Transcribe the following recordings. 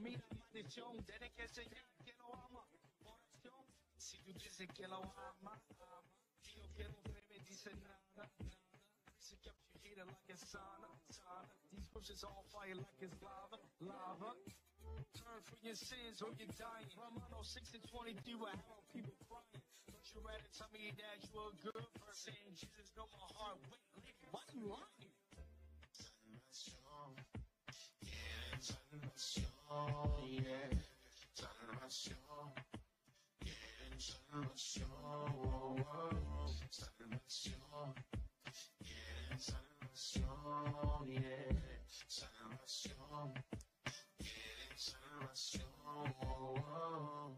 mira, maldición, tiene que enseñar que lo ama. si tú dices que lo ama, tío que no nada, nada. kept you heated like a sauna, sauna. These bushes all fire like it's lava, lava. Turn from your sins or you're dying. Romano 6 and I have people crying. Don't you rather tell me that you a good person? Jesus, know my heart. Wait, wait, why you lying? salvación, yeah, salvación, salvación, oh, salvación, salvación, salvación, oh,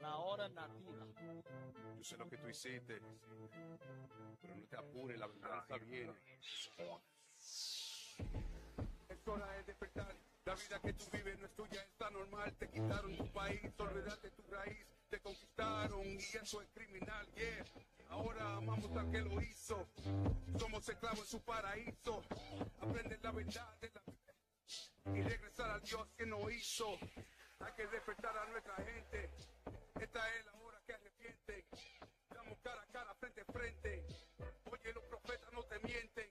La hora nativa. Yo sé lo que tú hiciste, pero no te apures, la venganza viene. Es hora de despertar. La vida que tú vives no es tuya, está normal. Te quitaron tu país, olvidaste tu raíz. Te conquistaron y eso es criminal, yeah. Ahora amamos a que lo hizo. Somos esclavos en su paraíso. Aprende la verdad de la vida y regresar al Dios que nos hizo. Hay que despertar a nuestra gente. Esta es la hora que arrepiente. Estamos cara a cara, frente a frente. Oye, los profetas no te mienten.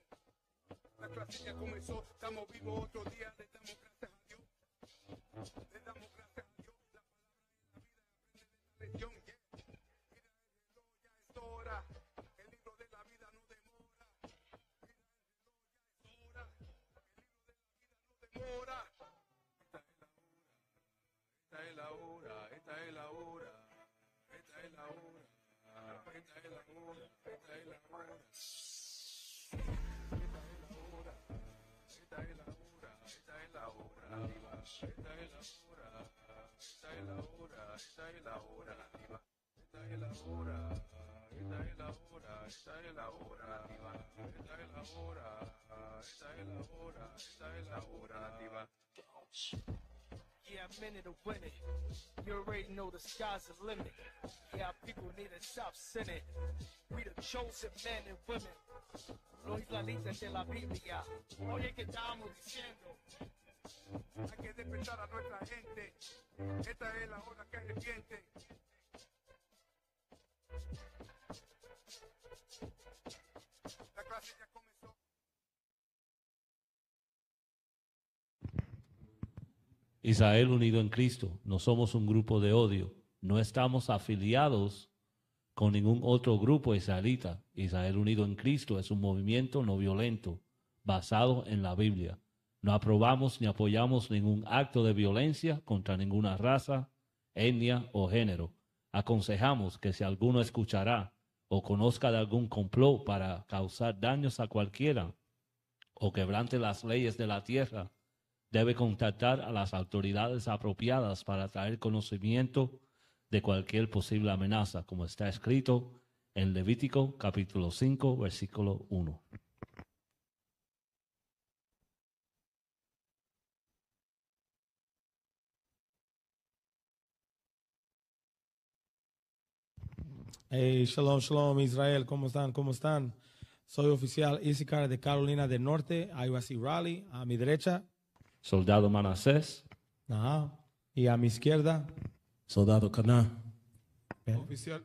La clase comenzó, estamos vivos otro día, le damos gracias a Dios. esta es la hora, Esta es la hora, esta es la hora, esta es la hora, Esta es la hora, esta es la hora, esta es la hora, Yeah, I'm in it to win it. You already know the sky's the limit. Yeah, people need to stop sinning. We the chosen men and women. No es de la Biblia. Oye, que estamos diciendo. Hay que despertar a nuestra gente. Esta es la que Israel unido en Cristo. No somos un grupo de odio. No estamos afiliados con ningún otro grupo israelita. Israel unido en Cristo es un movimiento no violento basado en la Biblia. No aprobamos ni apoyamos ningún acto de violencia contra ninguna raza, etnia o género. Aconsejamos que si alguno escuchará o conozca de algún complot para causar daños a cualquiera o quebrante las leyes de la tierra, debe contactar a las autoridades apropiadas para traer conocimiento de cualquier posible amenaza, como está escrito en Levítico capítulo 5, versículo 1. shalom, shalom, Israel, ¿cómo están? ¿Cómo están? Soy oficial Isicar de Carolina del Norte, Iwasi rally a mi derecha. Soldado Manasés. Ajá. Y a mi izquierda. Soldado Cana, Oficial.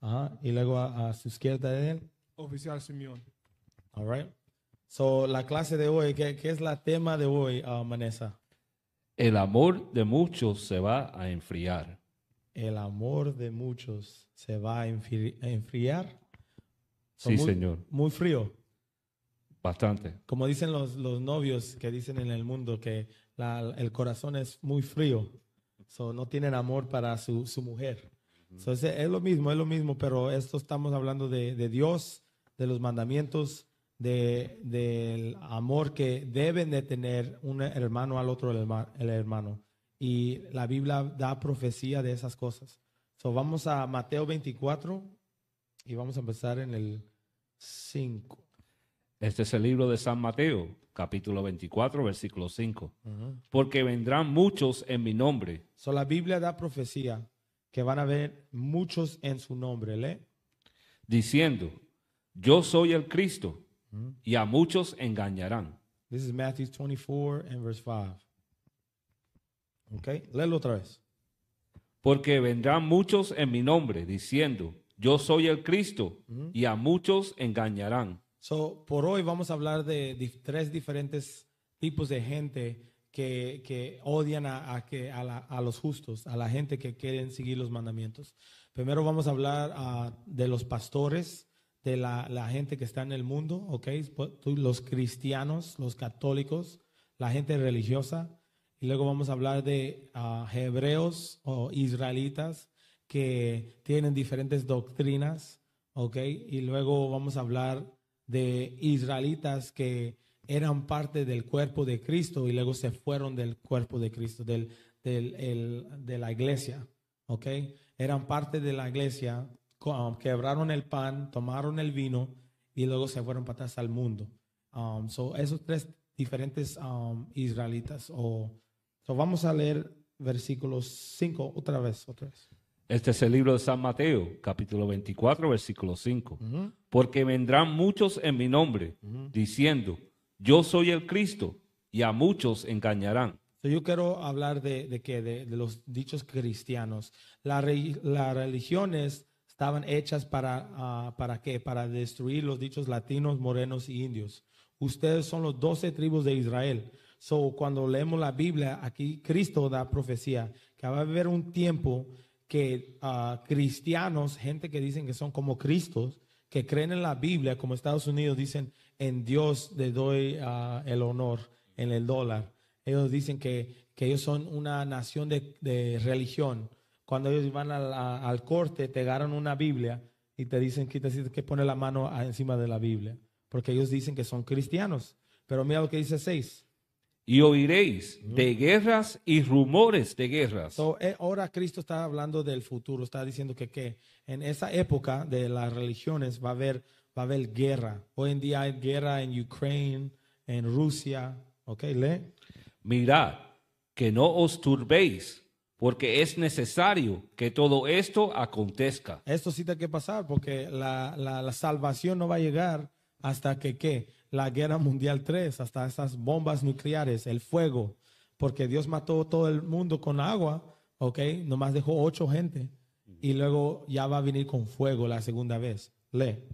Ajá. Y luego a, su izquierda de él. Oficial Simeón. All right. So, la clase de hoy, ¿qué, qué es la tema de hoy, uh, El amor de muchos se va a enfriar el amor de muchos se va a enfriar. sí, Señor. Muy frío. Bastante. Como dicen los, novios que dicen en el mundo que el corazón es muy frío. no tienen amor para su, mujer. Entonces es, lo mismo, es lo mismo, pero esto estamos hablando de, Dios, de los mandamientos, de, del amor que deben de tener un hermano al otro, el hermano y la Biblia da profecía de esas cosas. So, vamos a Mateo 24 y vamos a empezar en el 5. Este es el libro de San Mateo, capítulo 24, versículo 5. Porque vendrán muchos en mi nombre. So, la Biblia da profecía que van a haber muchos en su nombre, ¿le? Diciendo, yo soy el Cristo, y a muchos engañarán. This is Matthew 24 and verse 5. Ok, léelo otra vez. Porque vendrán muchos en mi nombre diciendo, yo soy el Cristo, y a muchos engañarán. por hoy vamos a hablar de, tres diferentes tipos de gente que, odian a, que, a, los justos, a la gente que quieren seguir los mandamientos. Primero vamos a hablar ah, de los pastores, de la, gente que está en el mundo, ¿ok? Pues, los cristianos, los católicos, la gente religiosa. Y luego vamos a hablar de ah, hebreos o israelitas que tienen diferentes doctrinas, ¿ok? Y luego vamos a hablar de israelitas que eran parte del cuerpo de Cristo y luego se fueron del cuerpo de Cristo, del, de la iglesia, ¿ok? Eran parte de la iglesia, um, quebraron el pan, tomaron el vino y luego se fueron para atrás al mundo. Um, so esos tres diferentes um, israelitas o vamos a leer versículos 5 otra vez, otra vez. Este es el libro de San Mateo, capítulo 24, versículo 5. Porque vendrán muchos en mi nombre, diciendo, yo soy el Cristo, y a muchos engañarán. yo quiero hablar de, de, de, los dichos cristianos. las religiones estaban hechas para, ah, para qué? Para destruir los dichos latinos, morenos e indios. Ustedes son los doce tribus de Israel. So, cuando leemos la Biblia, aquí Cristo da profecía, que va a haber un tiempo que ah, cristianos, gente que dicen que son como Cristos, que creen en la Biblia, como Estados Unidos dicen, en Dios le doy ah, el honor, en el dólar. Ellos dicen que, que ellos son una nación de, de religión. Cuando ellos van al corte, te agarran una Biblia y te dicen que, te, que pone la mano encima de la Biblia, porque ellos dicen que son cristianos. Pero mira lo que dice 6 y oiréis de guerras y rumores de guerras. Eh, ahora Cristo está hablando del futuro, está diciendo que, que en esa época de las religiones va a haber va a haber guerra. Hoy en día hay guerra en Ucrania, en Rusia, ¿ok? Lee. Mirad que no os turbéis, porque es necesario que todo esto acontezca. Esto sí tiene que pasar, porque la, la, la salvación no va a llegar hasta que qué la guerra mundial 3, hasta esas bombas nucleares, el fuego, porque Dios mató todo el mundo con agua, ¿ok? Nomás dejó ocho gente y luego ya va a venir con fuego la segunda vez. Le.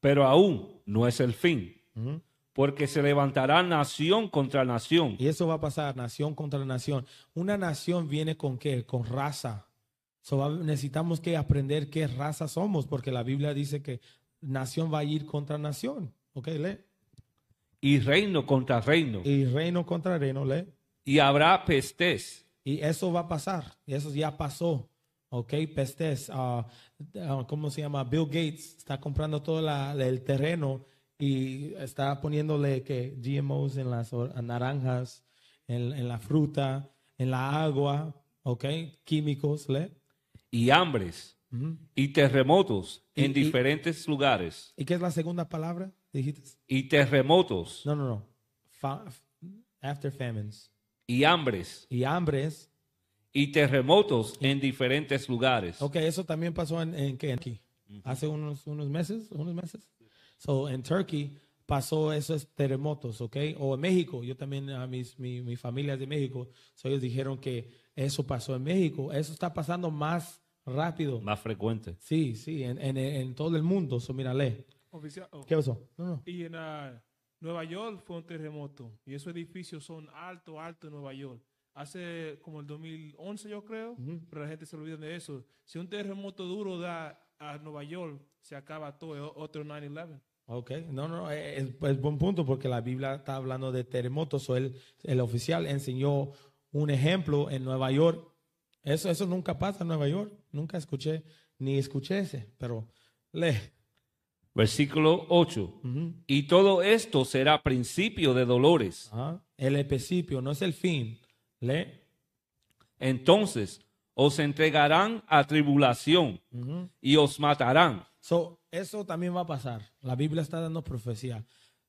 Pero aún no es el fin, porque se levantará nación contra nación. Y eso va a pasar, nación contra nación. Una nación viene con qué? Con raza. necesitamos que aprender qué raza somos, porque la Biblia dice que nación va a ir contra nación. ¿Ok? Le. Y reino contra reino. Y reino contra reino, ¿le? Y habrá pestes. Y eso va a pasar. Y eso ya pasó. ¿ok? Pestes, ah, ah, ¿cómo se llama? Bill Gates está comprando todo el terreno y está poniéndole que GMOs en las naranjas, en, la fruta, en la agua, ¿ok? Químicos, ¿le? Y hambres y terremotos en diferentes lugares. ¿Y qué es la segunda palabra? Y terremotos. No, no, no. after famines. Y hambres. Y hambres. Y terremotos en diferentes lugares. Ok, eso también pasó en, en, Hace unos, unos meses, unos meses. So, en Turkey pasó esos terremotos, ¿ok? O en México, yo también, a mis, mi, mi familia es de México, ellos dijeron que eso pasó en México, eso está pasando más rápido. Más frecuente. Sí, sí, en, en, en todo el mundo, so mírale. Oficial. Oh. ¿Qué pasó? Y en Nueva York fue un terremoto. Y esos edificios son alto, alto en Nueva York. Hace como el 2011, yo creo, pero la gente se olvida de eso. Si un terremoto duro da a Nueva York, se acaba todo, e otro 9-11. Ok, no, no, eh, es, buen punto porque la Biblia está hablando de terremotos o el, el oficial enseñó un ejemplo en Nueva York. Eso, eso nunca pasa en Nueva York, nunca escuché, ni escuché ese, pero le, Versículo 8. Y todo esto será principio de dolores. El principio, no es el fin. ¿Le? Entonces os entregarán a tribulación y os matarán. So, eso también va a pasar. La Biblia está dando profecía.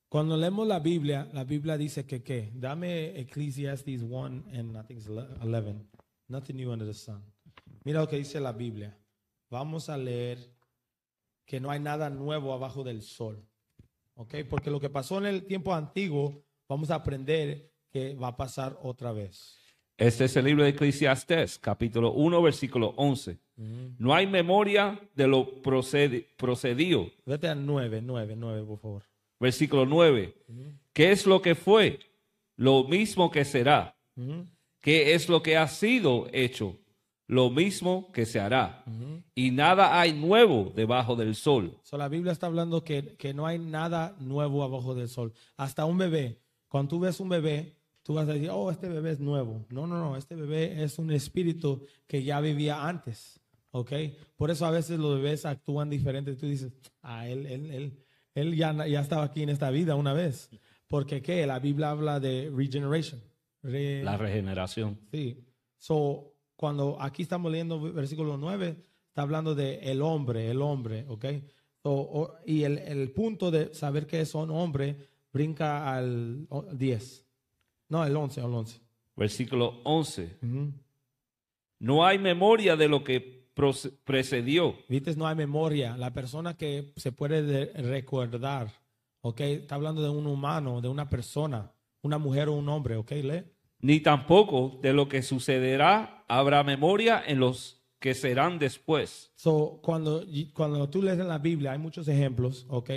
Cuando leemos la Biblia, la Biblia dice que qué. Dame Ecclesiastes 1 and I think it's 11. Nothing new under the sun. Mira lo que dice la Biblia. Vamos a leer que no hay nada nuevo abajo del sol. ¿Ok? Porque lo que pasó en el tiempo antiguo, vamos a aprender que va a pasar otra vez. Este es el libro de Eclesiastés, capítulo 1, versículo 11. Mm. No hay memoria de lo procedido. Vete a 9, 9, 9, por favor. Versículo 9. Mm. ¿Qué es lo que fue? Lo mismo que será. Mm. ¿Qué es lo que ha sido hecho? lo mismo que se hará. Y nada hay nuevo debajo del sol. la Biblia está hablando que, que no hay nada nuevo abajo del sol. Hasta un bebé. Cuando tú ves un bebé, tú vas a decir, oh, este bebé es nuevo. No, no, no, este bebé es un espíritu que ya vivía antes. ¿Ok? Por eso a veces los bebés actúan diferente. Tú dices, ah, él, él, él, ya, ya estaba aquí en esta vida una vez. Porque ¿qué? La Biblia habla de regeneration. la regeneración. Sí. So, cuando aquí estamos leyendo versículo 9, está hablando de el hombre, el hombre, ¿ok? y el, punto de saber que es un hombre brinca al 10. No, el 11, al 11. Versículo 11. No hay memoria de lo que precedió. Viste, no hay memoria. La persona que se puede recordar, ¿ok? Está hablando de un humano, de una persona, una mujer o un hombre, ¿ok? Lee ni tampoco de lo que sucederá habrá memoria en los que serán después. So, cuando, cuando tú lees en la Biblia hay muchos ejemplos, ¿ok?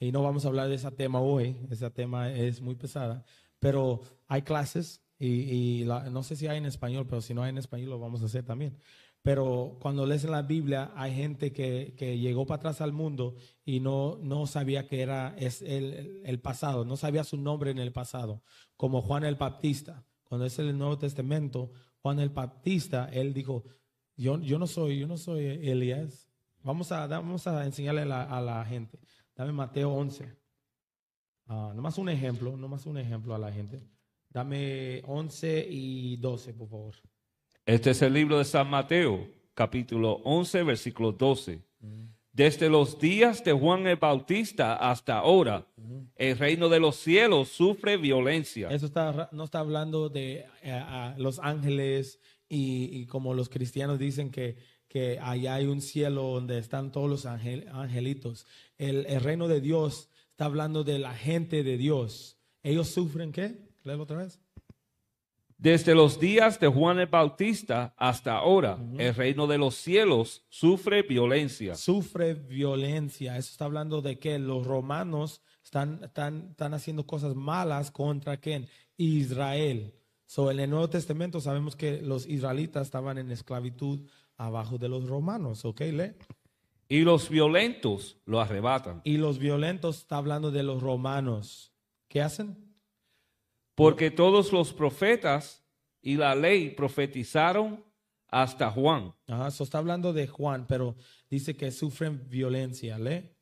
Y no vamos a hablar de ese tema hoy, ese tema es muy pesada, pero hay clases y, no sé si hay en español, pero si no hay en español lo vamos a hacer también. Pero cuando lees en la Biblia hay gente que, que llegó para atrás al mundo y no, no sabía que era es el, el pasado, no sabía su nombre en el pasado, como Juan el Baptista cuando es el Nuevo Testamento, Juan el Baptista, él dijo, yo, yo no soy, yo no soy Elías. Vamos a, vamos a enseñarle a la, gente. Dame Mateo 11. Ah, nomás un ejemplo, nomás un ejemplo a la gente. Dame 11 y 12, por favor. Este es el libro de San Mateo, capítulo 11, versículo 12. Desde los días de Juan el Bautista hasta ahora, el reino de los cielos sufre violencia. Eso no está hablando de eh, los ángeles y, como los cristianos dicen que, que allá hay un cielo donde están todos los angelitos. El, reino de Dios está hablando de la gente de Dios. Ellos sufren qué? otra vez. Desde los días de Juan el Bautista hasta ahora, el reino de los cielos sufre violencia. Sufre violencia. Eso está hablando de que los romanos están, están, están haciendo cosas malas contra quién? Israel. So, en el Nuevo Testamento sabemos que los israelitas estaban en esclavitud abajo de los romanos. ¿Ok? lee. Y los violentos lo arrebatan. Y los violentos está hablando de los romanos. ¿Qué hacen? Porque todos los profetas y la ley profetizaron hasta Juan. Ajá, eso está hablando de Juan, pero dice que sufren violencia, ¿le?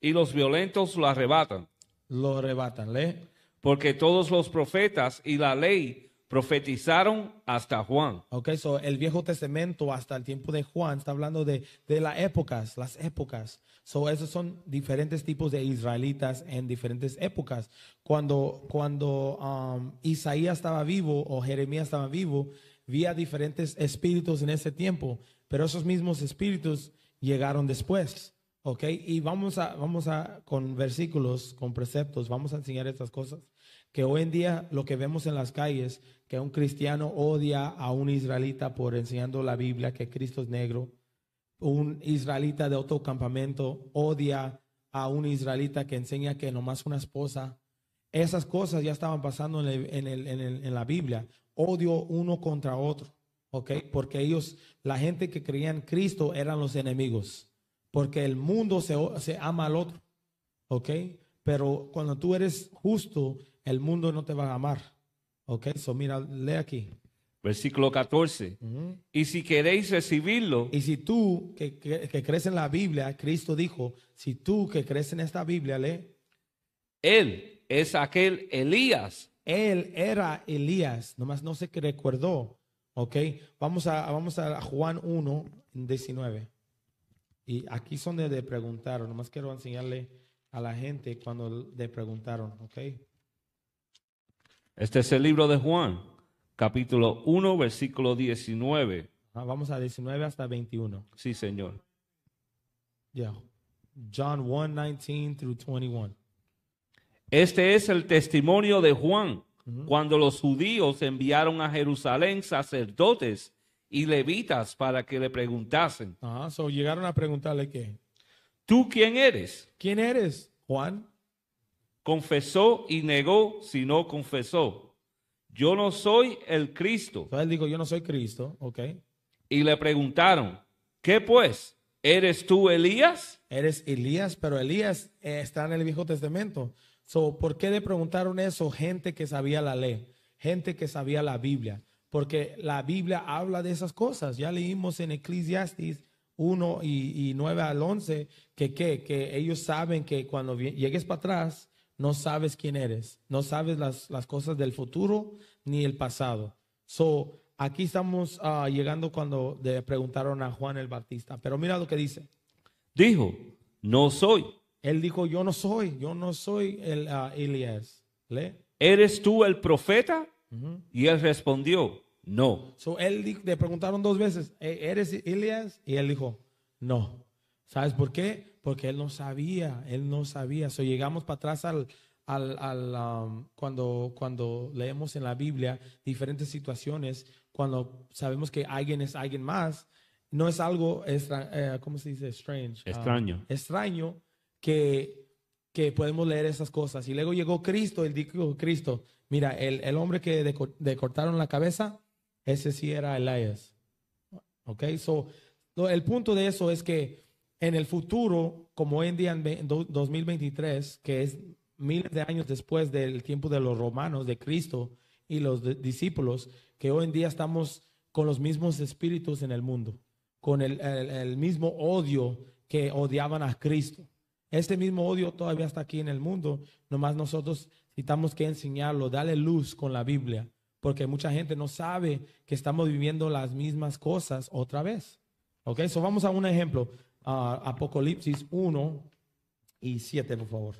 Y los violentos lo arrebatan. Lo arrebatan, ¿le? Porque todos los profetas y la ley profetizaron hasta Juan. Ok, eso el Viejo Testamento hasta el tiempo de Juan está hablando de, de las épocas, las épocas esos son diferentes tipos de israelitas en diferentes épocas. Cuando, cuando um, Isaías estaba vivo o Jeremías estaba vivo, había diferentes espíritus en ese tiempo, pero esos mismos espíritus llegaron después. ¿Ok? Y vamos a, vamos a, con versículos, con preceptos, vamos a enseñar estas cosas. Que hoy en día lo que vemos en las calles, que un cristiano odia a un israelita por enseñando la Biblia, que Cristo es negro, un israelita de otro campamento odia a un israelita que enseña que nomás una esposa. Esas cosas ya estaban pasando en, la Biblia. Odio uno contra otro, ¿ok? Porque ellos, la gente que creía en Cristo eran los enemigos, porque el mundo se, se ama al otro, ¿ok? Pero cuando tú eres justo, el mundo no te va a amar, ¿ok? So mira, lee aquí. Versículo 14. Y si queréis recibirlo. Y si tú que, crees en la Biblia, Cristo dijo, si tú que crees en esta Biblia, lee. Él es aquel Elías. Él era Elías, nomás no se recordó. Ok, vamos a, vamos a Juan 1, 19. Y aquí son de, preguntar. preguntaron, nomás quiero enseñarle a la gente cuando le preguntaron, ok. Este es el libro de Juan capítulo 1, versículo 19. Ah, vamos a 19 hasta 21. Sí, Señor. John 1, 19 through 21. Este es el testimonio de Juan, cuando los judíos enviaron a Jerusalén sacerdotes y levitas para que le preguntasen. Ah, so llegaron a preguntarle qué. ¿Tú quién eres? ¿Quién eres, Juan? Confesó y negó, si no confesó yo no soy el Cristo. él dijo, yo no soy Cristo, ok. Y le preguntaron, ¿qué pues? ¿Eres tú Elías? Eres Elías, pero Elías eh, está en el Viejo Testamento. So, ¿Por qué le preguntaron eso gente que sabía la ley? Gente que sabía la Biblia. Porque la Biblia habla de esas cosas. Ya leímos en Eclesiastes 1 y, 9 al 11 que, que, que ellos saben que cuando llegues para atrás, no sabes quién eres, no sabes las, cosas del futuro ni el pasado. So, aquí estamos ah, llegando cuando le preguntaron a Juan el Bautista, pero mira lo que dice. Dijo, no soy. Él dijo, yo no soy, yo no soy el uh, ¿Le? ¿Eres tú el profeta? Y él respondió, no. So, él le preguntaron dos veces, e-, ¿eres Elías? Y él dijo, no. ¿Sabes por qué? Porque él no sabía, él no sabía. So, llegamos para atrás al, al, al um, cuando, cuando leemos en la Biblia diferentes situaciones, cuando sabemos que alguien es alguien más, no es algo, extra, eh, ¿cómo se dice? Strange. Um, extraño. extraño que, que podemos leer esas cosas. Y luego llegó Cristo, El dijo, Cristo, mira, el, hombre que le cortaron la cabeza, ese sí era Elías. Ok, so, el punto de eso es que en el futuro, como hoy en día en 2023, que es miles de años después del tiempo de los romanos, de Cristo y los discípulos, que hoy en día estamos con los mismos espíritus en el mundo, con el, mismo odio que odiaban a Cristo. Este mismo odio todavía está aquí en el mundo, nomás nosotros necesitamos que enseñarlo, darle luz con la Biblia, porque mucha gente no sabe que estamos viviendo las mismas cosas otra vez. ¿Ok? eso vamos a un ejemplo. Apocalipsis 1 y 7, por favor.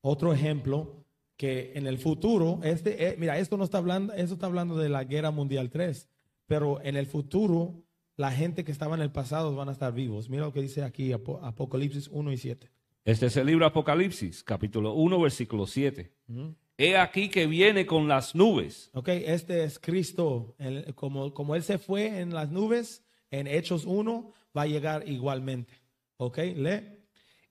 Otro ejemplo que en el futuro, este, eh, mira, esto no está hablando, esto está hablando de la guerra mundial 3, pero en el futuro la gente que estaba en el pasado van a estar vivos. Mira lo que dice aquí Apocalipsis 1 y 7. Este es el libro Apocalipsis, capítulo 1, versículo 7. He aquí que viene con las nubes. Ok, este es Cristo. como, como Él se fue en las nubes, en Hechos 1, va a llegar igualmente. ¿Ok? Lee.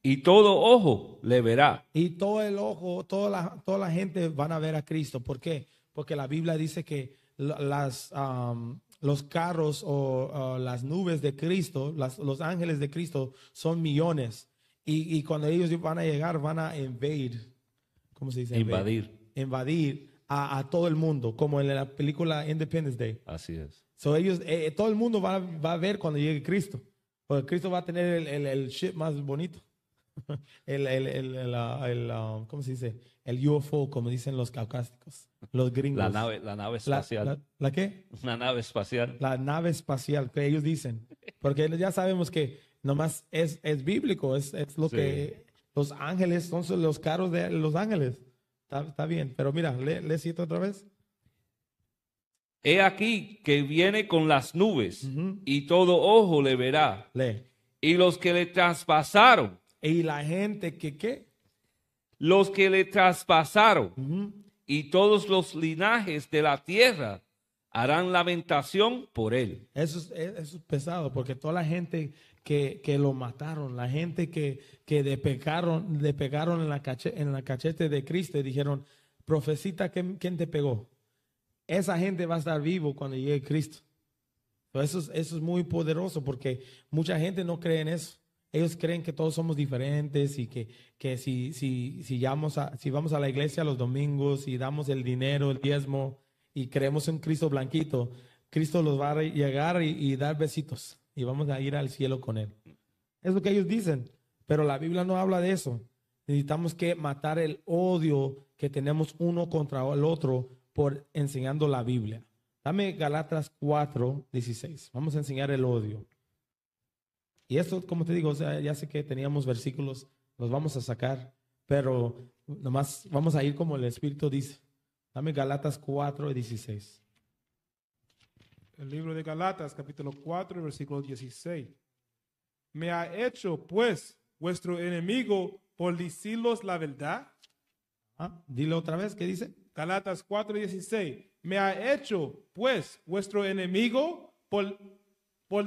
Y todo ojo le verá. Y todo el ojo, toda la, toda la gente van a ver a Cristo. ¿Por qué? Porque la Biblia dice que las, um, los carros o las nubes de Cristo, los ángeles de Cristo son millones. Y, cuando ellos van a llegar, van a invadir. ¿Cómo se dice? Invadir. Invadir, a, todo el mundo, como en la película Independence Day. Así es. So ellos, eh, eh, todo el mundo va a ver cuando llegue Cristo. Porque Cristo va a tener el, el, el ship más bonito. El, el ¿cómo se dice? El UFO, como dicen los caucásticos, los gringos. La nave, la nave espacial. La, qué? La nave espacial. La nave espacial, que ellos dicen. Porque ya sabemos que nomás es, es bíblico, es, es lo que los ángeles son los caros de los ángeles. Está, está bien, pero mira, le, le cito otra vez. He aquí que viene con las nubes y todo ojo le verá. Y los que le traspasaron. Y la gente que qué? Los que le traspasaron. Y todos los linajes de la tierra harán lamentación por él. E-, eso es, pesado porque toda la gente que, que, lo mataron, la gente que, que pegaron pegaron en la, en la cachete de Cristo y dijeron, profecita, ¿quién te pegó? esa gente va a estar vivo cuando llegue Cristo. Eso es, muy poderoso porque mucha gente no cree en eso. Ellos creen que todos somos diferentes y que, si, si, si, vamos a, la iglesia los domingos y damos el dinero, el diezmo y creemos en Cristo blanquito, Cristo los va a llegar y, y dar besitos y vamos a ir al cielo con Él. Es lo que ellos dicen, pero la Biblia no habla de eso. Necesitamos que matar el odio que tenemos uno contra el otro por enseñando la Biblia. Dame Galatas 4, 16. Vamos a enseñar el odio. Y esto, como te digo, ya sé que teníamos versículos, los vamos a sacar, pero nomás vamos a ir como el Espíritu dice. Dame Galatas 4, 16. El libro de Galatas, capítulo 4, versículo 16. ¿Me ha hecho, pues, vuestro enemigo por deciros la verdad? Ah, dile otra vez, ¿qué dice? Galatas 4:16, me ha hecho pues vuestro enemigo por, por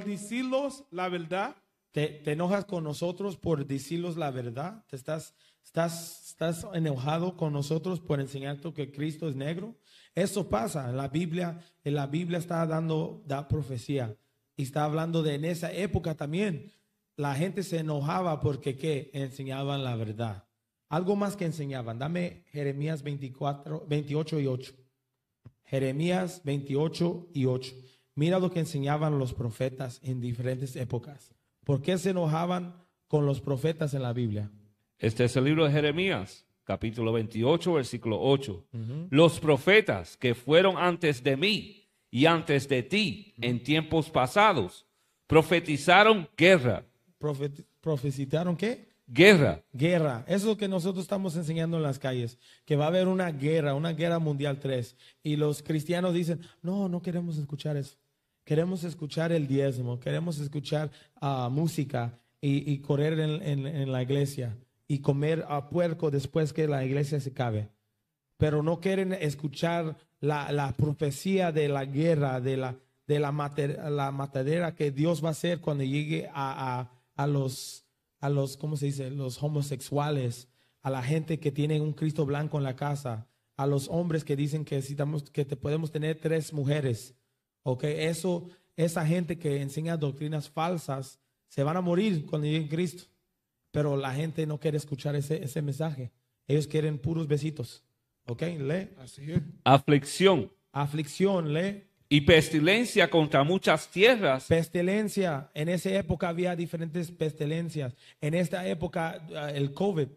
la verdad. ¿Te, enojas con nosotros por decirlos la verdad? ¿Te estás, estás, estás enojado con nosotros por enseñarte que Cristo es negro? Eso pasa. En la Biblia, en la Biblia está dando da profecía. Y está hablando de en esa época también. La gente se enojaba porque ¿qué? enseñaban la verdad. Algo más que enseñaban. Dame Jeremías 24, 28 y 8. Jeremías 28 y 8. Mira lo que enseñaban los profetas en diferentes épocas. ¿Por qué se enojaban con los profetas en la Biblia? Este es el libro de Jeremías, capítulo 28, versículo 8. Los profetas que fueron antes de mí y antes de ti en tiempos pasados profetizaron guerra. ¿Profetizaron qué? Guerra. Guerra. Eso es lo que nosotros estamos enseñando en las calles, que va a haber una guerra, una guerra mundial 3. Y los cristianos dicen, no, no queremos escuchar eso. Queremos escuchar el diezmo, queremos escuchar ah, música y, correr en, la iglesia y comer a puerco después que la iglesia se cabe. Pero no quieren escuchar la, profecía de la guerra, de, la, de la, la matadera que Dios va a hacer cuando llegue a, a los a los, ¿cómo se dice?, los homosexuales, a la gente que tiene un Cristo blanco en la casa, a los hombres que dicen que, necesitamos, que te podemos tener tres mujeres. ¿Ok? Eso, esa gente que enseña doctrinas falsas, se van a morir cuando lleguen Cristo. Pero la gente no quiere escuchar ese, ese mensaje. Ellos quieren puros besitos. ¿Ok? Lee. Aflicción. Aflicción, lee. Y pestilencia contra muchas tierras. Pestilencia. En esa época había diferentes pestilencias. En esta época, eh, el COVID,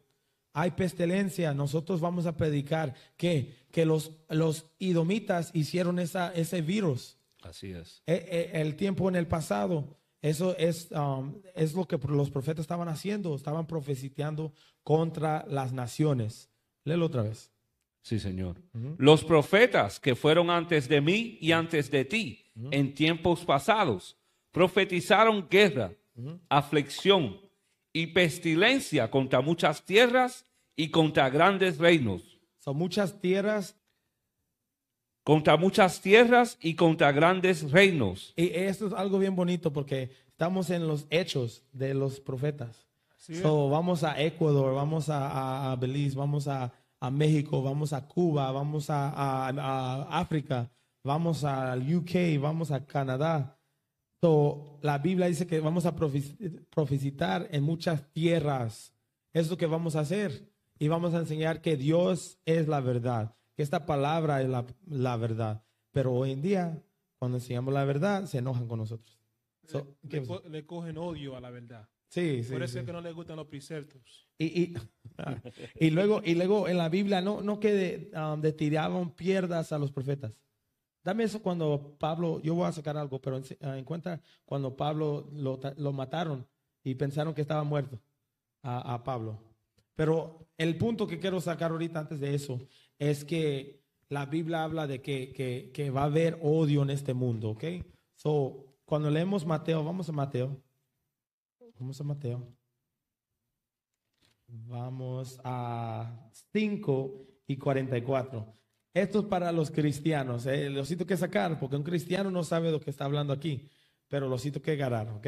hay pestilencia. Nosotros vamos a predicar que, que los, los idomitas hicieron esa, ese virus. Así es. E, e, el, tiempo en el pasado. Eso es, um, es lo que los profetas estaban haciendo, estaban profetizando contra las naciones. Léelo otra vez. Sí, Señor. Los profetas que fueron antes de mí y antes de ti, en tiempos pasados, profetizaron guerra, aflicción y pestilencia contra muchas tierras y contra grandes reinos. Son muchas tierras. Contra muchas tierras y contra grandes reinos. Y esto es algo bien bonito porque estamos en los hechos de los profetas. vamos a Ecuador, vamos a, a, a Belice, vamos a, a México, vamos a Cuba, vamos a, a, África, vamos al UK, vamos a Canadá. So, la Biblia dice que vamos a profecitar en muchas tierras. Es lo que vamos a hacer. Y vamos a enseñar que Dios es la verdad, que esta palabra es la, verdad. Pero hoy en día, cuando enseñamos la verdad, se enojan con nosotros. So, le cogen odio a la verdad. Sí, sí, Por eso es que no les gustan los preceptos. Y, y, y, luego, y luego en la Biblia, no, no que de, um, tiraban piedras a los profetas. Dame eso cuando Pablo, yo voy a sacar algo, pero en, ah, cuenta cuando Pablo lo, lo, mataron y pensaron que estaba muerto a, a Pablo. Pero el punto que quiero sacar ahorita antes de eso es que la Biblia habla de que, que, que va a haber odio en este mundo, ¿ok? So, cuando leemos Mateo, vamos a Mateo. Vamos a Mateo. Vamos a 5 y 44. Esto es para los cristianos. Eh. Los que sacar, porque un cristiano no sabe de lo que está hablando aquí, pero lo siento que ganar, ¿ok?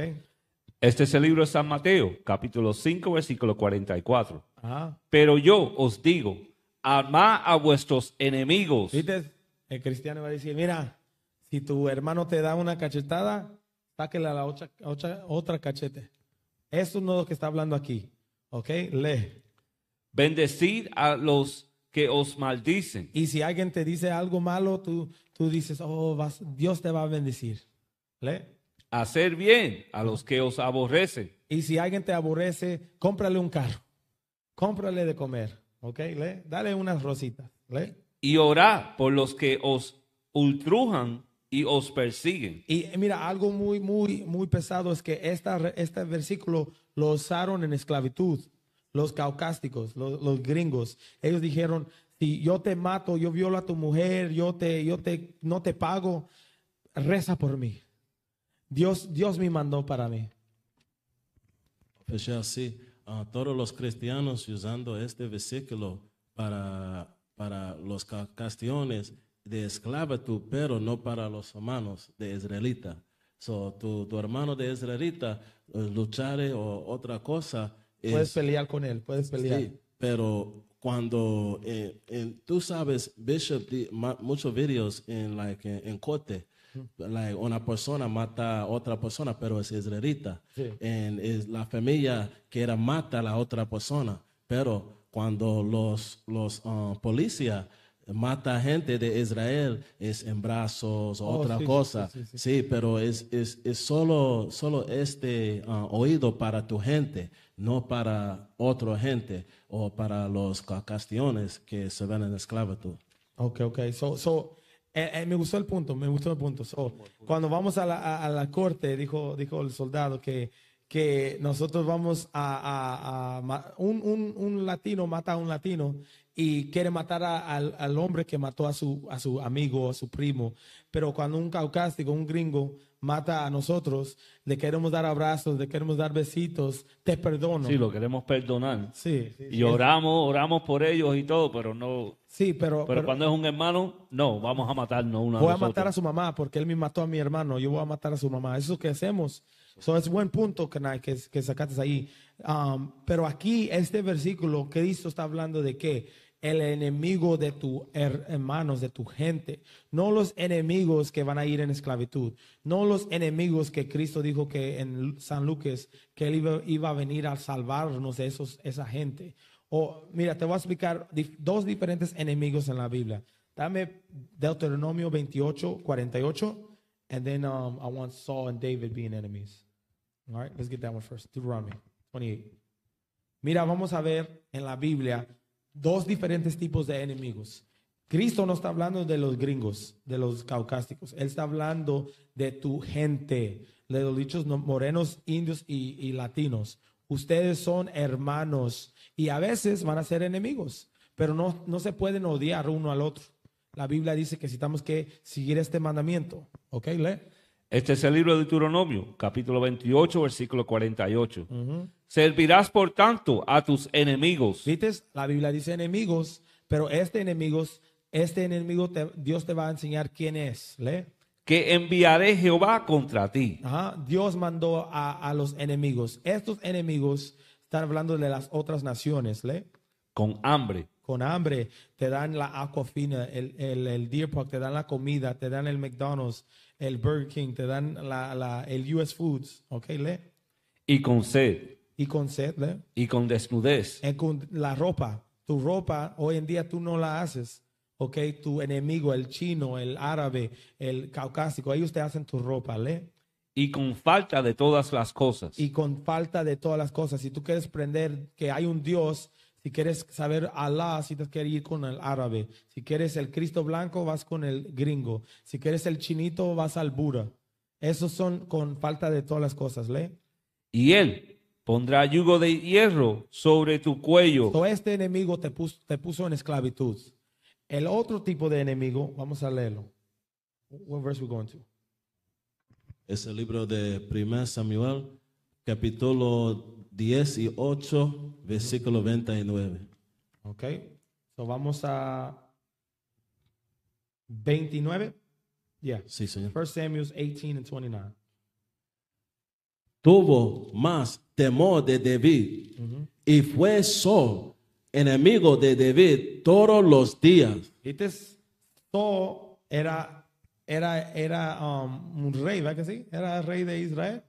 Este es el libro de San Mateo, capítulo 5, versículo 44. Pero yo os digo, amá a vuestros enemigos. El cristiano va a decir, mira, si tu hermano te da una cachetada, sáquela a la otra, otra cachete. Esto no es lo que está hablando aquí. ¿Ok? Lee. Bendecid a los que os maldicen. Y si alguien te dice algo malo, tú, tú dices, oh, vas, Dios te va a bendecir. Lee. Hacer bien a los que os aborrecen. Y si alguien te aborrece, cómprale un carro. Cómprale de comer. ¿Ok? Lee. Dale unas rositas. Lee. Y orar por los que os ultrujan y os persiguen. Y mira, algo muy, muy, muy pesado es que esta, este versículo lo usaron en esclavitud, los caucásticos, los, gringos. Ellos dijeron, si yo te mato, yo violo a tu mujer, yo te, yo te, no te pago, reza por mí. Dios, Dios me mandó para mí. Pues así, a todos los cristianos usando este versículo para, para los castiones de esclavitud, pero no para los hermanos de israelita. So, tu, hermano de israelita eh, luchar o otra cosa. puedes pelear con él, puedes pelear. Sí, pero cuando eh, tú sabes, Bishop, muchos videos en, like, en, en corte, Like una persona mata a otra persona, pero es israelita. en la familia que era mata a la otra persona. Pero cuando los, los ah, policías mata gente de Israel es en brazos oh, otra cosa. Sí, pero es, es, solo, solo este ah, oído para tu gente, no para otra gente o para los castiones que se ven en esclavitud. Ok, ok. Eh, eh, me gustó el punto, me gustó el punto. cuando vamos a la, a la, corte, dijo, dijo el soldado que, que nosotros vamos a, un latino mata a un latino y quiere matar al, hombre que mató a su, a su amigo, a su primo. Pero cuando un caucásico, un gringo, mata a nosotros, le queremos dar abrazos, le queremos dar besitos, te perdono. Sí, lo queremos perdonar. Sí. y oramos, oramos por ellos y todo, pero no. Sí, pero, pero, cuando es un hermano, no, vamos a matarnos una Voy a, matar a su mamá porque él me mató a mi hermano, yo voy a matar a su mamá. Eso es que hacemos. Eso es buen punto que, que, sacaste ahí. Um, pero aquí, este versículo, Cristo está hablando de qué? el enemigo de tus hermanos, de tu gente, no los enemigos que van a ir en esclavitud, no los enemigos que Cristo dijo que en San Lucas, que Él iba, a venir a salvarnos de esos, esa gente. O mira, te voy a explicar dos diferentes enemigos en la Biblia. Dame Deuteronomio 28, 48, and then um, I want Saul and David being enemies. All right, let's get that one first. Deuteronomy 28. Mira, vamos a ver en la Biblia dos diferentes tipos de enemigos. Cristo no está hablando de los gringos, de los caucásicos. Él está hablando de tu gente, de los dichos morenos, indios y, latinos. Ustedes son hermanos y a veces van a ser enemigos, pero no, no se pueden odiar uno al otro. La Biblia dice que necesitamos que seguir este mandamiento. ¿Ok? Este es el libro de Deuteronomio, capítulo 28, versículo 48. Servirás, por tanto, a tus enemigos. ¿Viste? La Biblia dice enemigos, pero este enemigos, este enemigo Dios te va a enseñar quién es. ¿le? Que enviaré Jehová contra ti. Ajá. Dios mandó a, los enemigos. Estos enemigos están hablando de las otras naciones. ¿le? Con hambre. Con hambre. Te dan la fina, el, el, el Deer Park, te dan la comida, te dan el McDonald's el Burger King, te dan la, el US Foods, ¿ok? Le. Y con sed. Y con sed, ¿le? Y con desnudez. Eh, con la ropa. Tu ropa, hoy en día tú no la haces, ¿ok? Tu enemigo, el chino, el árabe, el caucásico, ellos te hacen tu ropa, ¿le? Y con falta de todas las cosas. Y con falta de todas las cosas. Si tú quieres prender que hay un Dios si quieres saber Alá, si te quieres ir con el árabe. Si quieres el Cristo blanco, vas con el gringo. Si quieres el chinito, vas al Buda. Esos son con falta de todas las cosas, ¿le? Y él pondrá yugo de hierro sobre tu cuello. este enemigo te puso, en esclavitud. El otro tipo de enemigo, vamos a leerlo. What we going to? Es el libro de 1 Samuel, capítulo 18, versículo 29. Ok, so vamos a 29. Yeah. Sí, señor. 1 Samuel 18 and 29. Tuvo más temor de David y fue su enemigo de David todos los días. Entonces, Saul era, era, era um, un rey, ¿verdad que sí? Era rey de Israel.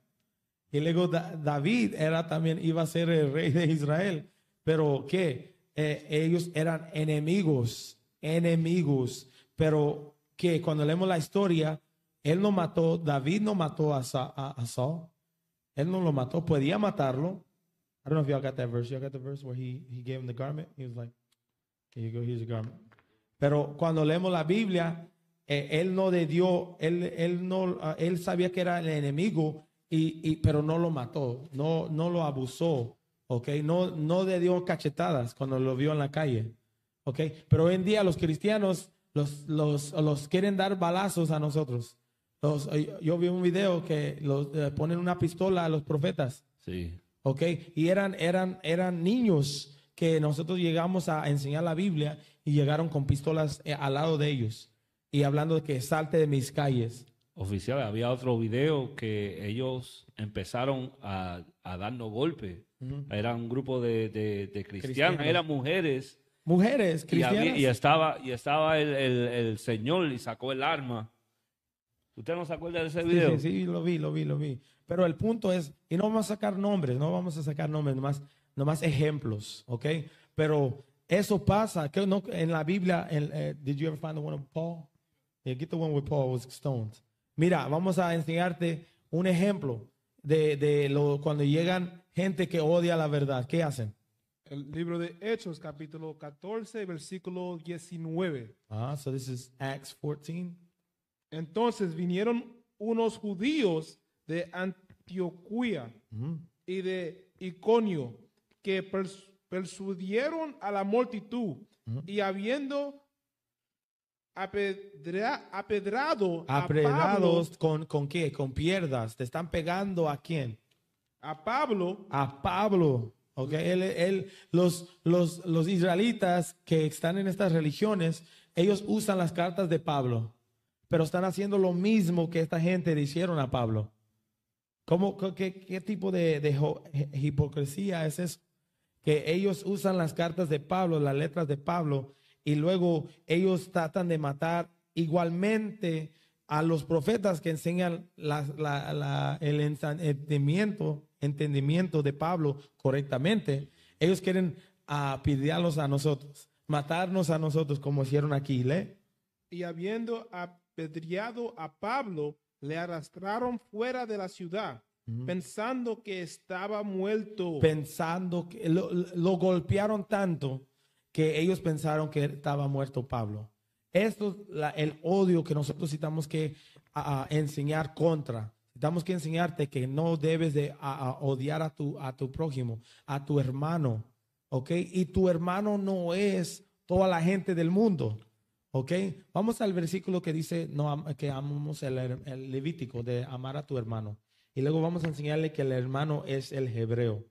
Y luego David era también, iba a ser el rey de Israel. Pero que eh, ellos eran enemigos, enemigos. Pero que cuando leemos la historia, él no mató, David no mató a, Saúl Él no lo mató, podía matarlo. I don't know if y'all got that verse. Y'all got the verse where he, he gave him the garment? He was like, here you go, here's your garment. Pero cuando leemos la Biblia, eh, él no le dio, él, él, no, ah, él sabía que era el enemigo, y, pero no lo mató, no, no lo abusó, ¿ok? No, no le dio cachetadas cuando lo vio en la calle, ¿ok? Pero hoy en día los cristianos los, los, los quieren dar balazos a nosotros. Los, eh, yo, vi un video que los, eh, ponen una pistola a los profetas. Sí. ¿Ok? Y eran, eran, eran niños que nosotros llegamos a enseñar la Biblia y llegaron con pistolas eh, al lado de ellos y hablando de que salte de mis calles oficiales. Había otro video que ellos empezaron a, a darnos golpes. Era un grupo de, de, cristianos, eran mujeres. Mujeres, cristianos. Y, estaba, y estaba el, el, señor y sacó el arma. ¿Usted no se acuerda de ese video? Sí, sí, lo vi, lo vi, lo vi. Pero el punto es, y no vamos a sacar nombres, no vamos a sacar nombres, nomás, nomás ejemplos, ¿ok? Pero eso pasa, que no, en la Biblia, eh, did you ever find the one of Paul? Yeah, get the one with Paul was stoned. Mira, vamos a enseñarte un ejemplo de, de lo, cuando llegan gente que odia la verdad. ¿Qué hacen? El libro de Hechos, capítulo 14, versículo 19. Ah, so this is Acts 14. Entonces vinieron unos judíos de Antioquía y de Iconio que persuadieron a la multitud y habiendo apedreado apedrado apedrados con, con qué? Con piedras. Te están pegando a quién? A Pablo. A Pablo. Okay. Él, él, los, los, los israelitas que están en estas religiones, ellos usan las cartas de Pablo, pero están haciendo lo mismo que esta gente le hicieron a Pablo. ¿Cómo, qué, tipo de, de, hipocresía es eso? Que ellos usan las cartas de Pablo, las letras de Pablo, y luego ellos tratan de matar igualmente a los profetas que enseñan el entendimiento, entendimiento de Pablo correctamente. Ellos quieren ah, apedrearlos a nosotros, matarnos a nosotros como hicieron aquí. Y habiendo apedreado a Pablo, le arrastraron fuera de la ciudad. Pensando que estaba muerto. Pensando que lo golpearon tanto que ellos pensaron que estaba muerto Pablo. Esto es el odio que nosotros necesitamos que enseñar contra. Necesitamos que enseñarte que no debes de odiar a tu, a tu prójimo, a tu hermano, ¿ok? Y tu hermano no es toda la gente del mundo, ¿ok? Vamos al versículo que dice no, que amamos el, Levítico, de amar a tu hermano. Y luego vamos a enseñarle que el hermano es el hebreo.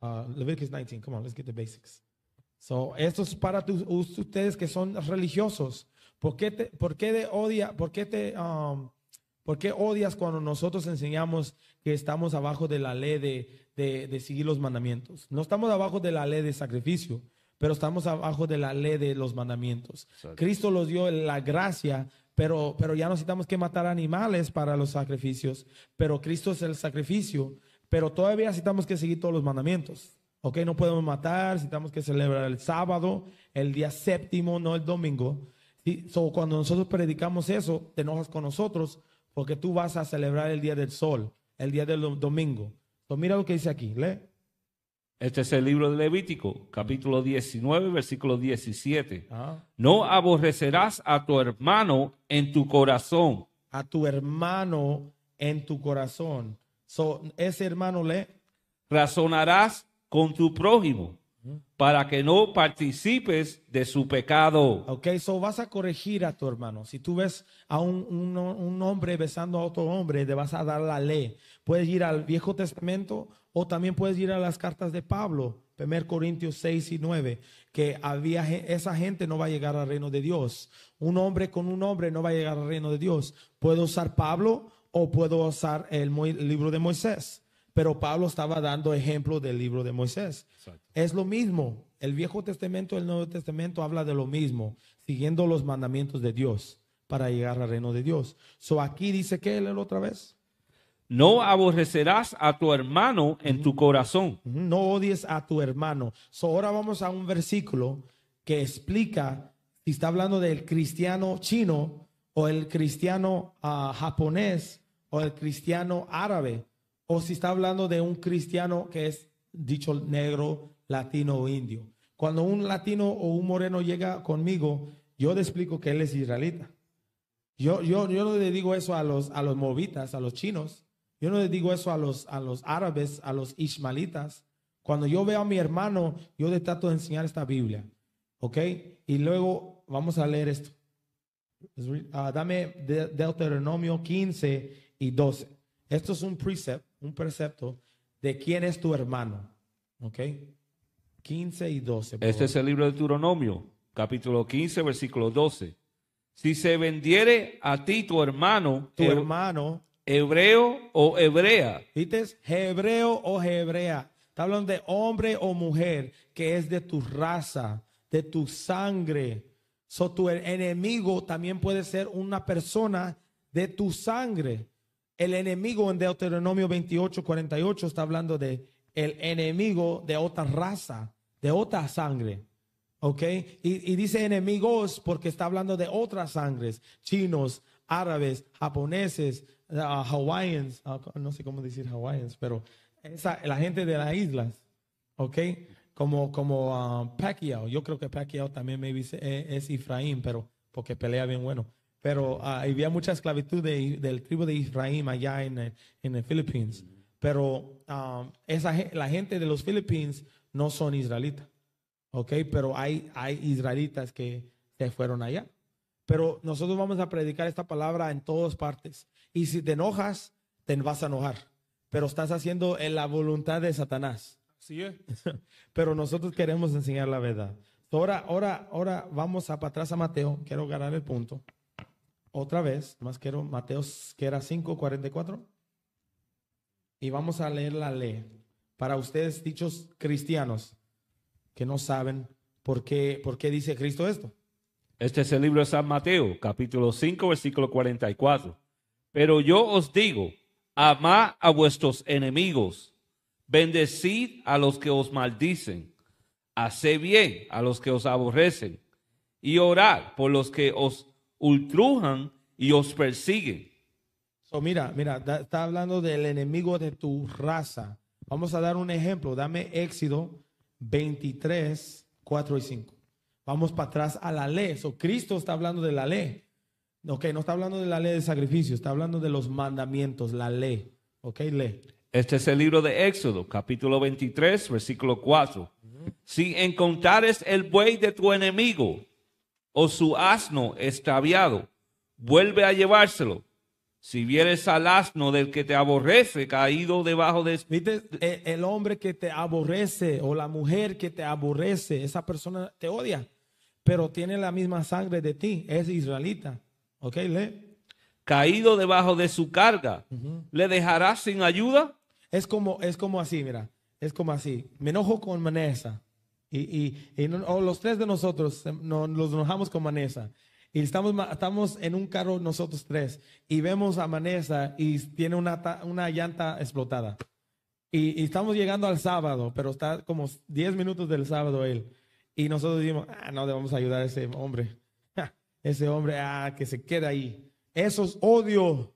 Ah, Levítico 19, come on, let's get the basics. So, esto es para ustedes que son religiosos. ¿Por qué te, por qué odia, por qué te, um, por qué odias cuando nosotros enseñamos que estamos abajo de la ley de, de, de seguir los mandamientos? No estamos abajo de la ley de sacrificio, pero estamos abajo de la ley de los mandamientos. Cristo nos dio la gracia pero, pero, ya no necesitamos que matar animales para los sacrificios, pero Cristo es el sacrificio, pero todavía necesitamos que seguir todos los mandamientos. Ok, no podemos matar, si tenemos que celebrar el sábado, el día séptimo, no el domingo. Y cuando nosotros predicamos eso, te enojas con nosotros porque tú vas a celebrar el día del sol, el día del domingo. So, mira lo que dice aquí, lee. Este es el libro de Levítico, capítulo 19, versículo 17. Ah. No aborrecerás a tu hermano en tu corazón. A tu hermano en tu corazón. So, ese hermano lee. Razonarás con tu prójimo para que no participes de su pecado. Ok, so vas a corregir a tu hermano. Si tú ves a un, un, hombre besando a otro hombre, te vas a dar la ley. Puedes ir al Viejo Testamento o también puedes ir a las cartas de Pablo, 1 Corintios 6 y 9, que había, esa gente no va a llegar al reino de Dios. Un hombre con un hombre no va a llegar al reino de Dios. Puedo usar Pablo o puedo usar el libro de Moisés. Pero Pablo estaba dando ejemplo del libro de Moisés. Es lo mismo. El Viejo Testamento el Nuevo Testamento habla de lo mismo, siguiendo los mandamientos de Dios para llegar al reino de Dios. So aquí dice que él otra vez. No aborrecerás a tu hermano en tu corazón. No odies a tu hermano. So ahora vamos a un versículo que explica si está hablando del cristiano chino o el cristiano ah, japonés o el cristiano árabe o si está hablando de un cristiano que es dicho negro, latino o indio. Cuando un latino o un moreno llega conmigo, yo le explico que él es israelita. Yo, yo, yo no le digo eso a los, a los movitas, a los chinos. Yo no le digo eso a los, a los árabes, a los ismalitas. Cuando yo veo a mi hermano, yo le trato de enseñar esta Biblia. ¿Ok? Y luego vamos a leer esto. Uh, dame Deuteronomio 15 y 12. Esto es un un precepto de quién es tu hermano. ¿Ok? 15 y 12. Este es el libro de Deuteronomio, capítulo 15, versículo 12. Si se vendiere a ti tu hermano, tu hermano, hebreo o hebrea. ¿Viste? Hebreo o hebrea. Está hablando de hombre o mujer que es de tu raza, de tu sangre. So, tu enemigo también puede ser una persona de tu sangre. El enemigo en Deuteronomio 28, 48 está hablando de el enemigo de otra raza, de otra sangre. ¿Ok? Y, dice enemigos porque está hablando de otras sangres, chinos, árabes, japoneses, ah, hawaiians, ah, no sé cómo decir hawaiians, pero la gente de las islas, ¿ok? Como, como ah, Pacquiao, yo creo que Pacquiao también eh, es, Ifraín pero porque pelea bien bueno. Pero ah, había mucha esclavitud del tribu de Israel allá en, eh, en Filipinas. Pero um, esa, la gente de los Philippines no son israelitas. ¿Ok? Pero hay, hay israelitas que se fueron allá. Pero nosotros vamos a predicar esta palabra en todas partes. Y si te enojas, te vas a enojar. Pero estás haciendo en eh, la voluntad de Satanás. sí, Pero nosotros queremos enseñar la verdad. Ahora, ahora, ahora vamos a para atrás a Mateo. Quiero ganar el punto otra vez, más quiero Mateo, que era 5:44. Y vamos a leer la ley. Para ustedes, dichos cristianos, que no saben por qué, por qué dice Cristo esto. Este es el libro de San Mateo, capítulo 5, versículo 44. Pero yo os digo, amad a vuestros enemigos, bendecid a los que os maldicen, haced bien a los que os aborrecen, y orad por los que os ultrujan y os persigue So, mira, mira, está hablando del enemigo de tu raza. Vamos a dar un ejemplo. Dame Éxodo 23, 4 y 5. Vamos para atrás a la ley. So, Cristo está hablando de la ley. Ok, no está hablando de la ley de sacrificio, está hablando de los mandamientos, la ley. Ok, ley. Este es el libro de Éxodo, capítulo 23, versículo 4. Si encontrares el buey de tu enemigo o su asno extraviado, vuelve a llevárselo. Si vieres al asno del que te aborrece caído debajo de... Este el, hombre que te aborrece o la mujer que te aborrece, esa persona te odia, pero tiene la misma sangre de ti, es israelita. ¿Ok? le Caído debajo de su carga, ¿le dejarás sin ayuda? Es como, es como así, mira, es como así. Me enojo con Manesa y, y, los tres de nosotros em, nos, nos enojamos con Manesa Y estamos, estamos en un carro nosotros tres y vemos a Manesa y tiene una, una llanta explotada. Y, estamos llegando al sábado, pero está como 10 minutos del sábado él. Y nosotros decimos, ah, no, debemos ayudar a ese hombre. ese hombre, ah, que se queda ahí. Eso es odio.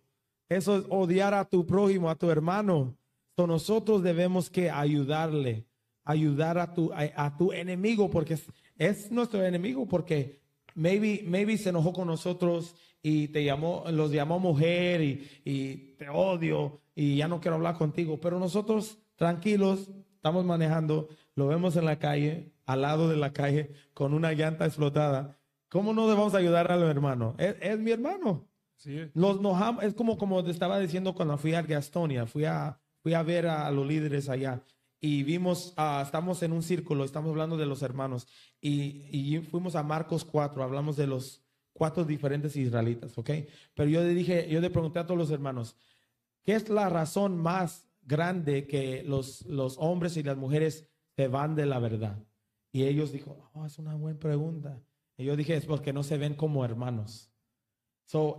Eso es odiar a tu prójimo, a tu hermano. nosotros debemos que ayudarle ayudar a tu, a, tu enemigo, porque es, nuestro enemigo, porque maybe, maybe se enojó con nosotros y te llamó, los llamó mujer y, y te odio y ya no quiero hablar contigo, pero nosotros tranquilos, estamos manejando, lo vemos en la calle, al lado de la calle, con una llanta explotada. ¿Cómo no debemos ayudar a los hermanos? Es, es mi hermano. Sí. Los nojamos, es como, como te estaba diciendo cuando fui a Gastonia, fui a, fui a ver a los líderes allá y vimos, ah, estamos en un círculo, estamos hablando de los hermanos, y, y, fuimos a Marcos 4, hablamos de los cuatro diferentes israelitas, ¿ok? Pero yo le dije, yo le pregunté a todos los hermanos, ¿qué es la razón más grande que los, los hombres y las mujeres se van de la verdad? Y ellos dijo, oh, es una buena pregunta. Y yo dije, es porque no se ven como hermanos.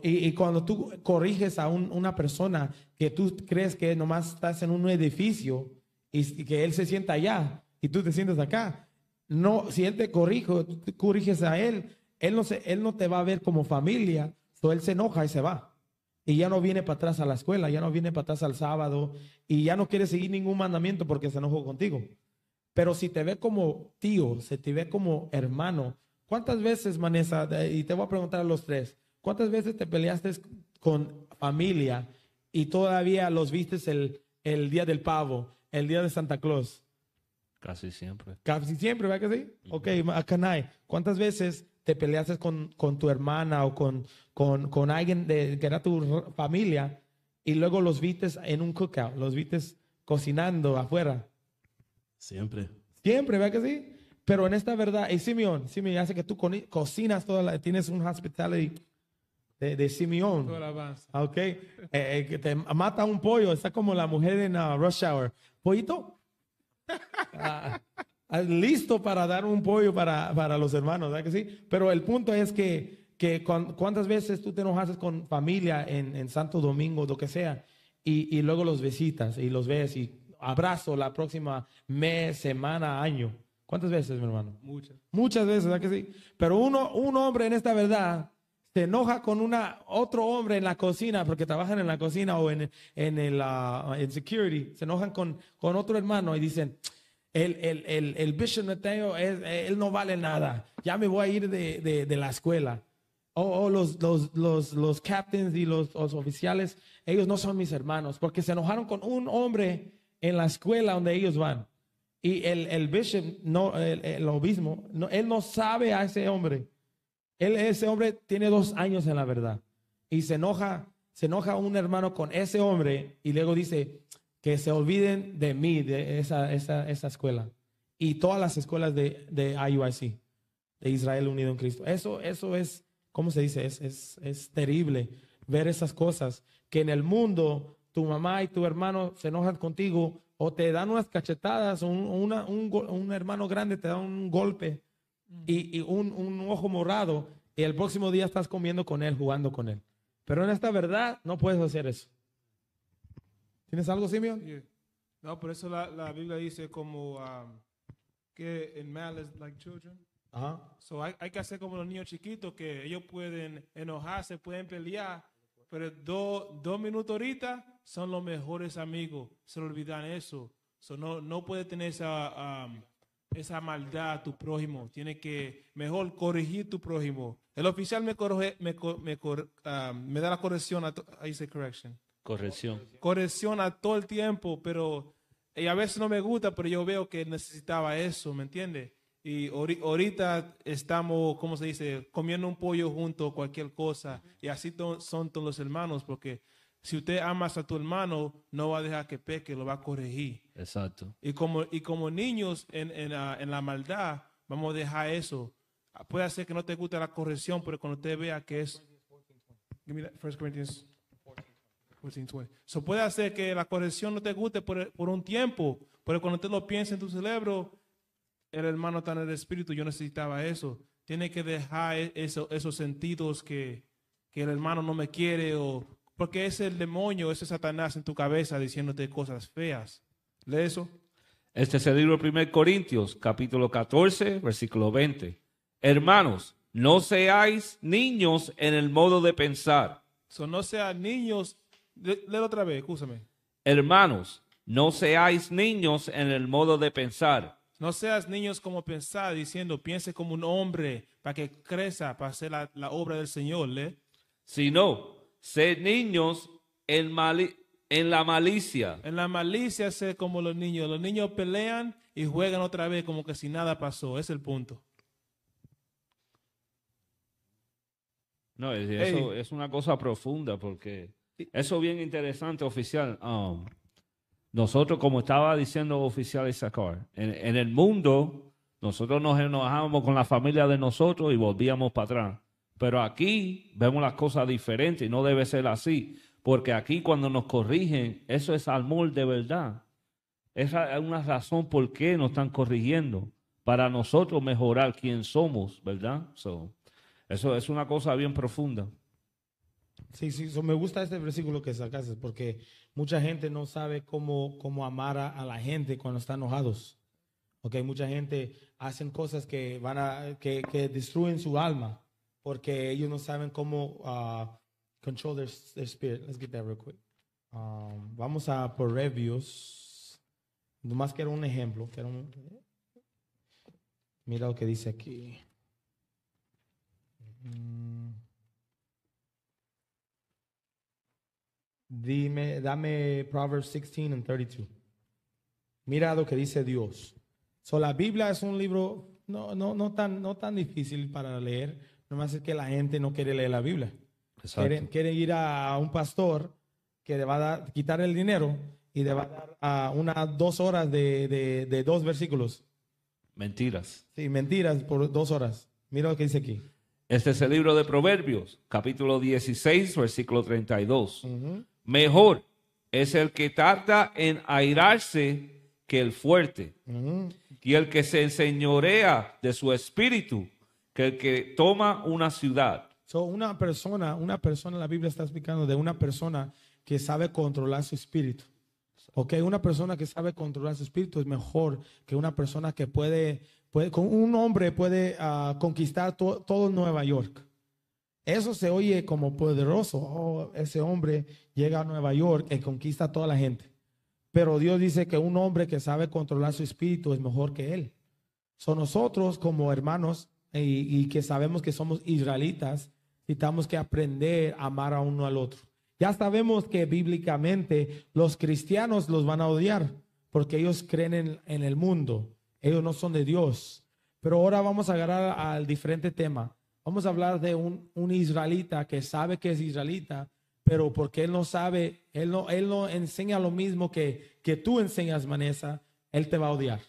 y, y, cuando tú corriges a una persona que tú crees que nomás estás en un edificio, y, que él se sienta allá y tú te sientas acá. No, si él te corrige, tú corriges a él, él no, se, él no te va a ver como familia, so él se enoja y se va. Y ya no viene para atrás a la escuela, ya no viene para atrás al sábado y ya no quiere seguir ningún mandamiento porque se enojó contigo. Pero si te ve como tío, si te ve como hermano, ¿cuántas veces, Manesa, y te voy a preguntar a los tres, ¿cuántas veces te peleaste con familia y todavía los vistes el, el día del pavo? el día de Santa Claus? Casi siempre. Casi siempre, ¿verdad que sí? Ok, Akanai, ¿cuántas veces te peleaste con, con tu hermana o con, con, con alguien de, que era tu familia y luego los viste en un cookout, los viste cocinando afuera? Siempre. Siempre, ¿verdad que sí? Pero en esta verdad, y Simeón, Simeón hace que tú cocinas toda la, tienes un hospitality de, Simeón. Ah, ok. Eh, eh, que te mata un pollo. Está como la mujer en la ah, Rush Hour. Pollito. Ah, listo para dar un pollo para, para los hermanos, ¿verdad que sí? Pero el punto es que, que cuántas veces tú te enojas con familia en, en Santo Domingo, lo que sea, y, y, luego los visitas y los ves y abrazo la próxima mes, semana, año. ¿Cuántas veces, mi hermano? Muchas. Muchas veces, ¿verdad que sí? Pero uno, un hombre en esta verdad se enoja con una, otro hombre en la cocina, porque trabajan en la cocina o en, en el ah, security, se enojan con, con otro hermano y dicen, el, el, el, el Bishop Mateo, él, él, no vale nada, ya me voy a ir de, de, la escuela. O los, los, los, los, captains y los, oficiales, ellos no son mis hermanos, porque se enojaron con un hombre en la escuela donde ellos van. Y el, el bishop, no, el, el él no sabe a ese hombre ese hombre tiene dos años en la verdad y se enoja, se enoja un hermano con ese hombre y luego dice que se olviden de mí, de esa, esa, escuela y todas las escuelas de, de IUIC, de Israel Unido en Cristo. Eso, eso es, ¿cómo se dice? Es, terrible ver esas cosas que en el mundo tu mamá y tu hermano se enojan contigo o te dan unas cachetadas, o un, un hermano grande te da un golpe y, y un, un, ojo morado y el próximo día estás comiendo con él, jugando con él. Pero en esta verdad no puedes hacer eso. ¿Tienes algo, simio, No, por eso la, la Biblia dice como um, que en mal es like children. hay, que hacer como los niños chiquitos que ellos pueden enojarse, pueden pelear, pero dos minutos ahorita son los mejores amigos. Se olvidan eso. So no, puede tener esa... Um, esa maldad a tu prójimo. tiene que mejor corregir tu prójimo. El oficial me, corre, ah, me, da la corrección, a dice Corrección. Corrección a todo el tiempo, pero a veces no me gusta, pero yo veo que necesitaba eso, ¿me entiendes? Y ahorita estamos, ¿cómo se dice? Comiendo un pollo junto, cualquier cosa. Y así son todos los hermanos, porque si usted amas a tu hermano, no va a dejar que peque, lo va a corregir. Exacto. Y como, y como niños en, en, la, en la maldad, vamos a dejar eso. Puede ser que no te guste la corrección, pero cuando usted vea que es... Give me that, 1 Corinthians 14, So puede hacer que la corrección no te guste por, por un tiempo, pero cuando usted lo piensa en tu cerebro, el hermano está en el espíritu, yo necesitaba eso. Tiene que dejar e, eso, esos sentidos que, que el hermano no me quiere o porque es el demonio, ese Satanás en tu cabeza diciéndote cosas feas. Lee eso. Este es el libro 1 Corintios, capítulo 14, versículo 20. Hermanos, no seáis niños en el modo de pensar. So, no sean niños. otra vez, escúchame. Hermanos, no seáis niños en el modo de pensar. No seas niños como pensar, diciendo, piense como un hombre, para que crezca, para hacer la, obra del Señor. ¿le? no... Ser niños en, la malicia. En la malicia sé como los niños. Los niños pelean y juegan otra vez como que si nada pasó. Es el punto. No, es, eso es una cosa profunda porque eso bien interesante, oficial. Um, nosotros, como estaba diciendo oficial Isaacar, en, en el mundo, nosotros nos enojábamos con la familia de nosotros y volvíamos para atrás. Pero aquí vemos las cosas diferentes y no debe ser así, porque aquí cuando nos corrigen, eso es amor de verdad. Esa es una razón por qué nos están corrigiendo, para nosotros mejorar quién somos, ¿verdad? eso es una cosa bien profunda. Sí, sí, me gusta este versículo que sacaste, porque mucha gente no sabe cómo, cómo amar a, la gente cuando están enojados. hay mucha gente hacen cosas que van a, que destruyen su alma porque ellos no saben cómo controlar uh, control espíritu. spirit. Let's real quick. Um, vamos a por Reviews. Nomás que un ejemplo. Mira lo que dice aquí. Mm. Dime, dame Proverbs 16 and 32. Mira lo que dice Dios. So, la Biblia es un libro no, no, no, tan, no tan difícil para leer más es que la gente no quiere leer la Biblia. Quieren, ir a un pastor que le va a quitar el dinero y le va a dar a unas dos horas de, dos versículos. Mentiras. Sí, mentiras por dos horas. Mira lo que dice aquí. Este es el libro de Proverbios, capítulo 16, versículo 32. Mejor es el que tarda en airarse que el fuerte. Y el que se enseñorea de su espíritu que, que toma una ciudad. So, una persona, una persona, la Biblia está explicando de una persona que sabe controlar su espíritu. Ok, una persona que sabe controlar su espíritu es mejor que una persona que puede, puede un hombre puede ah, conquistar todo Nueva York. Eso se oye como poderoso. Oh, ese hombre llega a Nueva York y conquista a toda la gente. Pero Dios dice que un hombre que sabe controlar su espíritu es mejor que él. Son nosotros como hermanos y, que sabemos que somos israelitas, necesitamos que aprender a amar a uno al otro. Ya sabemos que bíblicamente los cristianos los van a odiar porque ellos creen en, el mundo, ellos no son de Dios. Pero ahora vamos a agarrar al diferente tema. Vamos a hablar de un, israelita que sabe que es israelita, pero porque él no sabe, él no, él no enseña lo mismo que, tú enseñas, Manesa, él te va a odiar.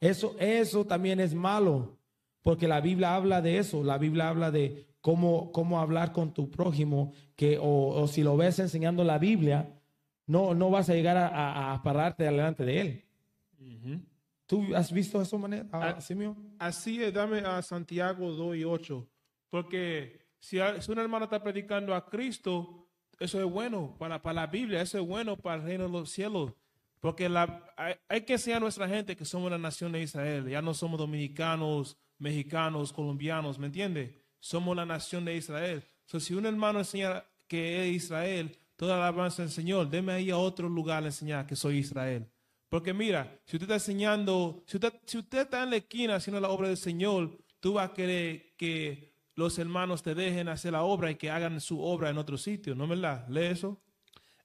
Eso, eso también es malo, porque la Biblia habla de eso, la Biblia habla de cómo, cómo hablar con tu prójimo, que, o, si lo ves enseñando la Biblia, no, no vas a llegar a, pararte delante de él. ¿Tú has visto eso, manera, ah, ah, Así es, dame a Santiago 2 y 8, porque si, un una hermana está predicando a Cristo, eso es bueno para, para la Biblia, eso es bueno para el reino de los cielos. Porque la, hay, que enseñar nuestra gente que somos la nación de Israel. Ya no somos dominicanos, mexicanos, colombianos, ¿me entiende? Somos la nación de Israel. So, si un hermano enseña que es Israel, toda la alabanza del Señor, deme ahí a otro lugar a enseñar que soy Israel. Porque mira, si usted está enseñando, si usted, si usted está en la esquina haciendo la obra del Señor, tú vas a querer que los hermanos te dejen hacer la obra y que hagan su obra en otro sitio, ¿no es verdad? Lee eso.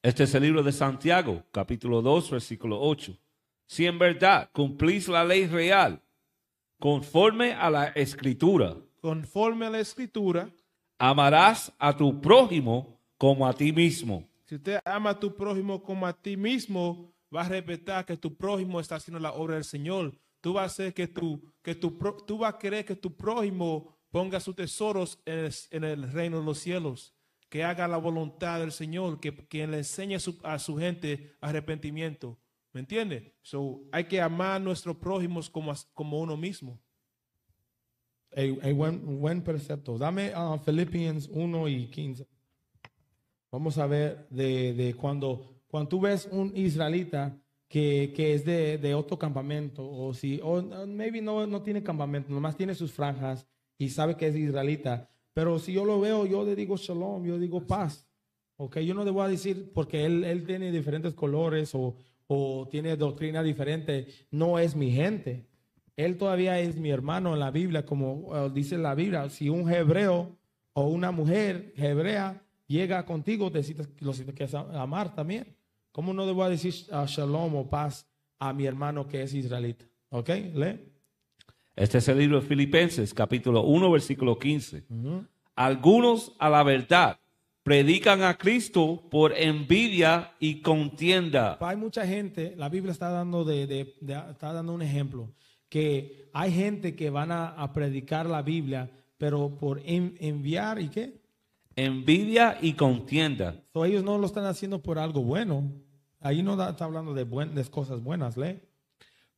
Este es el libro de Santiago, capítulo 2, versículo 8. Si en verdad cumplís la ley real, Conforme a la escritura. Conforme a la escritura. Amarás a tu prójimo como a ti mismo. Si usted ama a tu prójimo como a ti mismo, va a respetar que tu prójimo está haciendo la obra del Señor. Tú vas a que tu, que tu, tú vas a querer que tu prójimo ponga sus tesoros en el, reino de los cielos, que haga la voluntad del Señor, que, le enseñe a su gente arrepentimiento. ¿Me entiende? So, hay que amar a nuestros prójimos como, como uno mismo. Hey, buen, buen, precepto. Dame a uh, 1 y 15. Vamos a ver de, de, cuando, cuando tú ves un israelita que, que es de, de, otro campamento, o si, o maybe no, no tiene campamento, nomás tiene sus franjas y sabe que es israelita. Pero si yo lo veo, yo le digo shalom, yo digo paz. Ok, yo no le voy a decir porque él, él tiene diferentes colores o, o tiene doctrina diferente, no es mi gente. Él todavía es mi hermano en la Biblia, como eh, dice la Biblia. Si un hebreo o una mujer hebrea llega contigo, te citas, que amar también. ¿Cómo no debo decir shalom o paz a mi hermano que es israelita? ¿Ok? Lee. Este es el libro de Filipenses, capítulo 1, versículo 15. Algunos a la verdad predican a Cristo por envidia y contienda. Hay mucha gente, la Biblia está dando, de, está dando un ejemplo, que hay gente que van a, predicar la Biblia, pero por enviar y qué? Envidia y contienda. So, ellos no lo están haciendo por algo bueno. Ahí no está hablando de, buenas cosas buenas, ¿le?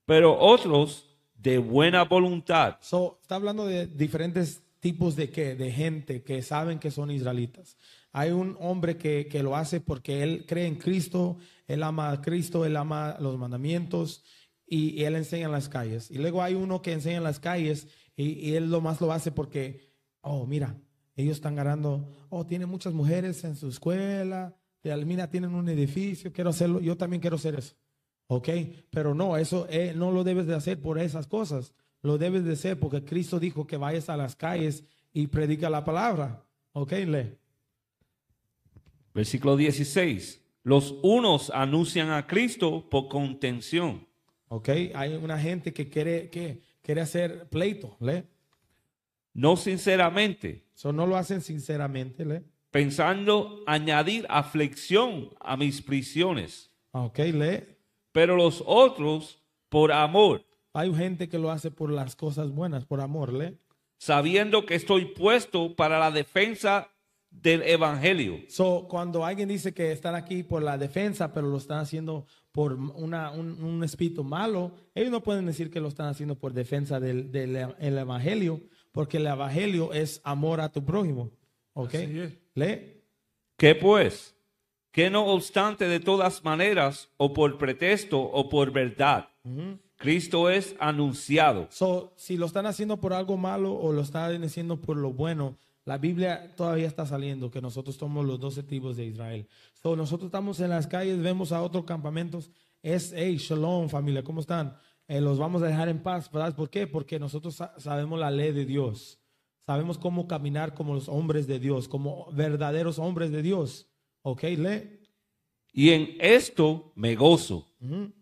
Pero otros de buena voluntad. está hablando de diferentes tipos de qué? De gente que saben que son israelitas. Hay un hombre que, lo hace porque él cree en Cristo, él ama a Cristo, él ama los mandamientos y, él enseña en las calles. Y luego hay uno que enseña en las calles y, él lo más lo hace porque, oh, mira, ellos están ganando, oh, tiene muchas mujeres en su escuela, de Almina tienen un edificio, quiero hacerlo, yo también quiero hacer eso. ¿Ok? Pero no, eso eh, no lo debes de hacer por esas cosas. Lo debes de hacer porque Cristo dijo que vayas a las calles y predica la palabra. ¿Ok? Lee. Versículo 16. Los unos anuncian a Cristo por contención. Ok, hay una gente que quiere, que quiere hacer pleito, ¿le? No sinceramente. Eso no lo hacen sinceramente, ¿le? Pensando añadir aflicción a mis prisiones. Ok, ¿le? Pero los otros por amor. Hay gente que lo hace por las cosas buenas, por amor, ¿le? Sabiendo que estoy puesto para la defensa del evangelio. So, cuando alguien dice que están aquí por la defensa, pero lo están haciendo por una, un, espíritu malo, ellos no pueden decir que lo están haciendo por defensa del, del evangelio, porque el evangelio es amor a tu prójimo. ¿Ok? ¿Le? ¿Qué pues? Que no obstante de todas maneras, o por pretexto o por verdad, Cristo es anunciado. So, si lo están haciendo por algo malo o lo están haciendo por lo bueno, la Biblia todavía está saliendo que nosotros somos los 12 tribus de Israel. So, nosotros estamos en las calles, vemos a otros campamentos. Es, hey, shalom familia, ¿cómo están? Eh, los vamos a dejar en paz, ¿verdad? ¿Por qué? Porque nosotros sabemos la ley de Dios. Sabemos cómo caminar como los hombres de Dios, como verdaderos hombres de Dios. ¿Ok? Le. Y en esto me gozo.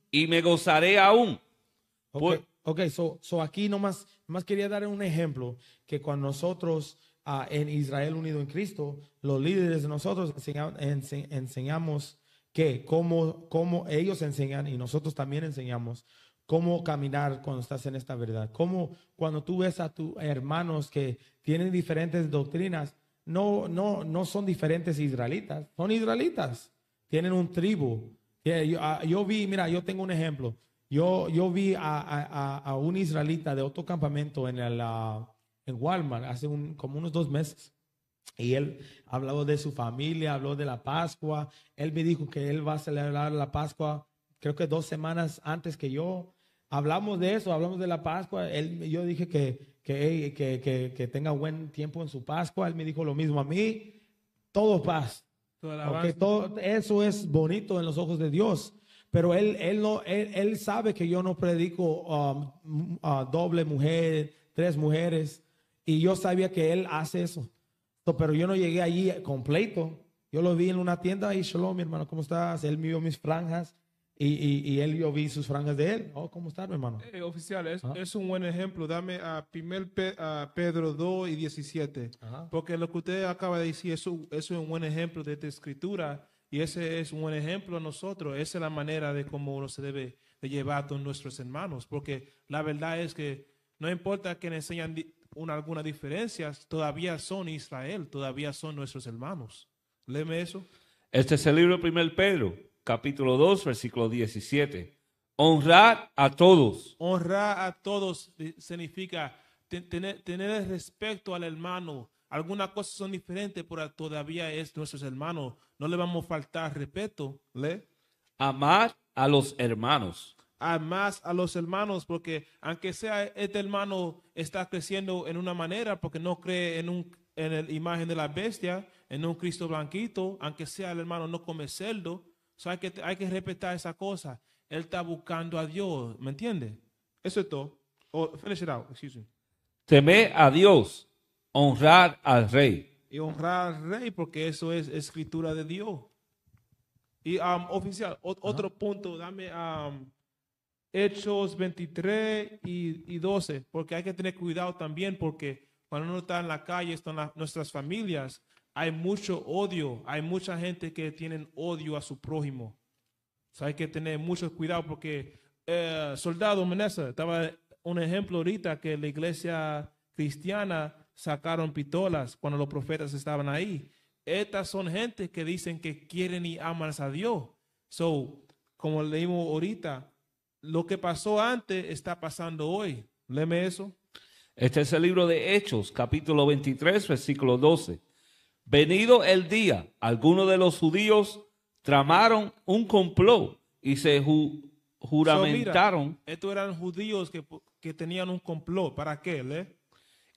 Y me gozaré aún. Ok, okay so, so aquí nomás, nomás quería dar un ejemplo que cuando nosotros en Israel unido en Cristo, los líderes de nosotros enseñamos que cómo, cómo ellos enseñan y nosotros también enseñamos cómo caminar cuando estás en esta verdad. Cómo cuando tú ves a tus hermanos que tienen diferentes doctrinas, no, no, no son diferentes israelitas, son israelitas, tienen un tribu. Yo, ah, yo vi, mira, yo tengo un ejemplo. Yo, yo vi a, un israelita de otro campamento en la en Walmart hace un, como unos dos meses. Y él habló de su familia, habló de la Pascua. Él me dijo que él va a celebrar la Pascua, creo que dos semanas antes que yo. Hablamos de eso, hablamos de la Pascua. Él, yo dije que, que, que, que, tenga buen tiempo en su Pascua. Él me dijo lo mismo a mí. Todo paz. Porque todo, eso es bonito en los ojos de Dios. Pero él, él, no, él, sabe que yo no predico um, a doble mujer, tres mujeres. Y yo sabía que él hace eso. Pero yo no llegué allí completo. Yo lo vi en una tienda y shalom, mi hermano, ¿cómo estás? Él vio mis franjas y, y, él yo vi sus franjas de él. Oh, ¿Cómo estás, mi hermano? Eh, oficial, es, un buen ejemplo. Dame a Pedro 2 y 17. Porque lo que usted acaba de decir, eso, eso es un buen ejemplo de esta escritura. Y ese es un buen ejemplo a nosotros. Esa es la manera de cómo uno se debe de llevar a todos nuestros hermanos. Porque la verdad es que no importa que le enseñan una, alguna diferencia, todavía son Israel, todavía son nuestros hermanos. Léeme eso. Este es el libro de 1 Pedro, capítulo 2, versículo 17. Honrar a todos. Honrar a todos significa tener, tener respeto al hermano. Algunas cosas son diferentes, pero todavía es nuestros hermanos. No le vamos a faltar respeto. ¿Le? Amar a los hermanos. Además, a los hermanos, porque aunque sea este hermano está creciendo en una manera, porque no cree en, un, en la imagen de la bestia, en un Cristo blanquito, aunque sea el hermano no come cerdo, hay, que, hay que respetar esa cosa. Él está buscando a Dios, ¿me entiende? Eso es todo. o oh, finish it out, excuse me. a Dios, honrar al rey. Y honrar al rey, porque eso es escritura de Dios. Y um, oficial, otro punto, dame um, Hechos 23 y, 12, porque hay que tener cuidado también porque cuando uno está en la calle, están nuestras familias, hay mucho odio, hay mucha gente que tiene odio a su prójimo. hay que tener mucho cuidado porque eh, soldado Menesa, estaba un ejemplo ahorita que la iglesia cristiana sacaron pistolas cuando los profetas estaban ahí. Estas son gente que dicen que quieren y aman a Dios. So, como leímos ahorita, lo que pasó antes está pasando hoy. Léeme eso. Este es el libro de Hechos, capítulo 23, versículo 12. Venido el día, algunos de los judíos tramaron un complot y se juramentaron. Esto estos eran judíos que, que, tenían un complot. ¿Para qué? ¿le?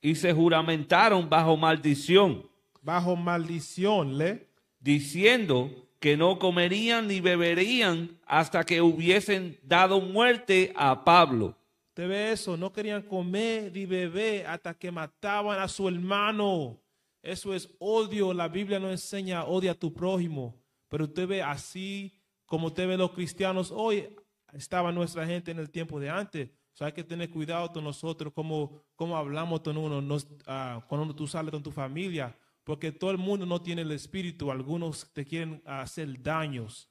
Y se juramentaron bajo maldición. Bajo maldición, ¿le? Diciendo que no comerían ni beberían hasta que hubiesen dado muerte a Pablo. ¿Te ve eso? No querían comer ni beber hasta que mataban a su hermano. Eso es odio. La Biblia no enseña odia a tu prójimo. Pero usted ve así como usted ve los cristianos hoy, estaba nuestra gente en el tiempo de antes. hay que tener cuidado con nosotros, cómo, cómo hablamos con uno, nos, ah, cuando tú sales con tu familia. Porque todo el mundo no tiene el espíritu. Algunos te quieren hacer daños.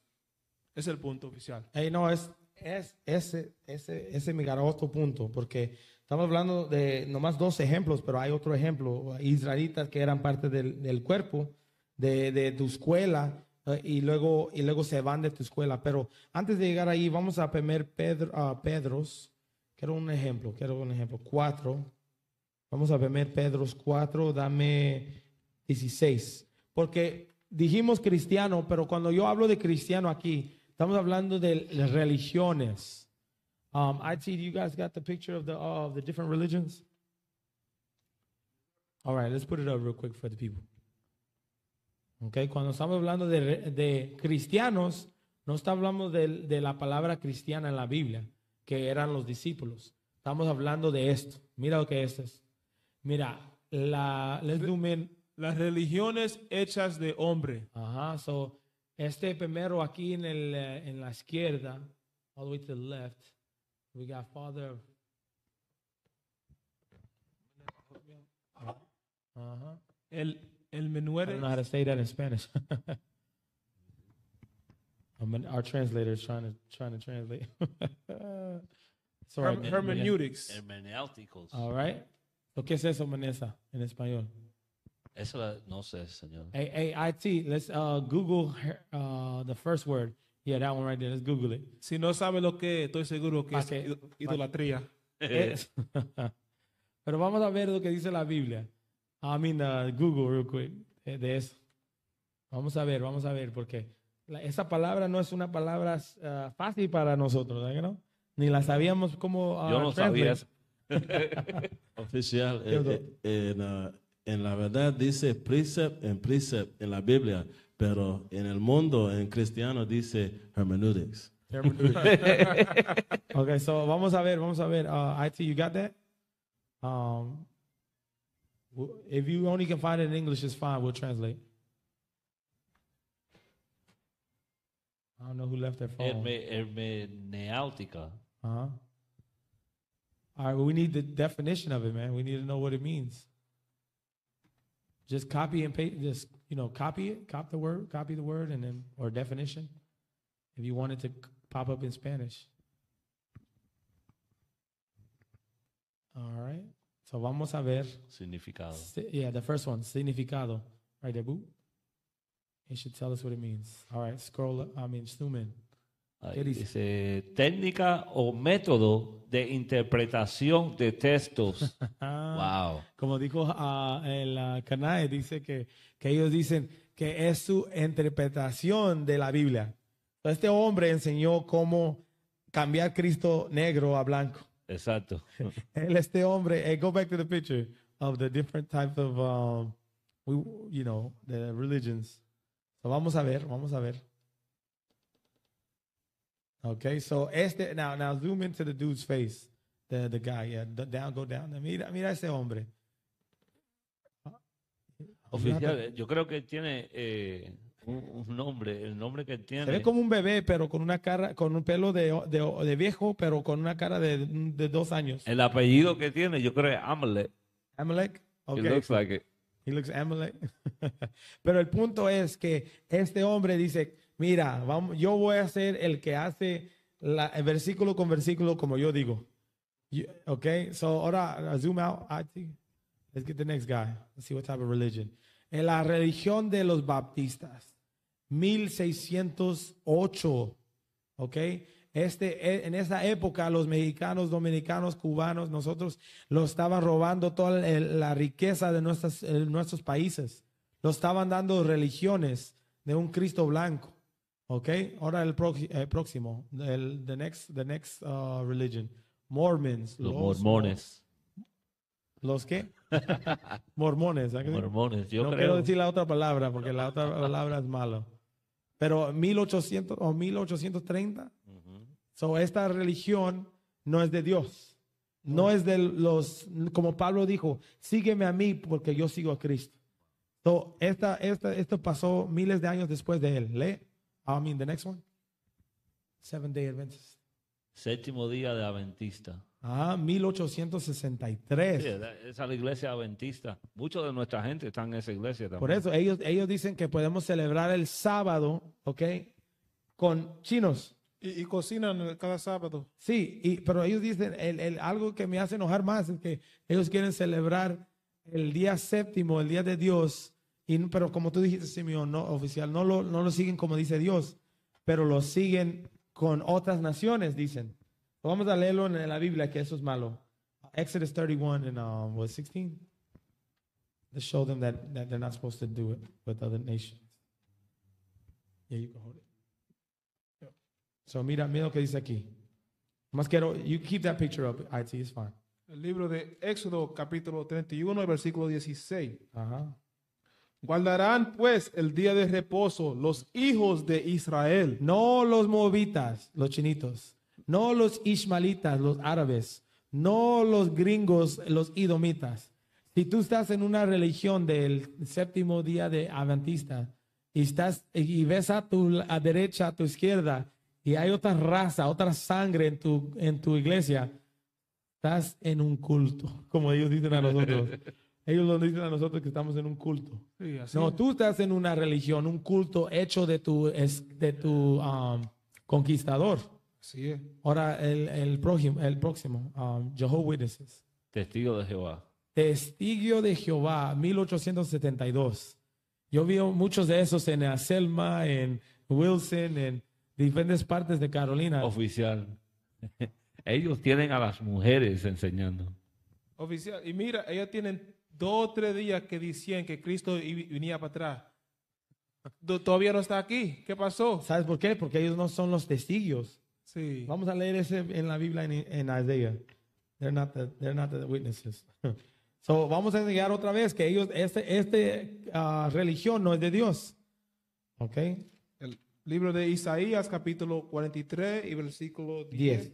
Es el punto oficial. no, es, es, ese, ese, ese mi otro punto. Porque estamos hablando de nomás dos ejemplos, pero hay otro ejemplo. Israelitas que eran parte del, del cuerpo, de, de tu escuela eh, y luego y luego se van de tu escuela. Pero antes de llegar ahí, vamos a primer Pedro, a Pedros. Quiero un ejemplo, quiero un ejemplo. Cuatro. Vamos a primer Pedros cuatro. Dame 16. Porque dijimos cristiano, pero cuando yo hablo de cristiano aquí, estamos hablando de las religiones. Um, I you guys got the picture of the, uh, of the different religions? All right, let's put it up real quick for the people. Okay, cuando estamos hablando de, de cristianos, no estamos hablando de, de la palabra cristiana en la Biblia, que eran los discípulos. Estamos hablando de esto. Mira lo que es esto Mira, la, let's las religiones hechas de hombre. Ajá, so este primero aquí en, el, eh, en la izquierda, all the way to the left, we got Father. Ajá. El, el menuere. I don't know how to say that in Spanish. our translator is trying to trying to translate. Sorry, Herm- hermeneutics. Hermeneuticals. All right. ¿Qué es eso, Manessa, en español? Eso no sé, señor. Hey, hey, IT, let's uh, Google uh, the first word. Yeah, that one right there. Let's Google it. Si no sabe lo que estoy seguro que es idolatría. Eh, Pero vamos a ver lo que dice la Biblia. I mean, uh, Google real quick eh, de eso. Vamos a ver, vamos a ver, porque esa palabra no es una palabra fácil para nosotros, no? Ni la sabíamos cómo. Yo no sabía. Oficial, eh, en, en la verdad dice precept en precept en la Biblia, pero en el mundo, en cristiano, dice hermeneutics. okay, so vamos a ver, vamos a ver. Uh, IT, you got that? Um, if you only can find it in English, it's fine. We'll translate. I don't know who left their phone. Hermeneutica. Uh huh. All right, well, we need the definition of it, man. We need to know what it means just copy and paste just you know copy it copy the word copy the word and then or definition if you wanted to pop up in spanish all right so vamos a ver significado yeah the first one significado right there boo it should tell us what it means all right scroll up i mean zoom in dice? técnica o método de interpretación de textos. Ah, wow. Como dijo ah, el canal, ah, dice que, ellos dicen que es su interpretación de la Biblia. Este hombre enseñó cómo cambiar Cristo negro a blanco. Exacto. este hombre, eh, go back to the picture of the different types of, um, you know, the religions. vamos a ver, vamos a ver. Okay, so este, now, now zoom into the dude's face, the, the guy, yeah, down, go down. Mira, mira ese hombre. Ah, oficial, yo creo que tiene eh, un, nombre, el nombre que tiene. Se ve como un bebé, pero con una cara, con un pelo de, de, de viejo, pero con una cara de, de, dos años. El apellido que tiene, yo creo que es Amalek. Amalek, okay. He looks like it. He looks Amalek. pero el punto es que este hombre dice, mira, yo voy a ser el que hace el versículo con versículo como yo digo. Ok, so ahora zoom out. Let's get the next guy. Let's see what type of religion. En la religión de los baptistas, 1608. Ok, este, e, en esa época los mexicanos, dominicanos, cubanos, nosotros lo estaban robando toda la riqueza de nuestras, eh, nuestros países. lo estaban dando religiones de un Cristo blanco. Ok, ahora el, el eh, próximo, el the next, the next uh, religion. Mormons. Los, mormones. ¿Los qué? mormones. ¿eh? Mormones, yo no quiero decir la otra palabra porque la otra palabra es mala. Pero 1800 o 1830, so esta religión no es de Dios. No es de los, como Pablo dijo, sígueme a mí porque yo sigo a Cristo. So, esta, esta, esto pasó miles de años después de él. Lee. I mean the next one. Seven Day Séptimo día de Adventista. Ah, 1863. Sí, esa es la iglesia adventista. Muchos de nuestra gente están en esa iglesia también. Por eso, ellos, ellos dicen que podemos celebrar el sábado, ¿ok? Con chinos. Y, cocinan cada sábado. Sí, y, pero ellos dicen, algo que me hace enojar más es que ellos quieren celebrar el día séptimo, el día de Dios, y, pero como tú dijiste, Simeón, no, oficial, no lo, no lo siguen como dice Dios, pero lo siguen con otras naciones, dicen. Vamos a leerlo en la Biblia, que eso es malo. Exodus 31 and um, 16? To show them that, that they're not supposed to do it with other nations. Yeah, you can hold it. So mira, mira lo que dice aquí. Más quiero, you keep that picture up, IT, it's fine. El libro de Éxodo, capítulo 31, versículo 16. Ajá. Guardarán pues el día de reposo los hijos de Israel. No los moabitas, los chinitos. No los ismalitas, los árabes. No los gringos, los idomitas. Si tú estás en una religión del séptimo día de Adventista y, estás, y ves a tu a derecha, a tu izquierda, y hay otra raza, otra sangre en tu, en tu iglesia, estás en un culto, como ellos dicen a nosotros. Ellos nos dicen a nosotros que estamos en un culto. no, tú estás en una religión, un culto hecho de tu, de tu um, conquistador. Ahora el, el próximo, um, Jehovah Witnesses. Testigo de Jehová. Testigo de Jehová, 1872. Yo vi muchos de esos en Selma, en Wilson, en diferentes partes de Carolina. Oficial. Ellos tienen a las mujeres enseñando. Oficial. Y mira, ellos tienen dos o tres días que decían que Cristo venía para atrás. Todavía no está aquí. ¿Qué pasó? ¿Sabes por qué? Porque ellos no son los testigos. Sí. Vamos a leer ese en la Biblia en, en Isaías. They're not, the, they're not the witnesses. so, vamos a enseñar otra vez que ellos, este, este ah, religión no es de Dios. ¿Ok? El libro de Isaías, capítulo 43 y versículo 10. 10.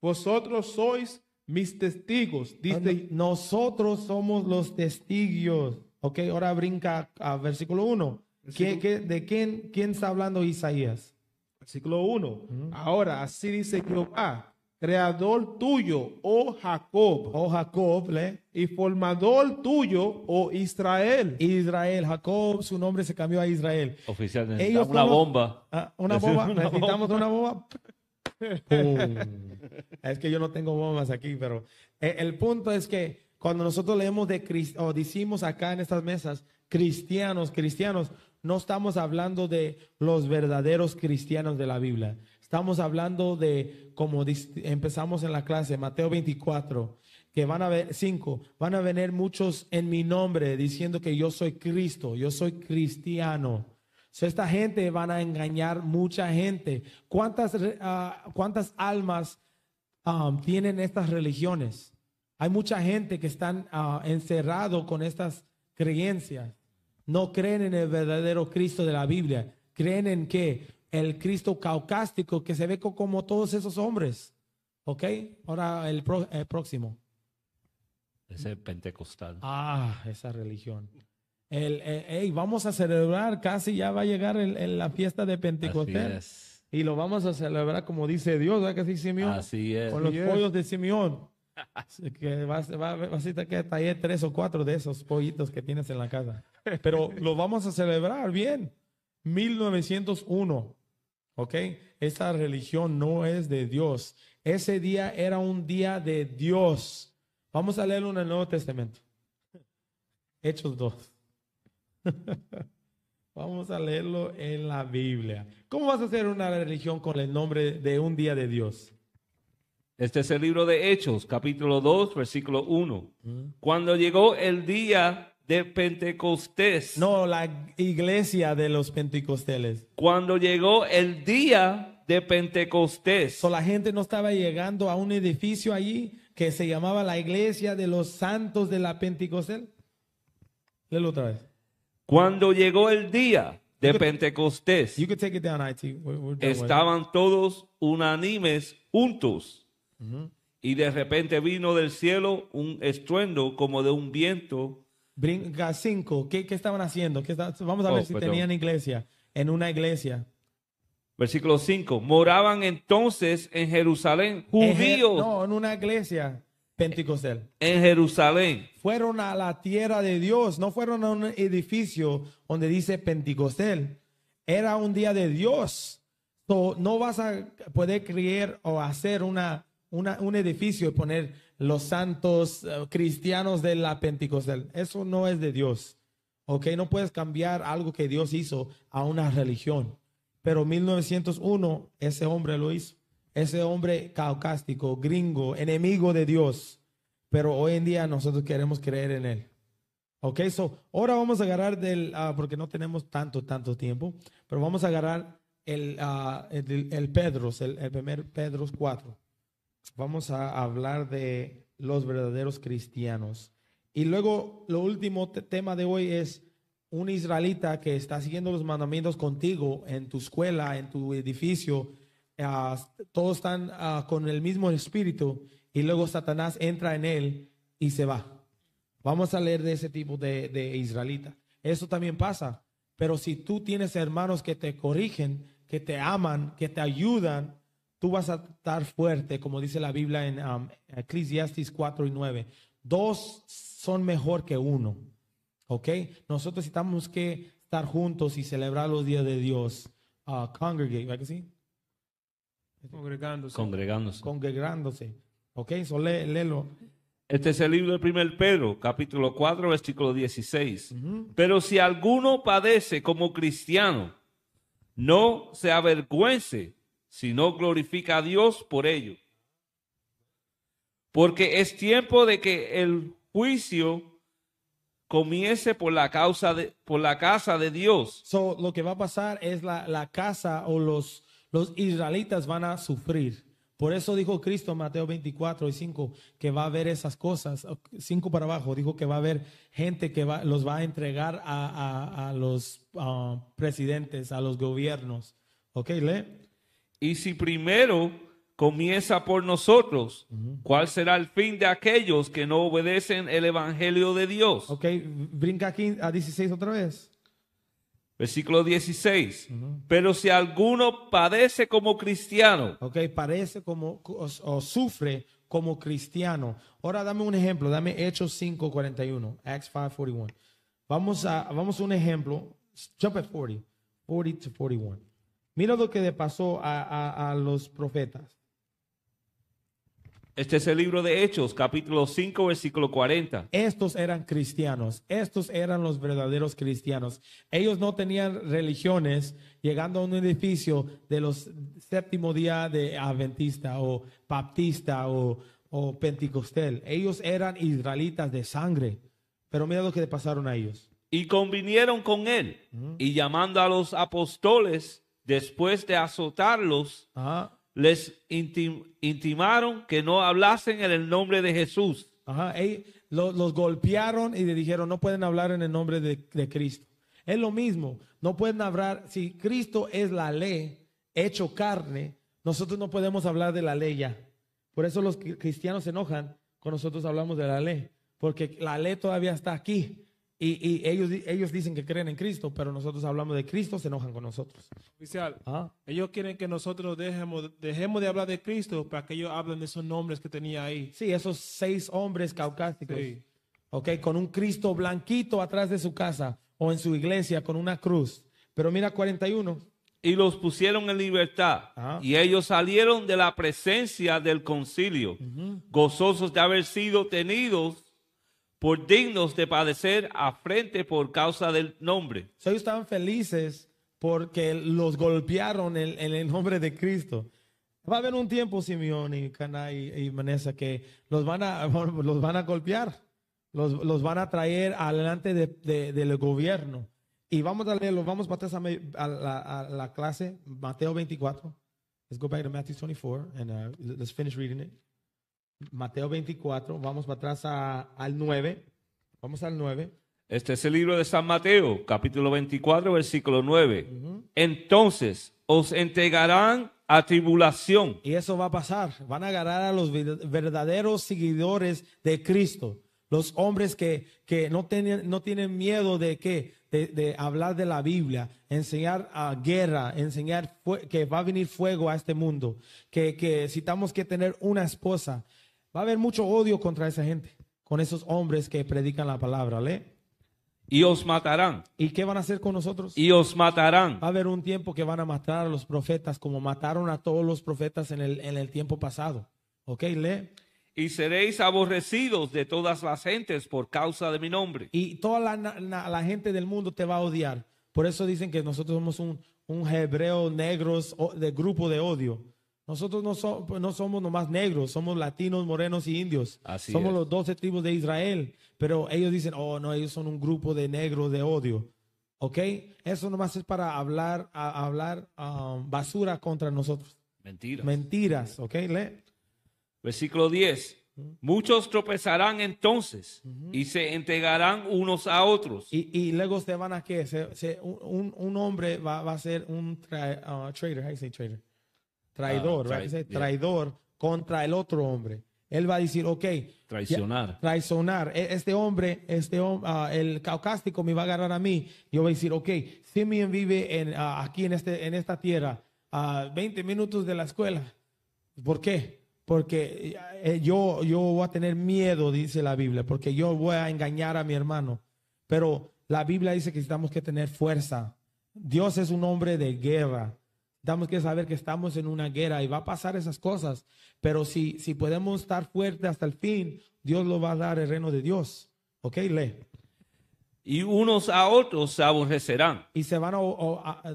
Vosotros sois mis testigos. Ah, dice, nosotros somos los testigos. Ok, ahora brinca a versículo 1. de quién, quién está hablando Isaías? Versículo 1. Ahora, así dice Jehová, creador tuyo, oh Jacob. Oh Jacob, ¿le? Y formador tuyo, oh Israel. Israel, Jacob, su nombre se cambió a Israel. oficialmente Es ah, una bomba. una bomba, necesitamos una bomba es que yo no tengo bombas aquí, pero eh, el punto es que cuando nosotros leemos de Cristo, o decimos acá en estas mesas, cristianos, cristianos, no estamos hablando de los verdaderos cristianos de la Biblia. Estamos hablando de, como empezamos en la clase, Mateo 24, que van a ver, cinco, van a venir muchos en mi nombre diciendo que yo soy Cristo, yo soy cristiano esta gente van a engañar mucha gente. ¿Cuántas, ah, cuántas almas um, tienen estas religiones? Hay mucha gente que están ah, encerrado con estas creencias. No creen en el verdadero Cristo de la Biblia. Creen en que el Cristo caucástico que se ve como todos esos hombres. ¿Ok? Ahora el próximo. Ese pentecostal. Ah, esa religión. El, eh, vamos a celebrar, casi ya va a llegar el, la fiesta de Pentecostés. Y lo vamos a celebrar como dice Dios, ¿verdad que Así es. Con los pollos de Simeón. que vas, va, a tener que tres o cuatro de esos pollitos que tienes en la casa. Pero lo vamos a celebrar bien. 1901. ¿Ok? Esta religión no es de Dios. Ese día era un día de Dios. Vamos a leerlo en el Nuevo Testamento. Hechos 2. Vamos a leerlo en la Biblia. ¿Cómo vas a hacer una religión con el nombre de un día de Dios? Este es el libro de Hechos, capítulo 2, versículo 1. Mm. Cuando llegó el día de Pentecostés. No, la iglesia de los Pentecosteles. Cuando llegó el día de Pentecostés. O la gente no estaba llegando a un edificio allí que se llamaba la iglesia de los santos de la Pentecostés. Léelo otra vez. Cuando llegó el día de Pentecostés, estaban todos unánimes juntos. Mm-hmm. Y de repente vino del cielo un estruendo como de un viento. Brinca cinco. ¿Qué, estaban haciendo? Vamos a ver oh, si tenían iglesia. En una iglesia. Versículo 5. Moraban entonces en Jerusalén judíos. no, en una iglesia. Pentecostel. En Jerusalén. Fueron a la tierra de Dios, no fueron a un edificio donde dice Pentecostel. Era un día de Dios. no vas a poder creer o hacer una, un edificio y poner los santos eh, cristianos de la Pentecostel. Eso no es de Dios. ¿Ok? No puedes cambiar algo que Dios hizo a una religión. Pero 1901 ese hombre lo hizo ese hombre caucástico, gringo, enemigo de Dios. Pero hoy en día nosotros queremos creer en Él. Ok, so ahora vamos a agarrar del, ah, porque no tenemos tanto, tanto tiempo, pero vamos a agarrar el, ah, Pedro, el, el, primer Pedro 4. Vamos a hablar de los verdaderos cristianos. Y luego, lo último tema de hoy es un israelita que está siguiendo los mandamientos contigo en tu escuela, en tu edificio, Ah, todos están ah, con el mismo espíritu y luego Satanás entra en él y se va. Vamos a leer de ese tipo de, israelita. Eso también pasa. Pero si tú tienes hermanos que te corrigen, que te aman, que te ayudan, tú vas a estar fuerte, como dice la Biblia en Ecclesiastes Eclesiastes 4 y 9. Dos son mejor que uno. ¿Ok? Nosotros necesitamos que estar juntos y celebrar los días de Dios. Ah, congregate, ¿verdad que sí? Este, congregándose. Congregándose. Congregándose. Ok, eso léelo. Este es el libro de primer Pedro, capítulo 4, versículo 16. Pero si alguno padece como cristiano, no se avergüence, sino glorifica a Dios por ello. Porque es tiempo de que el juicio comience por la causa de por la casa de Dios. So, lo que va a pasar es la casa o los los israelitas van a sufrir. Por eso dijo Cristo en Mateo 24 y 5 que va a haber esas cosas, 5 para abajo, dijo que va a haber gente que los va a entregar a, los ah, presidentes, a los gobiernos. ¿Ok? Lee. Y si primero comienza por nosotros, ¿cuál será el fin de aquellos que no obedecen el Evangelio de Dios? Ok, brinca aquí a 16 otra vez. Versículo 16. Pero si alguno padece como cristiano. Ok, padece como o, sufre como cristiano. Ahora dame un ejemplo, dame Hechos 41. Acts 5:41. Vamos a vamos a un ejemplo, jump 40, 40 to 41. Mira lo que le pasó a, a los profetas. Este es el libro de Hechos, capítulo 5, versículo 40. Estos eran cristianos, estos eran los verdaderos cristianos. Ellos no tenían religiones llegando a un edificio de los séptimo día de adventista o baptista o, o pentecostel. Ellos eran israelitas de sangre. Pero mira lo que le pasaron a ellos. Y convinieron con él y llamando a los apóstoles después de azotarlos, ah les intimaron que no hablasen en el nombre de Jesús. Ajá, los, golpearon y le dijeron, no pueden hablar en el nombre de, de Cristo. Es lo mismo, no pueden hablar, si Cristo es la ley, hecho carne, nosotros no podemos hablar de la ley ya. Por eso los cristianos se enojan cuando nosotros hablamos de la ley, porque la ley todavía está aquí. Y, ellos, ellos dicen que creen en Cristo, pero nosotros hablamos de Cristo, se enojan con nosotros. Oficial, ah. ellos quieren que nosotros dejemos, dejemos de hablar de Cristo para que ellos hablen de esos nombres que tenía ahí. Sí, esos seis hombres caucásicos. Sí. Ok, con un Cristo blanquito atrás de su casa o en su iglesia con una cruz. Pero mira 41. Y los pusieron en libertad. Ah. Y ellos salieron de la presencia del concilio, gozosos de haber sido tenidos por dignos de padecer frente por causa del nombre. So, ellos estaban felices porque los golpearon en, el nombre de Cristo. Va a haber un tiempo, Simeón y Cana y, Manesa, que los van a, los van a golpear, los, los van a traer adelante del gobierno. Y vamos a leerlo, vamos a, la, a la clase, Mateo 24. Let's go back to Matthew 24 and uh, let's finish reading it. Mateo 24, vamos para atrás al 9. Vamos al 9. Este es el libro de San Mateo, capítulo 24, versículo 9. Entonces os entregarán a tribulación. Y eso va a pasar. Van a agarrar a los verdaderos seguidores de Cristo. Los hombres que, no, tienen, no tienen miedo de que de, hablar de la Biblia, enseñar a ah, guerra, enseñar que va a venir fuego a este mundo, que, necesitamos que tener una esposa, Va a haber mucho odio contra esa gente, con esos hombres que predican la palabra, ¿le? Y os matarán. ¿Y qué van a hacer con nosotros? Y os matarán. Va a haber un tiempo que van a matar a los profetas, como mataron a todos los profetas en el, en el tiempo pasado. ¿Ok? Lee. Y seréis aborrecidos de todas las gentes por causa de mi nombre. Y toda la, la, la gente del mundo te va a odiar. Por eso dicen que nosotros somos un, un hebreo negros de grupo de odio. Nosotros no, pues, no, somos nomás negros, somos latinos, morenos y indios. somos los 12 tribus de Israel. Pero ellos dicen, oh, no, ellos son un grupo de negros de odio. ¿Ok? Eso nomás es para hablar, hablar um, basura contra nosotros. Mentiras. Mentiras, ¿ok? Lee. Versículo 10. Muchos tropezarán entonces y se entregarán unos a otros. Y, y luego se van a qué? un, hombre va, a ser un trader. Uh, trader? traidor, ah, traidor contra el otro hombre. Él va a decir, ok, traicionar. traicionar. E-, este hombre, este ah, el caucástico me va a agarrar a mí. Yo voy a decir, ok, Simeon vive en, ah, aquí en, este, en esta tierra, a 20 minutos de la escuela. ¿Por qué? Porque eh, eh, yo, yo voy a tener miedo, dice la Biblia, porque yo voy a engañar a mi hermano. Pero la Biblia dice que necesitamos que tener fuerza. Dios es un hombre de guerra. Damos que saber que estamos en una guerra y va a pasar esas cosas, pero si, si podemos estar fuertes hasta el fin, Dios lo va a dar el reino de Dios. ¿Ok? Lee. Y unos a otros se aborrecerán. Y se van a,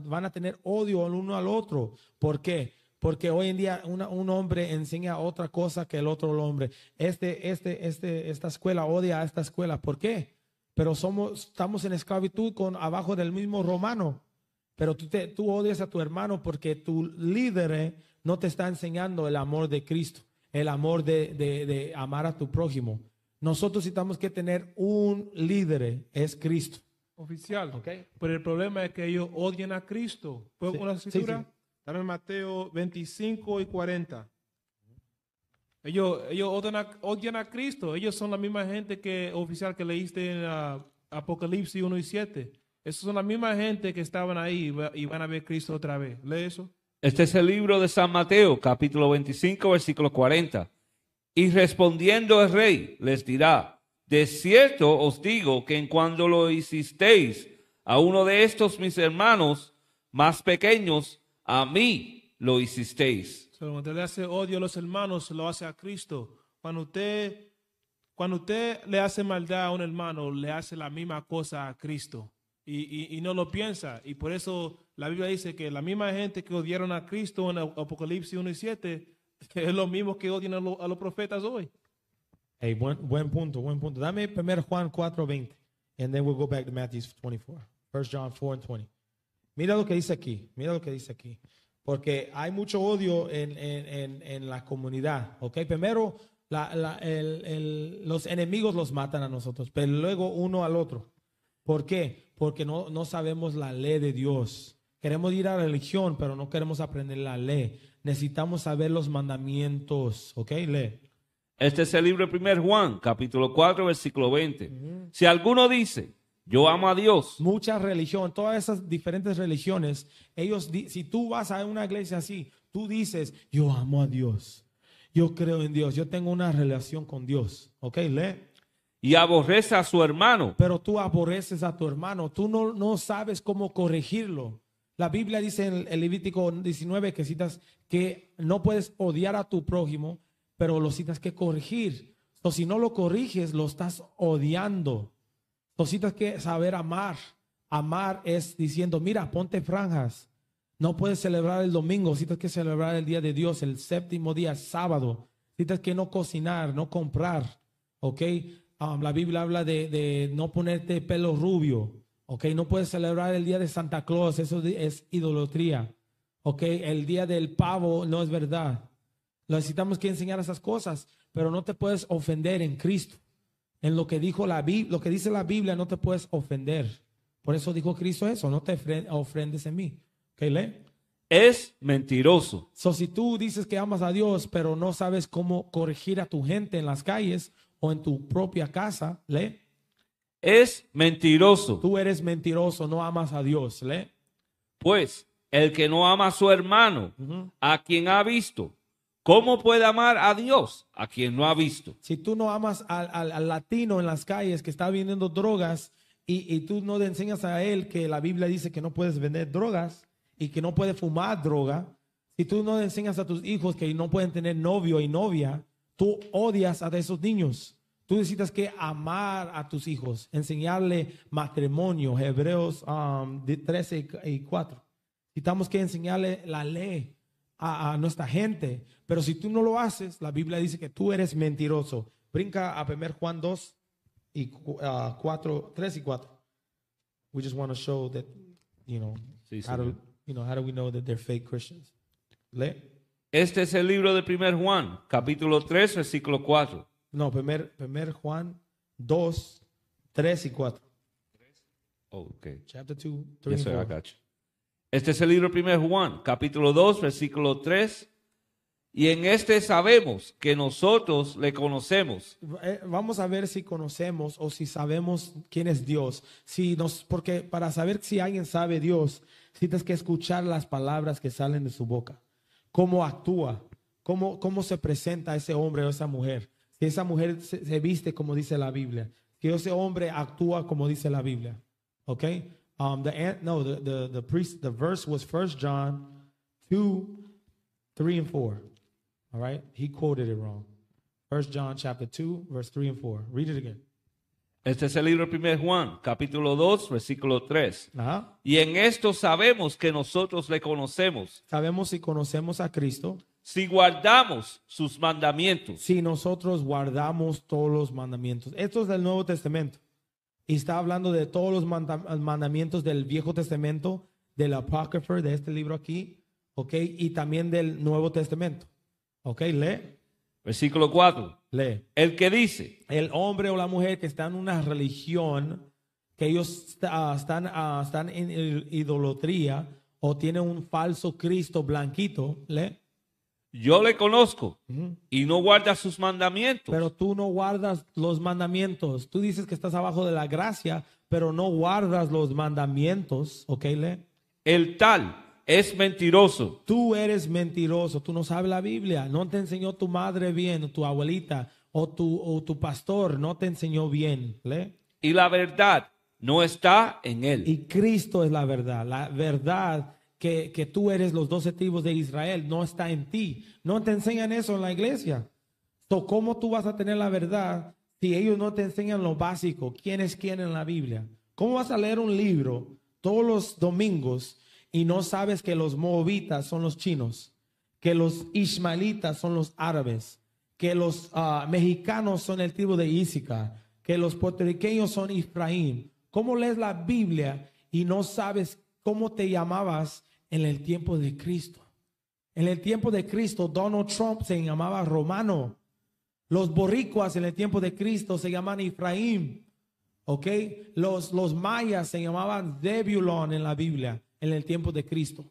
van a tener odio el uno al otro. ¿Por qué? Porque hoy en día un hombre enseña otra cosa que el otro hombre. Este, este, este, esta escuela odia a esta escuela. ¿Por qué? Pero somos, estamos en esclavitud con abajo del mismo romano. Pero tú, odias a tu hermano porque tu líder eh, no te está enseñando el amor de Cristo, el amor de, amar a tu prójimo. Nosotros necesitamos que tener un líder, eh, es Cristo. Oficial. Okay. Pero el problema es que ellos odian a Cristo. ¿Puedo sí. la escritura? Mateo 25 y 40. Ellos, odian, a, Cristo. Ellos son la misma gente que oficial que leíste en Apocalipsis 1 y 7. Esas son la misma gente que estaban ahí y van a ver Cristo otra vez. Lee eso. Este es el libro de San Mateo, capítulo 25, versículo 40. Y respondiendo el rey, les dirá, de cierto os digo que en cuando lo hicisteis a uno de estos mis hermanos más pequeños, a mí lo hicisteis. Cuando usted le hace odio a los hermanos, lo hace a Cristo. Cuando usted, cuando usted le hace maldad a un hermano, le hace la misma cosa a Cristo. Y, y, no lo piensa. Y por eso la Biblia dice que la misma gente que odiaron a Cristo en Apocalipsis 1 y 7 es lo mismo que odian a, los profetas hoy. buen, buen punto, buen punto. Dame primero Juan 4, 20. And then we'll go back to Matthew 24. 1 John 4 20. Mira lo que dice aquí. Mira lo que dice aquí. Porque hay mucho odio en, en, en, la comunidad. ¿Ok? Primero, la, la, el, el, los enemigos los matan a nosotros, pero luego uno al otro. ¿Por qué? porque no, no sabemos la ley de Dios. Queremos ir a la religión, pero no queremos aprender la ley. Necesitamos saber los mandamientos. ¿Ok? Lee. Este es el libro de 1 Juan, capítulo 4, versículo 20. Si alguno dice, yo amo a Dios. Mucha religión, todas esas diferentes religiones, ellos, si tú vas a una iglesia así, tú dices, yo amo a Dios, yo creo en Dios, yo tengo una relación con Dios. ¿Ok? Lee y aborrece a su hermano. Pero tú aborreces a tu hermano, tú no, no sabes cómo corregirlo. La Biblia dice en el Levítico 19 que citas que no puedes odiar a tu prójimo, pero lo citas que corregir. O si no lo corriges, lo estás odiando. Lo citas que saber amar. Amar es diciendo, mira, ponte franjas. No puedes celebrar el domingo, citas que celebrar el día de Dios, el séptimo día, sábado. Citas que no cocinar, no comprar, ¿ok? Um, la Biblia habla de, no ponerte pelo rubio, ¿ok? No puedes celebrar el día de Santa Claus, eso es idolatría, ¿ok? El día del pavo no es verdad. Necesitamos que enseñar esas cosas, pero no te puedes ofender en Cristo. En lo que dijo la lo que dice la Biblia, no te puedes ofender. Por eso dijo Cristo eso, no te ofrendes en mí. ¿Ok? ¿Le? es mentiroso. So, si tú dices que amas a Dios, pero no sabes cómo corregir a tu gente en las calles o en tu propia casa, ¿le? Es mentiroso. Tú eres mentiroso, no amas a Dios, ¿le? Pues el que no ama a su hermano, a quien ha visto, ¿cómo puede amar a Dios, a quien no ha visto? Si tú no amas al, latino en las calles que está vendiendo drogas y, y tú no le enseñas a él que la Biblia dice que no puedes vender drogas y que no puedes fumar droga, si tú no le enseñas a tus hijos que no pueden tener novio y novia, Tú odias a esos niños. Tú necesitas que amar a tus hijos, enseñarle matrimonio, Hebreos 13 um, y 4. Necesitamos que enseñarle la ley a, nuestra gente. Pero si tú no lo haces, la Biblia dice que tú eres mentiroso. Brinca a 1 Juan 2 y 4, 3 uh, y 4. We just want to show that, you know, how, do, you know, we know that they're fake Christians? Este es el libro de 1 Juan, capítulo 3, versículo 4. No, 1 Juan 2, 3 y 4. Ok. Chapter 2, 3 y Este es el libro de 1 Juan, capítulo 2, versículo 3. Y en este sabemos que nosotros le conocemos. Eh, vamos a ver si conocemos o si sabemos quién es Dios. Si nos, porque para saber si alguien sabe Dios, tienes que escuchar las palabras que salen de su boca cómo actúa, cómo, cómo se presenta ese hombre o esa mujer. Si esa mujer se, viste como dice la Biblia, que ese hombre actúa como dice la Biblia. ¿Ok? Um, the, no, the, the, the, priest, the verse was 1 John 2, 3 and 4. All right? He quoted it wrong. 1 John chapter 2, verse 3 and 4. Read it again. Este es el libro de 1 Juan, capítulo 2, versículo 3. Y en esto sabemos que nosotros le conocemos. Sabemos si conocemos a Cristo. Si guardamos sus mandamientos. Si nosotros guardamos todos los mandamientos. Esto es del Nuevo Testamento. Y está hablando de todos los mandamientos del Viejo Testamento, del Apócrifo, de este libro aquí, ¿ok? Y también del Nuevo Testamento. ¿Ok? Lee. Versículo 4. Lee. El que dice. El hombre o la mujer que está en una religión, que ellos ah, están, ah, están en idolatría o tienen un falso Cristo blanquito. Lee. Yo le conozco y no guarda sus mandamientos. Pero tú no guardas los mandamientos. Tú dices que estás abajo de la gracia, pero no guardas los mandamientos. ¿Ok? Le. El tal es mentiroso. Tú eres mentiroso, tú no sabes la Biblia, no te enseñó tu madre bien, tu abuelita, o tu, o tu pastor, no te enseñó bien. ¿le? Y la verdad no está en él. Y Cristo es la verdad, la verdad que, tú eres los doce tribus de Israel, no está en ti. No te enseñan eso en la iglesia. ¿Cómo tú vas a tener la verdad si ellos no te enseñan lo básico? ¿Quién es quién en la Biblia? ¿Cómo vas a leer un libro todos los domingos y no sabes que los moabitas son los chinos, que los ismaelitas son los árabes, que los ah, mexicanos son el tribu de Ísica, que los puertorriqueños son Israel, ¿Cómo lees la Biblia y no sabes cómo te llamabas en el tiempo de Cristo? En el tiempo de Cristo, Donald Trump se llamaba romano. Los borricuas en el tiempo de Cristo se llamaban Israel, ¿Ok? Los, los mayas se llamaban Debulon en la Biblia en el tiempo de Cristo.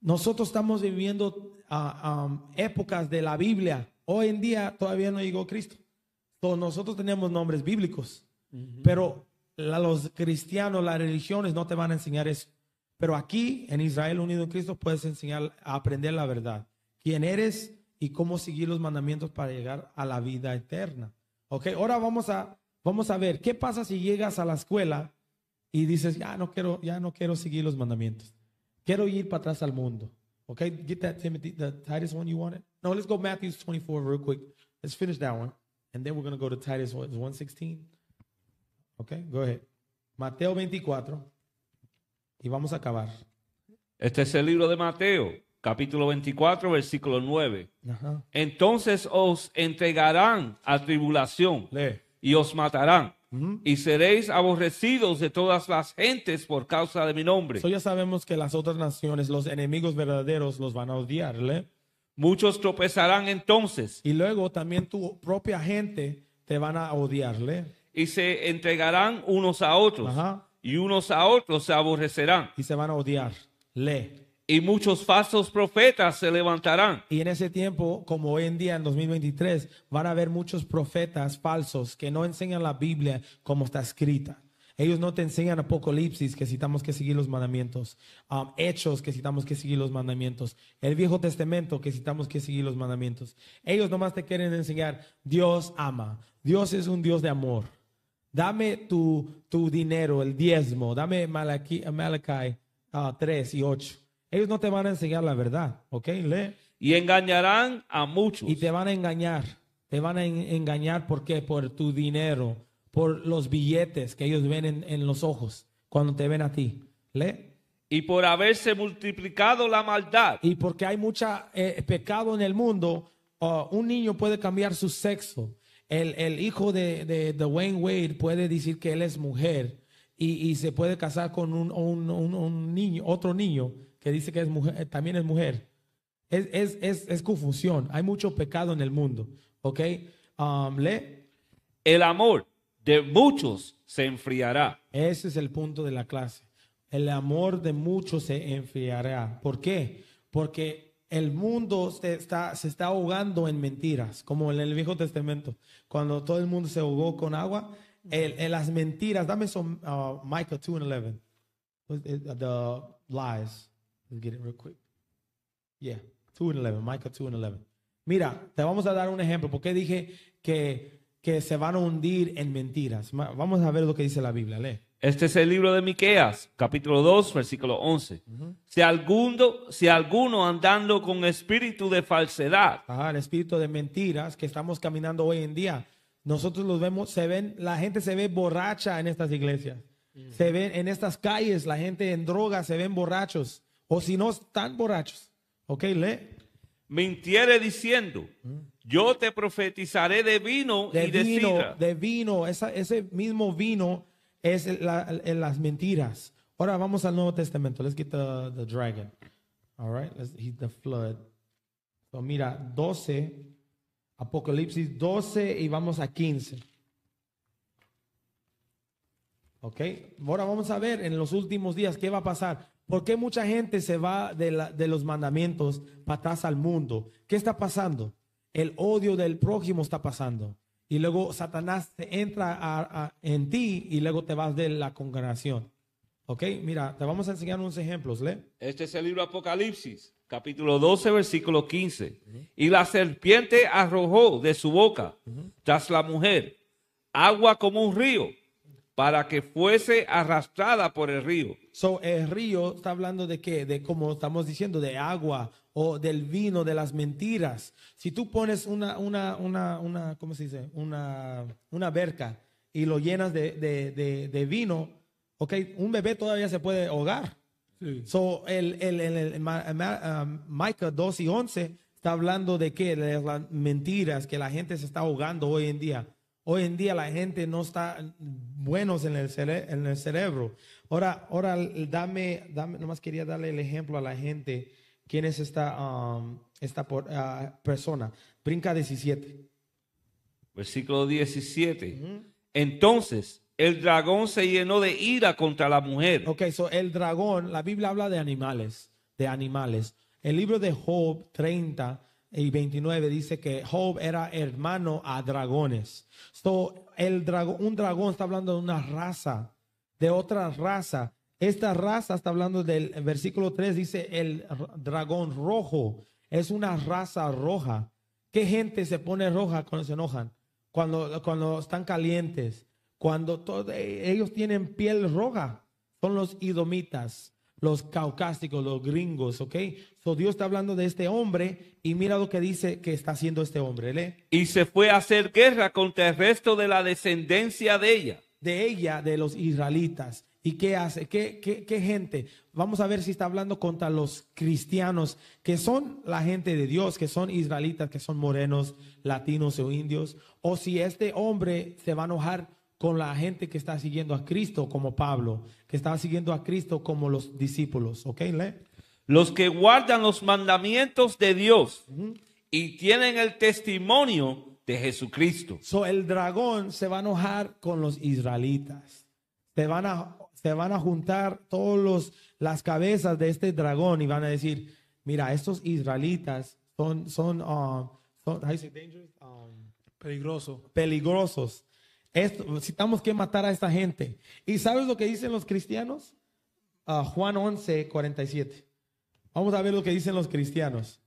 Nosotros estamos viviendo ah, ah, épocas de la Biblia. Hoy en día todavía no llegó Cristo. todos nosotros tenemos nombres bíblicos, pero los cristianos, las religiones no te van a enseñar eso. Pero aquí, en Israel unido en Cristo, puedes enseñar a aprender la verdad. Quién eres y cómo seguir los mandamientos para llegar a la vida eterna. Ok, ahora vamos a, vamos a ver qué pasa si llegas a la escuela y dices, ya no quiero, ya no quiero seguir los mandamientos. Quiero ir para atrás al mundo. Okay, get that Timothy, the Titus one you wanted. No, let's go Matthew 24 real quick. Let's finish that one. And then we're going to go to Titus 1.16. Okay, go ahead. Mateo 24. Y vamos a acabar. Este es el libro de Mateo, capítulo 24, versículo 9. Entonces os entregarán a tribulación y os matarán y seréis aborrecidos de todas las gentes por causa de mi nombre. ya sabemos que las otras naciones, los enemigos verdaderos, los van a odiar. Muchos tropezarán entonces. Y luego también tu propia gente te van a odiarle. Y se entregarán unos a otros. Y unos a otros se aborrecerán. Y se van a odiar, ¿le? y muchos falsos profetas se levantarán. Y en ese tiempo, como hoy en día en 2023, van a haber muchos profetas falsos que no enseñan la Biblia como está escrita. Ellos no te enseñan Apocalipsis, que citamos que seguir los mandamientos. Um, hechos, que citamos que seguir los mandamientos. El Viejo Testamento, que citamos que seguir los mandamientos. Ellos nomás te quieren enseñar, Dios ama. Dios es un Dios de amor. Dame tu, tu dinero, el diezmo. Dame Malachi, 3 ah, y 8 ellos no te van a enseñar la verdad, ¿ok? Lee. Y engañarán a muchos. Y te van a engañar. Te van a engañar, ¿por qué? Por tu dinero, por los billetes que ellos ven en, los ojos cuando te ven a ti. Lee y por haberse multiplicado la maldad. Y porque hay mucho eh, pecado en el mundo, un niño puede cambiar su sexo. El, el hijo de, de, Wayne Wade puede decir que él es mujer y, y se puede casar con un, un, un niño, otro niño que dice que es mujer, eh, también es mujer. Es, es, es, confusión. Hay mucho pecado en el mundo. ¿Ok? Um, el amor de muchos se enfriará. Ese es el punto de la clase. El amor de muchos se enfriará. ¿Por qué? Porque el mundo se está, se está ahogando en mentiras, como en el Viejo Testamento. Cuando todo el mundo se ahogó con agua, En las mentiras. Dame eso, uh, Michael 2 pues, eh, The lies get it Yeah, 2 2 Mira, te vamos a dar un ejemplo. ¿Por qué dije que, que se van a hundir en mentiras? Vamos a ver lo que dice la Biblia. Lee. Este es el libro de Miqueas, capítulo 2, versículo 11. si, alguno, si alguno andando con espíritu de falsedad. Ah, el espíritu de mentiras que estamos caminando hoy en día. Nosotros los vemos, se ven, la gente se ve borracha en estas iglesias. Mm. Se ven en estas calles, la gente en drogas, se ven borrachos. O si no están borrachos. Ok, Le Mintiere diciendo, yo te profetizaré de vino de y de vino, De vino, ese mismo vino es las mentiras. Ahora vamos al Nuevo Testamento. Let's get the, dragon. All right, let's hit the flood. mira, 12, Apocalipsis 12 y vamos a 15. Ok, ahora vamos a ver en los últimos días qué va a pasar. ¿Por qué mucha gente se va de, los mandamientos para atrás al mundo? ¿Qué está pasando? El odio del prójimo está pasando. Y luego Satanás te entra en ti y luego te vas de la congregación. Ok, mira, te vamos a enseñar unos ejemplos. ¿le? Este es el libro Apocalipsis, capítulo 12, versículo 15. Y la serpiente arrojó de su boca tras la mujer agua como un río para que fuese arrastrada por el río. So, el río está hablando de qué? De como estamos diciendo, de agua o del vino, de las mentiras. Si tú pones una, una, una, una ¿cómo se dice? Una, una verca y lo llenas de, de, de, vino, ok, un bebé todavía se puede ahogar. So, el, el, el, el um, Micah 2 y 11 está hablando de qué? De las mentiras que la gente se está ahogando hoy en día. Hoy en día la gente no está buenos en el, en el cerebro. Ahora, ahora dame, dame, nomás quería darle el ejemplo a la gente. ¿Quién es esta, um, ah, persona? Brinca 17. Versículo 17. Entonces, el dragón se llenó de ira contra la mujer. Ok, so el dragón, la Biblia habla de animales, de animales. El libro de Job 30 y 29 dice que Job era hermano a dragones. el un dragón está hablando de una raza, de otra raza. Esta raza está hablando del versículo 3, dice el dragón rojo. Es una raza roja. ¿Qué gente se pone roja cuando se enojan? Cuando, cuando están calientes. Cuando ellos tienen piel roja. Son los idomitas los caucásicos, los gringos, ¿ok? So Dios está hablando de este hombre y mira lo que dice que está haciendo este hombre, ¿le? Y se fue a hacer guerra contra el resto de la descendencia de ella. De ella, de los israelitas. ¿Y qué hace? ¿Qué, qué, qué gente? Vamos a ver si está hablando contra los cristianos, que son la gente de Dios, que son israelitas, que son morenos, latinos o indios, o si este hombre se va a enojar con la gente que está siguiendo a Cristo como Pablo, que está siguiendo a Cristo como los discípulos. ¿Ok? Le? Los que guardan los mandamientos de Dios y tienen el testimonio de Jesucristo. el dragón se va a enojar con los israelitas. Se van a, se van a juntar todas las cabezas de este dragón y van a decir, mira, estos israelitas son, son, ah, um, peligrosos. Peligrosos. Esto, necesitamos que matar a esta gente. ¿Y sabes lo que dicen los cristianos? a ah, Juan 11, 47. Vamos a ver lo que dicen los cristianos.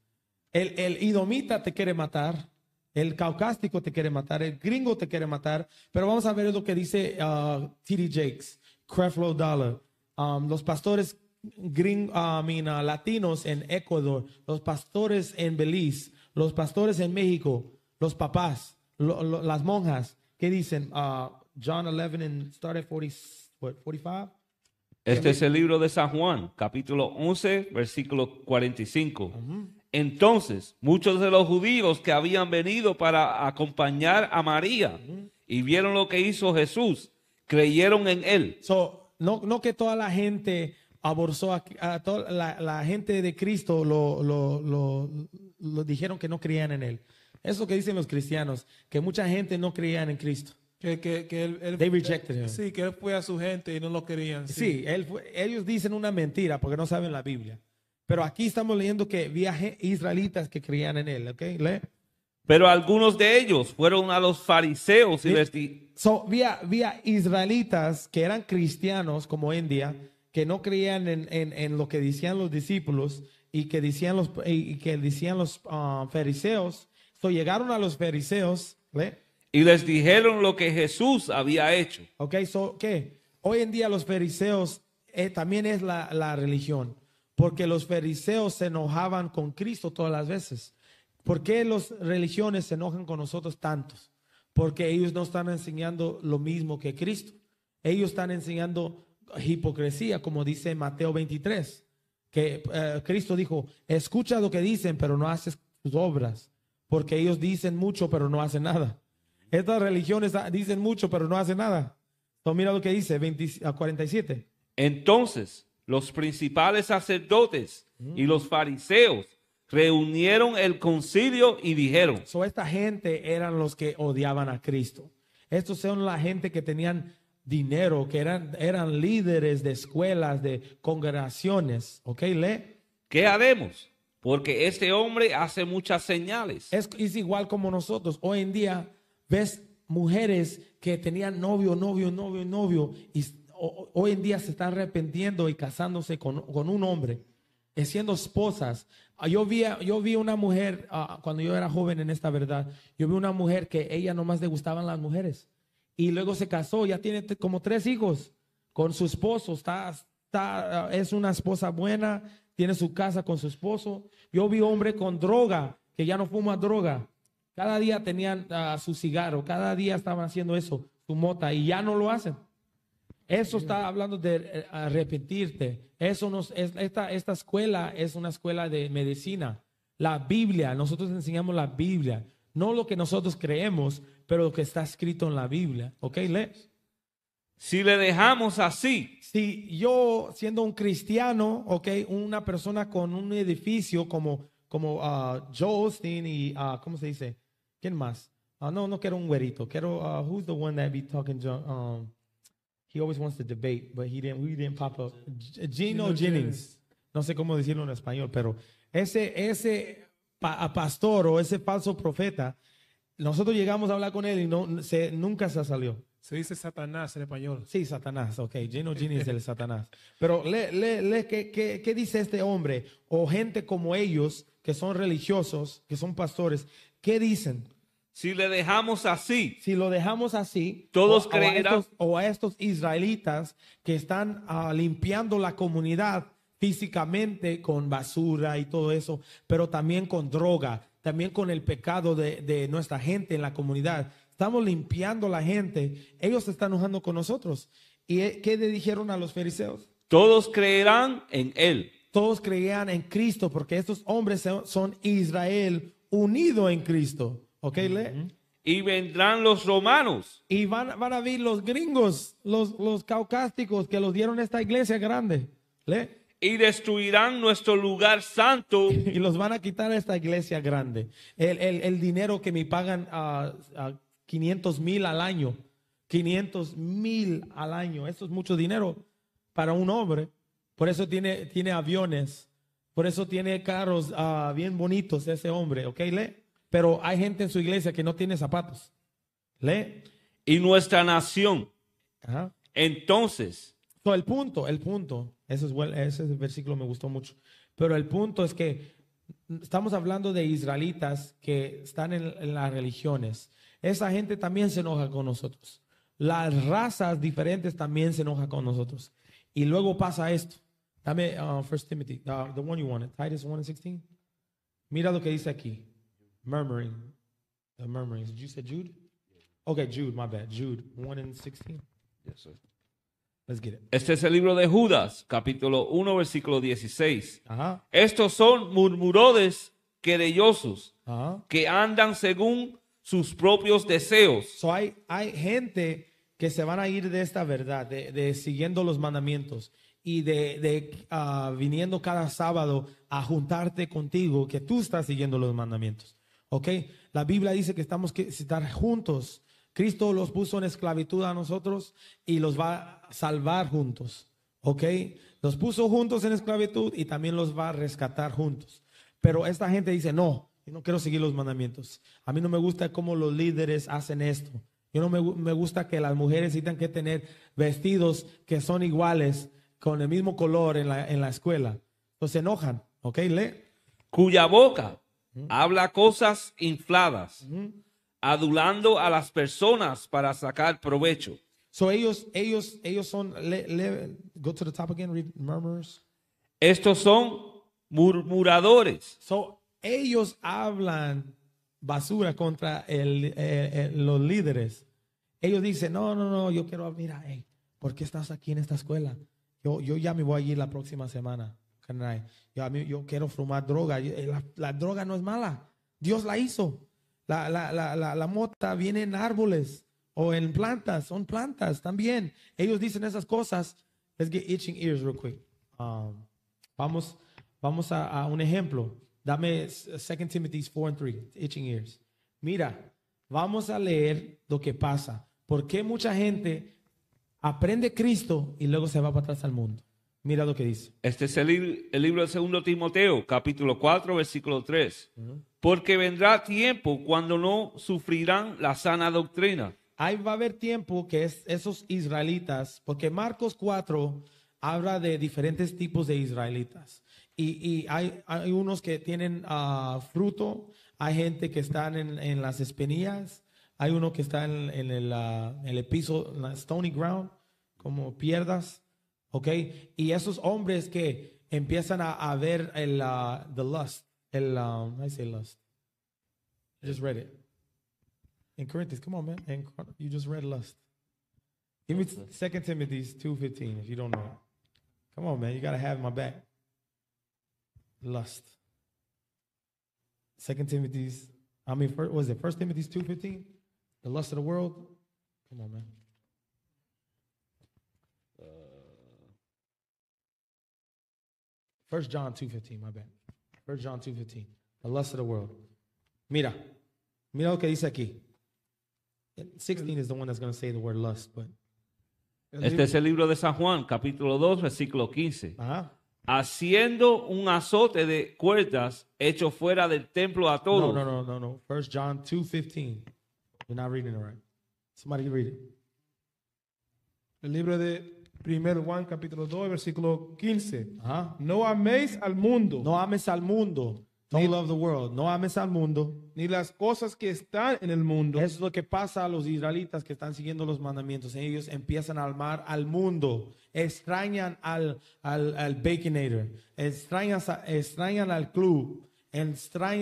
El, idomita te quiere matar, el caucástico te quiere matar, el gringo te quiere matar, pero vamos a ver lo que dice ah, T.D. Jakes, Creflo Dollar, um, los pastores gring, ah, latinos en Ecuador, los pastores en Belice, los pastores en México, los papás, las monjas, ¿Qué dicen? Uh, John 11 and start 40, 45. Este es el libro de San Juan, capítulo 11, versículo 45. Entonces, muchos de los judíos que habían venido para acompañar a María y vieron lo que hizo Jesús, creyeron en él. So, no, no que toda la gente aborzó a, a toda la, gente de Cristo, lo, lo, lo dijeron que no creían en él. Eso que dicen los cristianos, que mucha gente no creían en Cristo. Que, que, que él, él, Sí, que fue a su gente y no lo querían. Sí, él ellos dicen una mentira porque no saben la Biblia. Pero aquí estamos leyendo que había israelitas que creían en él. Okay? le Pero algunos de ellos fueron a los fariseos y So, había, israelitas que eran cristianos como India, que no creían en, en, en lo que decían los discípulos y que decían los, y que decían los ah, fariseos llegaron a los fariseos y les dijeron lo que Jesús había hecho. Ok, Hoy en día los fariseos eh, también es la, religión, porque los fariseos se enojaban con Cristo todas las veces. ¿Por qué las religiones se enojan con nosotros tantos? Porque ellos no están enseñando lo mismo que Cristo. Ellos están enseñando hipocresía, como dice Mateo 23, que eh, Cristo dijo, escucha lo que dicen, pero no haces tus obras porque ellos dicen mucho pero no hacen nada. Estas religiones ah, dicen mucho pero no hacen nada. Entonces mira lo que dice 20 a 47. Entonces los principales sacerdotes mm. y los fariseos reunieron el concilio y dijeron. So, esta gente eran los que odiaban a Cristo. Estos son la gente que tenían dinero, que eran, eran líderes de escuelas, de congregaciones. ¿Ok? Lee. ¿Qué haremos? Porque este hombre hace muchas señales. Es, igual como nosotros. Hoy en día ves mujeres que tenían novio, novio, novio, novio, y hoy en día se están arrepintiendo y casándose con, con un hombre, eh, siendo esposas. Ah, yo vi, yo vi una mujer, ah, cuando yo era joven en esta verdad, yo vi una mujer que ella nomás le gustaban las mujeres. Y luego se casó, ya tiene como tres hijos con su esposo, está, está, ah, es una esposa buena, tiene su casa con su esposo. Yo vi hombre con droga, que ya no fuma droga. Cada día tenían ah, su cigarro, cada día estaban haciendo eso, su mota, y ya no lo hacen. Eso está hablando de eh, arrepentirte. Eso nos, es, esta, esta escuela es una escuela de medicina. La Biblia, nosotros enseñamos la Biblia. No lo que nosotros creemos, pero lo que está escrito en la Biblia. ¿Ok? lees. Si le dejamos así. Si yo, siendo un cristiano, ok, una persona con un edificio como, como ah, Joe Osteen y, ah, ¿cómo se dice? ¿Quién más? Ah, no, no quiero un güerito. Quiero, who's the one that be talking Um, he always wants to debate, but he didn't, we didn't pop up. Gino, Jennings. No sé cómo decirlo en español, pero ese, ese pastor o ese falso profeta, nosotros llegamos a hablar con él y no, se, nunca se salió. Se dice Satanás en español. Sí, Satanás, ok. Gino Gini es el Satanás. Pero le, le, le ¿qué, dice este hombre? O gente como ellos, que son religiosos, que son pastores, ¿qué dicen? Si le dejamos así. Si lo dejamos así. Todos creerán. O a, estos, israelitas que están ah, limpiando la comunidad físicamente con basura y todo eso, pero también con droga, también con el pecado de, de nuestra gente en la comunidad estamos limpiando la gente, ellos se están enojando con nosotros. ¿Y eh, qué le dijeron a los fariseos? Todos creerán en él. Todos creían en Cristo porque estos hombres son Israel unido en Cristo. ¿Ok? le Y vendrán los romanos. Y van, van a venir los gringos, los, los caucásticos que los dieron esta iglesia grande. ¿Le? y destruirán nuestro lugar santo. y los van a quitar esta iglesia grande. El, dinero que me pagan a... 500 mil al año. 500 mil al año. Eso es mucho dinero para un hombre. Por eso tiene, tiene aviones. Por eso tiene carros ah, bien bonitos ese hombre. ¿Ok? Lee. Pero hay gente en su iglesia que no tiene zapatos. Lee. Y nuestra nación. Entonces. el punto, el punto. Ese, es, ese versículo me gustó mucho. Pero el punto es que estamos hablando de israelitas que están en las religiones esa gente también se enoja con nosotros. Las razas diferentes también se enoja con nosotros. Y luego pasa esto. Dame uh, First Timothy, uh, the one you wanted, Titus 1 Mira lo que dice aquí. Murmuring. The murmurings. Did you say Jude? Okay, Jude, my bad. Jude 1 and 16. Yes, Let's get it. Este es el libro de Judas, capítulo 1, versículo 16. Estos son murmurodes querellosos que andan según sus propios deseos. So hay, hay gente que se van a ir de esta verdad, de, siguiendo los mandamientos y de, ah, viniendo cada sábado a juntarte contigo, que tú estás siguiendo los mandamientos. ¿Ok? La Biblia dice que estamos que estar juntos. Cristo los puso en esclavitud a nosotros y los va a salvar juntos. ¿Ok? Los puso juntos en esclavitud y también los va a rescatar juntos. Pero esta gente dice, no, y no quiero seguir los mandamientos. A mí no me gusta cómo los líderes hacen esto. Yo no me, gusta que las mujeres tengan que tener vestidos que son iguales con el mismo color en la, escuela. Entonces se enojan, ¿ok? Lee. Cuya boca habla cosas infladas, adulando a las personas para sacar provecho. So ellos, ellos, ellos son, go to the top again, read murmurs. Estos son murmuradores ellos hablan basura contra eh, eh, los líderes. Ellos dicen, no, no, no, yo quiero, mira, ¿por qué estás aquí en esta escuela? Yo, yo ya me voy a ir la próxima semana. Yo, yo quiero fumar droga. Eh, la, droga no es mala. Dios la hizo. La, mota viene en árboles o en plantas. Son plantas también. Ellos dicen esas cosas. Let's ears um, vamos vamos a un ejemplo. Dame 2 Timothy 4 and 3, itching ears. Mira, vamos a leer lo que pasa. ¿Por qué mucha gente aprende Cristo y luego se va para atrás al mundo? Mira lo que dice. Este es el, libro de 2 Timoteo, capítulo 4, versículo 3. Porque vendrá tiempo cuando no sufrirán la sana doctrina. Ahí va a haber tiempo que es esos israelitas, porque Marcos 4 habla de diferentes tipos de israelitas. Y, hay, unos que tienen ah, fruto, hay gente que están en, las espinillas, hay uno que está en, ah, el, piso, en la stony ground, como piedras, ¿ok? Y esos hombres que empiezan a, ver el ah, the lust, el, um, I say lust. I just read it. In Corinthians, come on, man. In, you just read lust. Give me Second Timothy 2.15 if you don't know. Come on, man. You got to have my back. lust. Second Timothy's, I mean, first, was it First Timothy's two fifteen? The lust of the world. Come on, man. Uh, first John two fifteen. My bad. First John two fifteen. The lust of the world. Mira, mira lo que dice aquí. 16 is the one that's going to say the word lust, but. Este es el libro de San Juan, capítulo 2, versículo 15. Ajá. haciendo un azote de cuerdas hecho fuera del templo a todos. No, no, no, no, no. First John 2:15. You're not reading it right. Somebody read it. El libro de 1 Juan capítulo 2, versículo 15. No améis al mundo. No ames al mundo no ames al mundo. Ni las cosas que están en el mundo. Eso es lo que pasa a los israelitas que están siguiendo los mandamientos. Ellos empiezan a amar al mundo. Extrañan al, al, al baconator. Extrañan, al club. Extrañan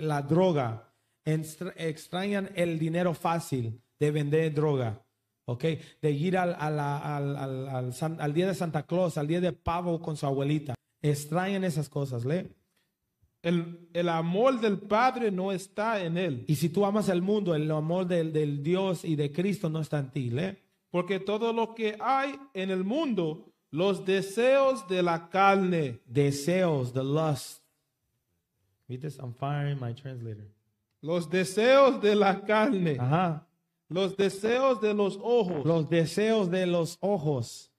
la droga. Extrañan el dinero fácil de vender droga. Okay, de ir al, al, día de Santa Claus, al día de pavo con su abuelita. Extrañan esas cosas, ¿le? El, el, amor del Padre no está en él. Y si tú amas al mundo, el amor del, del Dios y de Cristo no está en ti. ¿eh? Porque todo lo que hay en el mundo, los deseos de la carne. Deseos, the lust. this, I'm firing my translator. Los deseos de la carne. Los deseos de los ojos. Los deseos de los ojos.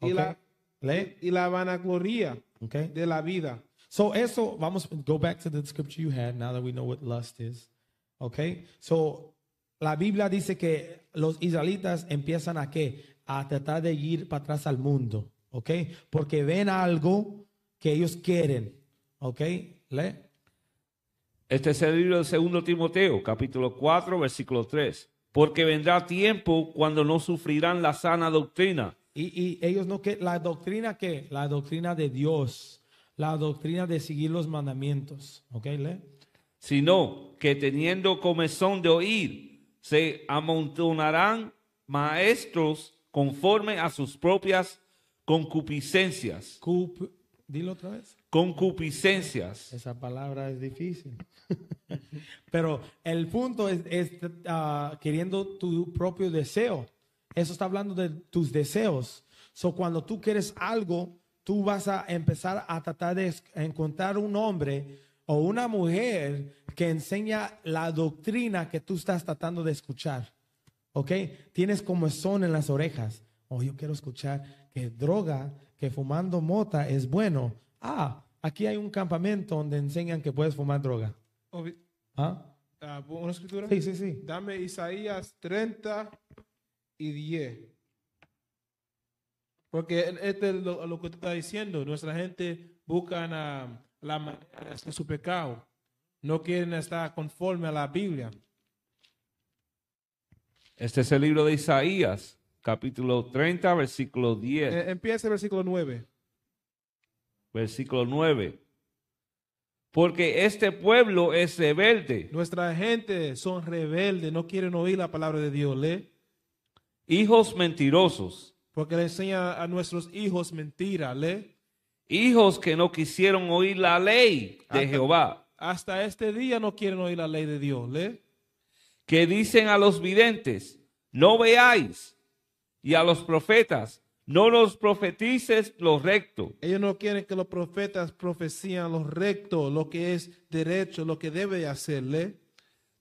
Y, la, y la vanagloria de la vida So eso, vamos, go back to the scripture you had now that we know what lust is. Okay? So la Biblia dice que los israelitas empiezan a qué? A tratar de ir para atrás al mundo. ¿Ok? Porque ven algo que ellos quieren. ¿Ok? Lee. Este es el libro del segundo Timoteo, capítulo 4, versículo 3. Porque vendrá tiempo cuando no sufrirán la sana doctrina. Y, ellos no que la doctrina que la doctrina de Dios la doctrina de seguir los mandamientos. ¿Ok? Le, Sino que teniendo comezón de oír, se amontonarán maestros conforme a sus propias concupiscencias. Dilo otra vez. Concupiscencias. Esa palabra es difícil. Pero el punto es, ah, queriendo tu propio deseo. Eso está hablando de tus deseos. So, cuando tú quieres algo, tú vas a empezar a tratar de encontrar un hombre o una mujer que enseña la doctrina que tú estás tratando de escuchar. ¿Ok? Tienes como son en las orejas. Oh, yo quiero escuchar que droga, que fumando mota es bueno. Ah, aquí hay un campamento donde enseñan que puedes fumar droga. ¿Ah? ah ¿Una escritura? Sí, sí, sí. Dame Isaías 30 y 10. Porque este es lo, que tú estás diciendo. Nuestra gente busca la su pecado. No quieren estar conforme a la Biblia. Este es el libro de Isaías, capítulo 30, versículo 10. Eh, empieza el versículo 9. Versículo 9. Porque este pueblo es rebelde. Nuestra gente son rebeldes, no quieren oír la palabra de Dios. Hijos mentirosos porque le enseña a nuestros hijos mentira, ¿le? Hijos que no quisieron oír la ley de Jehová. Hasta este día no quieren oír la ley de Dios, ¿le? Que dicen a los videntes, no veáis, y a los profetas, no los profetices lo recto. Ellos no quieren que los profetas profecían lo recto, lo que es derecho, lo que debe hacerle.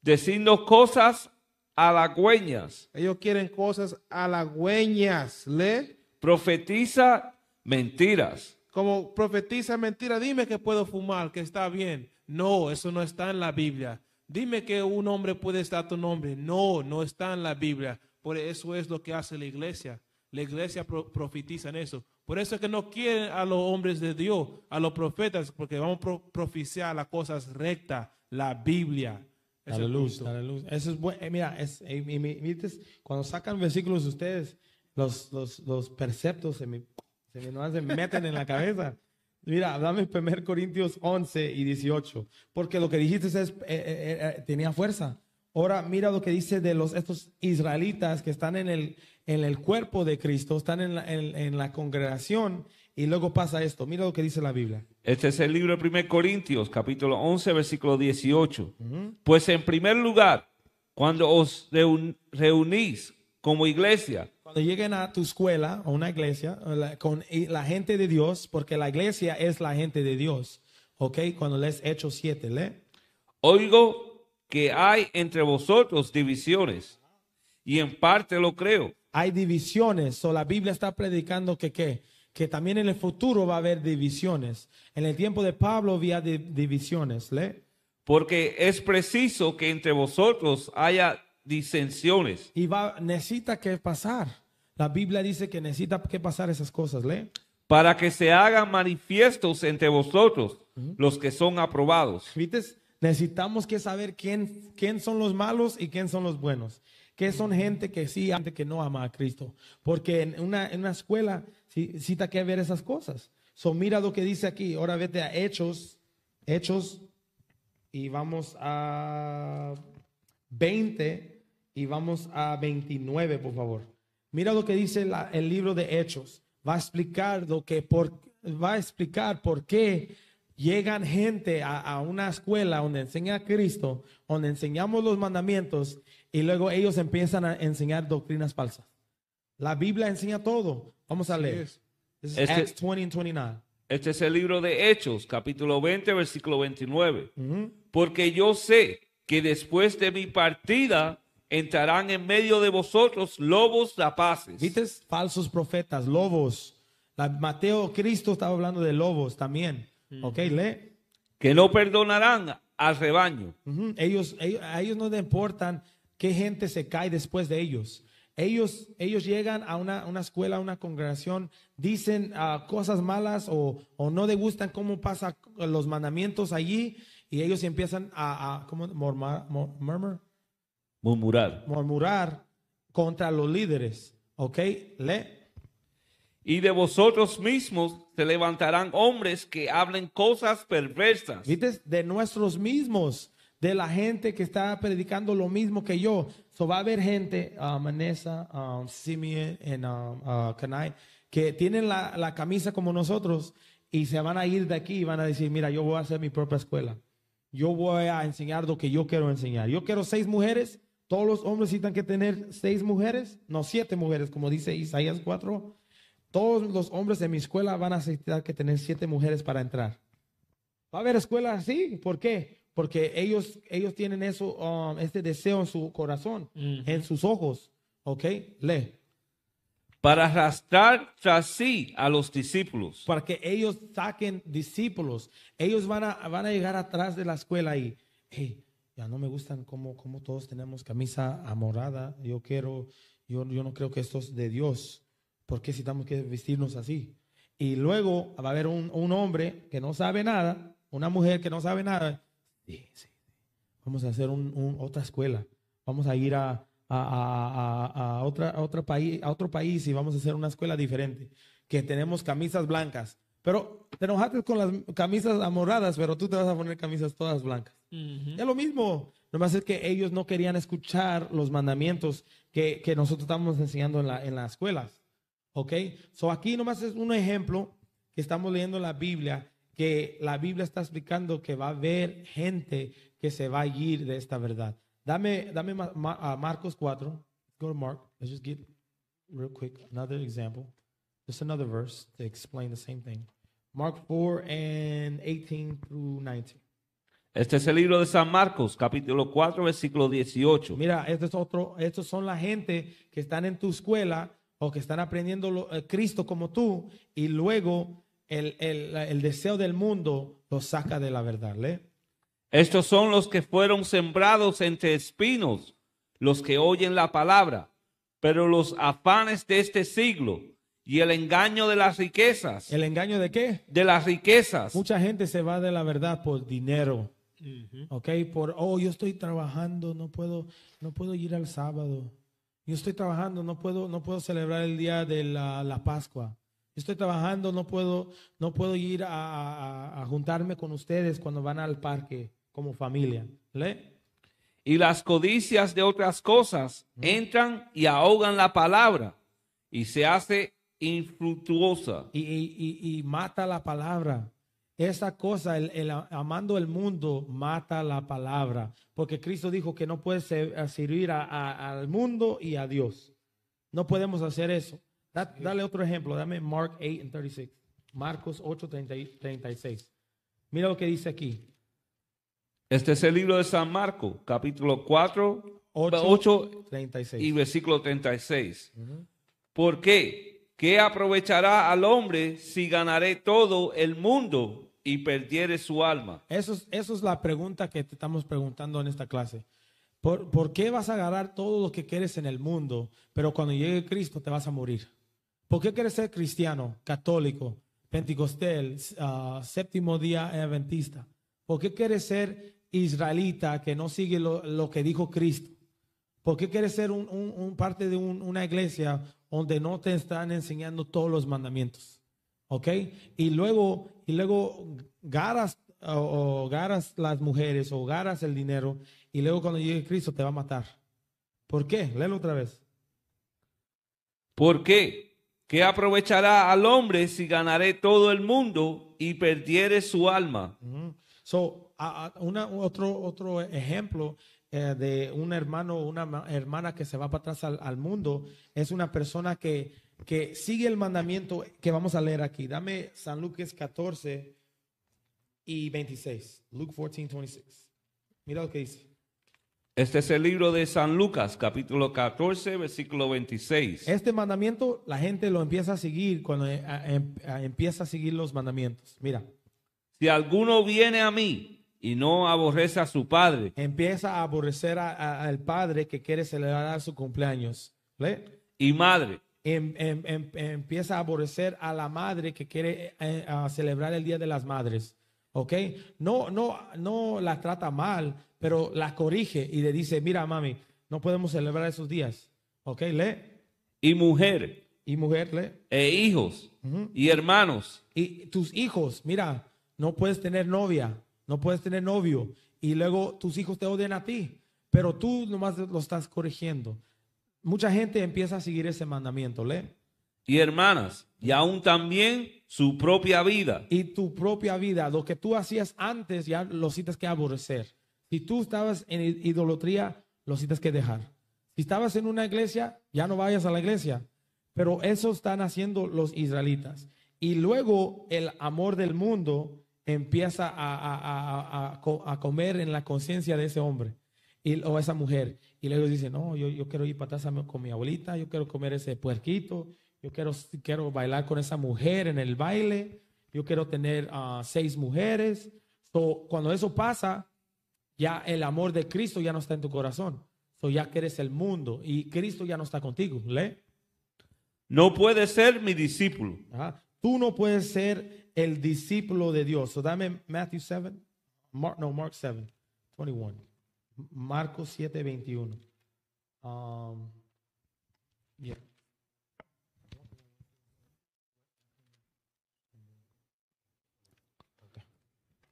Decirnos cosas halagüeñas. Ellos quieren cosas halagüeñas. ¿Le? Profetiza mentiras. Como profetiza mentira, dime que puedo fumar, que está bien. No, eso no está en la Biblia. Dime que un hombre puede estar tu nombre. No, no está en la Biblia. Por eso es lo que hace la iglesia. La iglesia profetiza en eso. Por eso es que no quieren a los hombres de Dios, a los profetas, porque vamos a proficiar las cosas rectas, la Biblia. Dale luz, luz. Eso es bueno. Eh, mira, eh, cuando sacan versículos de ustedes, los, los, los perceptos se me, se se meten en la cabeza. Mira, dame 1 Corintios 11 y 18, porque lo que dijiste es, eh, tenía fuerza. Ahora mira lo que dice de los, estos israelitas que están en el, en el cuerpo de Cristo, están en la, en la congregación y luego pasa esto. Mira lo que dice la Biblia. Este es el libro de 1 Corintios, capítulo 11, versículo 18. Pues en primer lugar, cuando os reunís como iglesia. Cuando lleguen a tu escuela o una iglesia con la gente de Dios, porque la iglesia es la gente de Dios. ¿Ok? Cuando he hecho siete, ¿le? Oigo que hay entre vosotros divisiones. Y en parte lo creo. Hay divisiones. O la Biblia está predicando que qué que también en el futuro va a haber divisiones. En el tiempo de Pablo había divisiones, ¿le? Porque es preciso que entre vosotros haya disensiones. Y va, necesita que pasar. La Biblia dice que necesita que pasar esas cosas, ¿le? Para que se hagan manifiestos entre vosotros los que son aprobados. vites Necesitamos que saber quién, quién son los malos y quién son los buenos. Que son gente que sí, gente que no ama a Cristo. Porque en una, en una escuela Sí, que ver esas cosas. So, mira lo que dice aquí. Ahora vete a Hechos, Hechos, y vamos a 20 y vamos a 29, por favor. Mira lo que dice el libro de Hechos. Va a explicar lo que por, va a explicar por qué llegan gente a, una escuela donde enseña a Cristo, donde enseñamos los mandamientos y luego ellos empiezan a enseñar doctrinas falsas. La Biblia enseña todo. Vamos a leer. este, Este es el libro de Hechos, capítulo 20, versículo 29. Porque yo sé que después de mi partida entrarán en medio de vosotros lobos rapaces. ¿Viste? Falsos profetas, lobos. Mateo Cristo estaba hablando de lobos también. Mm. Ok, lee. Que no perdonarán al rebaño. ellos, a ellos no les importan qué gente se cae después de ellos. Ellos, ellos llegan a una, una escuela, a una congregación, dicen ah, cosas malas o, o no gustan cómo pasan los mandamientos allí y ellos empiezan a, a ¿cómo? murmurar. Murmurar contra los líderes. ¿Ok? le Y de vosotros mismos se levantarán hombres que hablen cosas perversas. ¿Viste? De nuestros mismos, de la gente que está predicando lo mismo que yo. So va a haber gente, uh, um, Manessa, um, Simeon, en um, uh, que tienen la, la, camisa como nosotros y se van a ir de aquí y van a decir, mira, yo voy a hacer mi propia escuela. Yo voy a enseñar lo que yo quiero enseñar. Yo quiero seis mujeres. Todos los hombres necesitan que tener seis mujeres, no siete mujeres, como dice Isaías 4. Todos los hombres de mi escuela van a necesitar que tener siete mujeres para entrar. Va a haber escuelas así. ¿Por qué? porque ellos, ellos tienen eso, um, este deseo en su corazón, en sus ojos. ¿Ok? Lee. Para arrastrar tras sí a los discípulos. Para que ellos saquen discípulos. Ellos van a, van a llegar atrás de la escuela y, hey, ya no me gustan como, como todos tenemos camisa amorada. Yo quiero, yo, yo no creo que esto es de Dios. ¿Por qué si que vestirnos así? Y luego va a haber un, un hombre que no sabe nada, una mujer que no sabe nada, Sí, Vamos a hacer otra escuela. Vamos a ir a, a, otra, otro país, a otro país y vamos a hacer una escuela diferente. Que tenemos camisas blancas. Pero te enojaste con las camisas amorradas, pero tú te vas a poner camisas todas blancas. Es lo mismo. Nomás es que ellos no querían escuchar los mandamientos que, que nosotros estamos enseñando en, las escuelas. ¿Ok? So aquí nomás es un ejemplo que estamos leyendo la Biblia que la Biblia está explicando que va a haber gente que se va a ir de esta verdad. Dame, dame a Marcos 4. go Mark. Let's just get real quick another example. Just another verse to explain the same thing. Mark 4 and 18 through 19. Este es el libro de San Marcos, capítulo 4, versículo 18. Mira, esto es otro, estos son la gente que están en tu escuela o que están aprendiendo eh, Cristo como tú y luego el, deseo del mundo los saca de la verdad. ¿le? Estos son los que fueron sembrados entre espinos, los que oyen la palabra, pero los afanes de este siglo y el engaño de las riquezas. ¿El engaño de qué? De las riquezas. Mucha gente se va de la verdad por dinero. Ok, por, oh, yo estoy trabajando, no puedo, no puedo ir al sábado. Yo estoy trabajando, no puedo, no puedo celebrar el día de la Pascua estoy trabajando, no puedo, no puedo ir a, juntarme con ustedes cuando van al parque como familia. Y las codicias de otras cosas entran y ahogan la palabra y se hace infructuosa. Y, mata la palabra. Esa cosa, el, amando el mundo, mata la palabra. Porque Cristo dijo que no puede servir al mundo y a Dios. No podemos hacer eso dale otro ejemplo, dame Mark 8 36. Marcos 8, 36. Mira lo que dice aquí. Este es el libro de San Marcos. capítulo 4, 8, 36. y versículo 36. ¿Por qué? ¿Qué aprovechará al hombre si ganaré todo el mundo y perdiere su alma? Eso es, la pregunta que te estamos preguntando en esta clase. ¿Por qué vas a ganar todo lo que quieres en el mundo, pero cuando llegue Cristo te vas a morir? ¿Por qué quieres ser cristiano, católico, pentecostal, ah, séptimo día adventista? ¿Por qué quieres ser israelita que no sigue lo, que dijo Cristo? ¿Por qué quieres ser un, parte de una iglesia donde no te están enseñando todos los mandamientos? ¿Ok? Y luego, y luego garas o, o garas las mujeres o garas el dinero y luego cuando llegue Cristo te va a matar. ¿Por qué? Léelo otra vez. ¿Por qué? ¿Qué aprovechará al hombre si ganaré todo el mundo y perdiere su alma? So, otro, otro ejemplo eh, de un hermano o una hermana que se va para atrás al, mundo es una persona que, que, sigue el mandamiento que vamos a leer aquí. Dame San Lucas 14 y 26. Luke 14, 26. Mira lo que dice. Este es el libro de San Lucas, capítulo 14, versículo 26. Este mandamiento la gente lo empieza a seguir cuando eh, em, empieza a seguir los mandamientos. Mira. Si alguno viene a mí y no aborrece a su padre. Empieza a aborrecer al padre que quiere celebrar su cumpleaños. ¿Ve? Y madre. Em, em, empieza a aborrecer a la madre que quiere eh, celebrar el Día de las Madres. ¿ok? No, no, no la trata mal, pero la corrige y le dice, mira mami, no podemos celebrar esos días, ¿ok? Lee. Y mujer. Y mujer, le E hijos. Y hermanos. Y tus hijos, mira, no puedes tener novia, no puedes tener novio, y luego tus hijos te odian a ti, pero tú nomás lo estás corrigiendo. Mucha gente empieza a seguir ese mandamiento, le Y hermanas y aún también su propia vida. Y tu propia vida, lo que tú hacías antes ya lo citas que aborrecer. Si tú estabas en idolatría, lo citas que dejar. Si estabas en una iglesia, ya no vayas a la iglesia. Pero eso están haciendo los israelitas. Y luego el amor del mundo empieza a, comer en la conciencia de ese hombre o esa mujer. Y luego dice, no, yo, yo quiero ir para atrás con mi abuelita, yo quiero comer ese puerquito, yo quiero, quiero bailar con esa mujer en el baile, yo quiero tener a ah, seis mujeres. So, cuando eso pasa, ya el amor de Cristo ya no está en tu corazón. So, ya eres el mundo y Cristo ya no está contigo. ¿Le? No puedes ser mi discípulo. Tú no puedes ser el discípulo de Dios. dame Matthew 7, no, Mark 7, 21. Marcos 7, 21. bien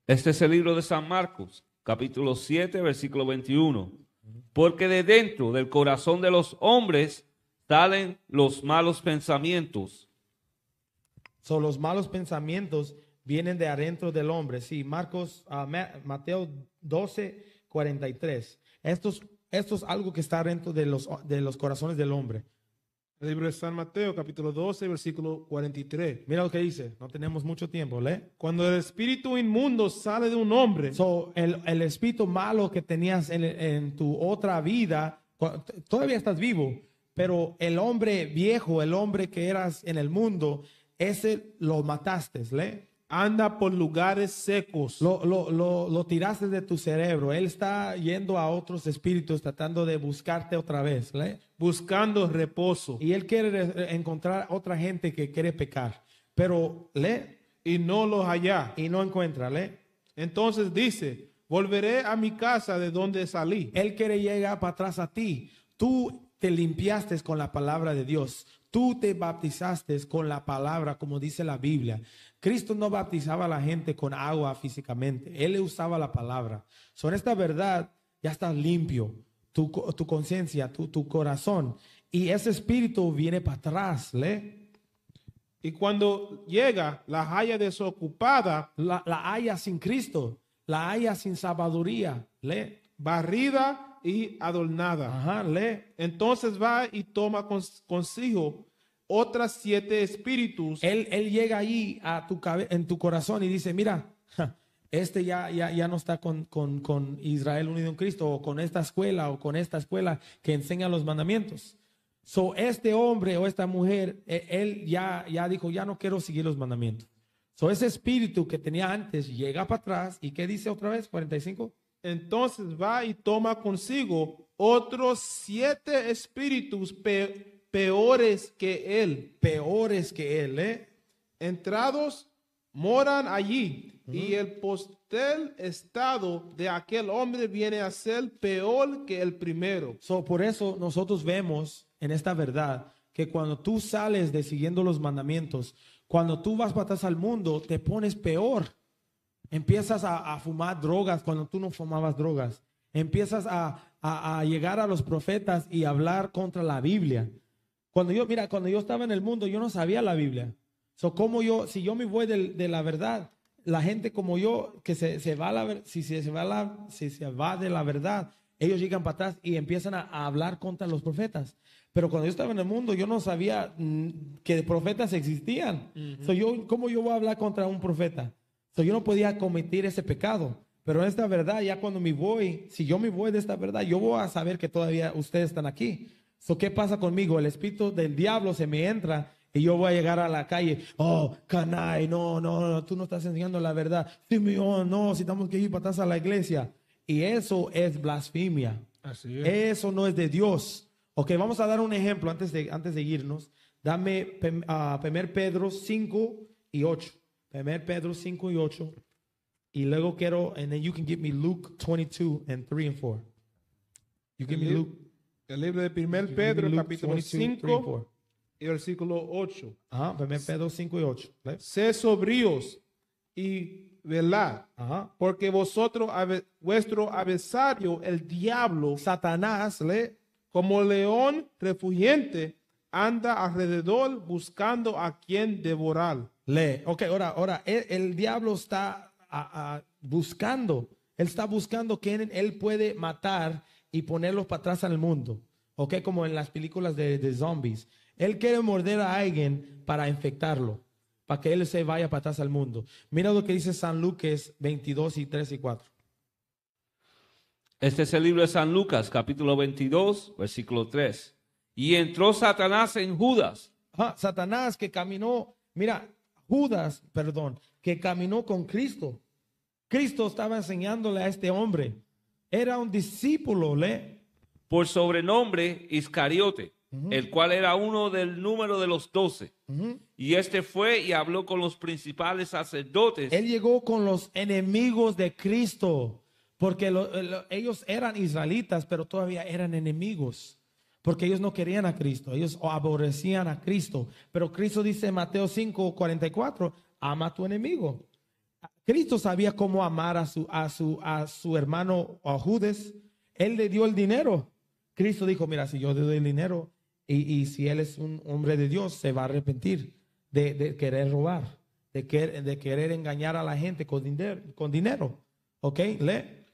Este es el libro de San Marcos, capítulo 7, versículo 21. Porque de dentro del corazón de los hombres salen los malos pensamientos. Son los malos pensamientos vienen de adentro del hombre. Sí, Marcos, ah, Mateo 12, 43. Esto es, esto es algo que está dentro de los, de los corazones del hombre libro de San Mateo, capítulo 12, versículo 43. Mira lo que dice. No tenemos mucho tiempo, ¿le? Cuando el espíritu inmundo sale de un hombre. So, el, el espíritu malo que tenías en, en tu otra vida, todavía estás vivo, pero el hombre viejo, el hombre que eras en el mundo, ese lo mataste, ¿le? anda por lugares secos. Lo, tiraste de tu cerebro. Él está yendo a otros espíritus tratando de buscarte otra vez. Buscando reposo. Y él quiere encontrar otra gente que quiere pecar. Pero le. Y no los halla. Y no encuentra. ¿le? Entonces dice, volveré a mi casa de donde salí. Él quiere llegar para atrás a ti. Tú te limpiaste con la palabra de Dios. Tú te bautizaste con la palabra, como dice la Biblia. Cristo no bautizaba a la gente con agua físicamente, Él usaba la palabra. son esta verdad, ya estás limpio, tu, conciencia, tu, corazón. Y ese espíritu viene para atrás, ¿le? Y cuando llega, la haya desocupada. La, la haya sin Cristo, la haya sin sabiduría, ¿le? Barrida y adornada. Ajá, lee. Entonces va y toma cons consigo otras siete espíritus. Él, él llega ahí a tu en tu corazón y dice, mira, este ya, ya, ya no está con, con, con, Israel unido en Cristo, o con esta escuela, o con esta escuela que enseña los mandamientos. So, este hombre o esta mujer, e-, él ya, ya dijo, ya no quiero seguir los mandamientos. So, ese espíritu que tenía antes llega para atrás y ¿qué dice otra vez? 45. Entonces va y toma consigo otros siete espíritus peores que él. Peores que él, ¿eh? Entrados moran allí y el postel estado de aquel hombre viene a ser peor que el primero. So, por eso nosotros vemos en esta verdad que cuando tú sales de siguiendo los mandamientos, cuando tú vas atrás al mundo, te pones peor Empiezas a, fumar drogas cuando tú no fumabas drogas. Empiezas a, llegar a los profetas y hablar contra la Biblia. Cuando yo, mira, cuando yo estaba en el mundo, yo no sabía la Biblia. So, yo, si yo me voy de, la verdad, la gente como yo, que se, va la, si, se, se va la, si se va de la verdad, ellos llegan para atrás y empiezan a, hablar contra los profetas. Pero cuando yo estaba en el mundo, yo no sabía mm, que profetas existían. yo, ¿Cómo yo voy a hablar contra un profeta? yo no podía cometer ese pecado. Pero en esta verdad, ya cuando me voy, si yo me voy de esta verdad, yo voy a saber que todavía ustedes están aquí. So, ¿Qué pasa conmigo? El espíritu del diablo se me entra y yo voy a llegar a la calle. Oh, canay, no, no, no, tú no estás enseñando la verdad. Sí, oh, no, si estamos que ir para a la iglesia. Y eso es blasfemia. Eso no es de Dios. Ok, vamos a dar un ejemplo antes de, antes de irnos. Dame a ah, primer Pedro 5 y 8. 1 Pedro 5 y 8. Y luego quiero, and then you can give me Luke 22 and 3 and 4. You give el me Luke. El libro de 1 Pedro, capítulo 5 y, el versículo 8. 1 Pedro 5 y 8. Sé sobrios y velad, porque vosotros, vuestro adversario, el diablo, Satanás, ¿le? como león refugiente, anda alrededor buscando a quien devorar Lee. Ok, ahora, ahora, el, diablo está buscando, él está buscando quién él puede matar y ponerlos para atrás al mundo. Ok, como en las películas de, zombies. Él quiere morder a alguien para infectarlo, para que él se vaya para atrás al mundo. Mira lo que dice San Lucas 22 y 3 y 4. Este es el libro de San Lucas, capítulo 22, versículo 3. Y entró Satanás en Judas. Satanás que caminó. Mira, Judas, perdón, que caminó con Cristo. Cristo estaba enseñándole a este hombre. Era un discípulo, ¿le? Por sobrenombre Iscariote, el cual era uno del número de los doce. Y este fue y habló con los principales sacerdotes. Él llegó con los enemigos de Cristo, porque ellos eran israelitas, pero todavía eran enemigos porque ellos no querían a Cristo, ellos aborrecían a Cristo. Pero Cristo dice en Mateo 5, 44, ama a tu enemigo. Cristo sabía cómo amar a su, a su, a su hermano a Judas. Él le dio el dinero. Cristo dijo, mira, si yo le doy el dinero y, si él es un hombre de Dios, se va a arrepentir de, querer robar, de, de, querer engañar a la gente con dinero. Con dinero. ¿Ok? Le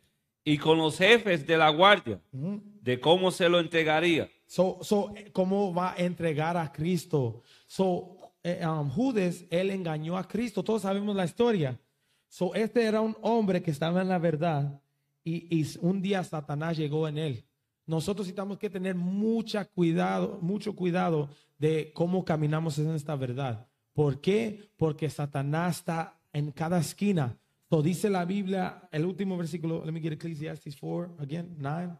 Y con los jefes de la guardia, de cómo se lo entregaría So, so, eh, ¿Cómo va a entregar a Cristo? So, eh, um, Judas, él engañó a Cristo. Todos sabemos la historia. So, este era un hombre que estaba en la verdad y, y un día Satanás llegó en él. Nosotros tenemos que tener mucha cuidado, mucho cuidado de cómo caminamos en esta verdad. ¿Por qué? Porque Satanás está en cada esquina. Lo dice la Biblia, el último versículo, let me get Ecclesiastes 4 again, 9,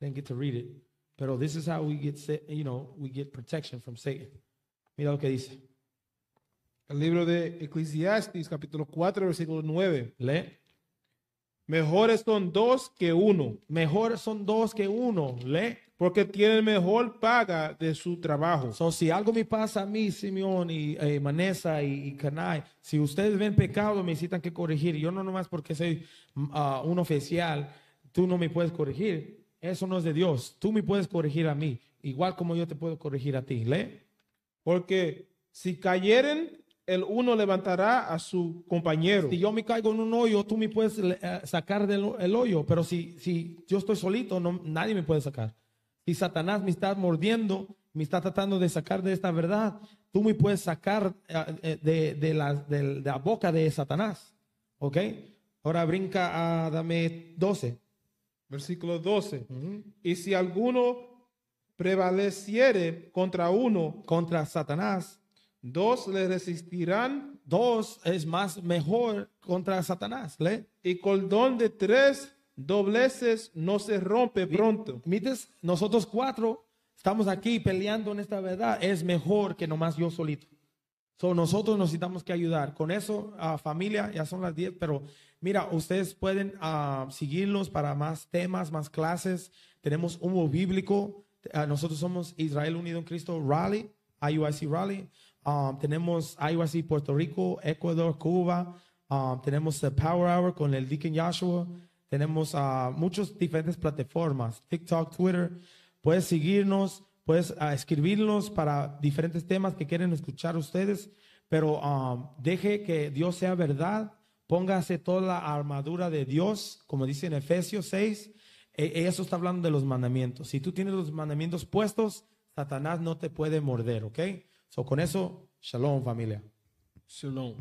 then get to read it. Pero this is how we get, you know, we get protection from Satan. Mira lo que dice. El libro de Eclesiastes, capítulo 4, versículo 9. Lee. Mejores son dos que uno. Mejores son dos que uno. Lee. Porque tienen mejor paga de su trabajo. So, si algo me pasa a mí, Simeón y eh, Manesa y, y, si ustedes ven pecado, me necesitan que corregir. Yo no nomás porque soy ah, un oficial, tú no me puedes corregir eso no es de Dios. Tú me puedes corregir a mí, igual como yo te puedo corregir a ti. Lee. Porque si cayeren, el uno levantará a su compañero. Si yo me caigo en un hoyo, tú me puedes eh, sacar del hoyo, pero si, si yo estoy solito, nadie me puede sacar. Si Satanás me está mordiendo, me está tratando de sacar de esta verdad, tú me puedes sacar eh, eh, de, de, la, la boca de Satanás. ¿Ok? Ahora brinca a, dame 12. Versículo 12. Y si alguno prevaleciere contra uno, contra Satanás, dos le resistirán. Dos es más mejor contra Satanás. ¿le? Y don de tres dobleces no se rompe pronto. Mites, nosotros cuatro estamos aquí peleando en esta verdad. Es mejor que nomás yo solito. So, nosotros necesitamos que ayudar. Con eso, familia, ya son las 10, pero mira, ustedes pueden ah, seguirnos para más temas, más clases. Tenemos humo bíblico. Ah, nosotros somos Israel Unido en Cristo Rally, IUIC Rally. Ah, tenemos IUIC Puerto Rico, Ecuador, Cuba. tenemos Power Hour con el Deacon Joshua. Tenemos muchas diferentes plataformas, TikTok, Twitter. Puedes seguirnos. Puedes a escribirnos para diferentes temas que quieren escuchar ustedes, pero um, deje que Dios sea verdad. Póngase toda la armadura de Dios, como dice en Efesios 6. E, eso está hablando de los mandamientos. Si tú tienes los mandamientos puestos, Satanás no te puede morder, ¿ok? So, con eso, shalom familia. Shalom.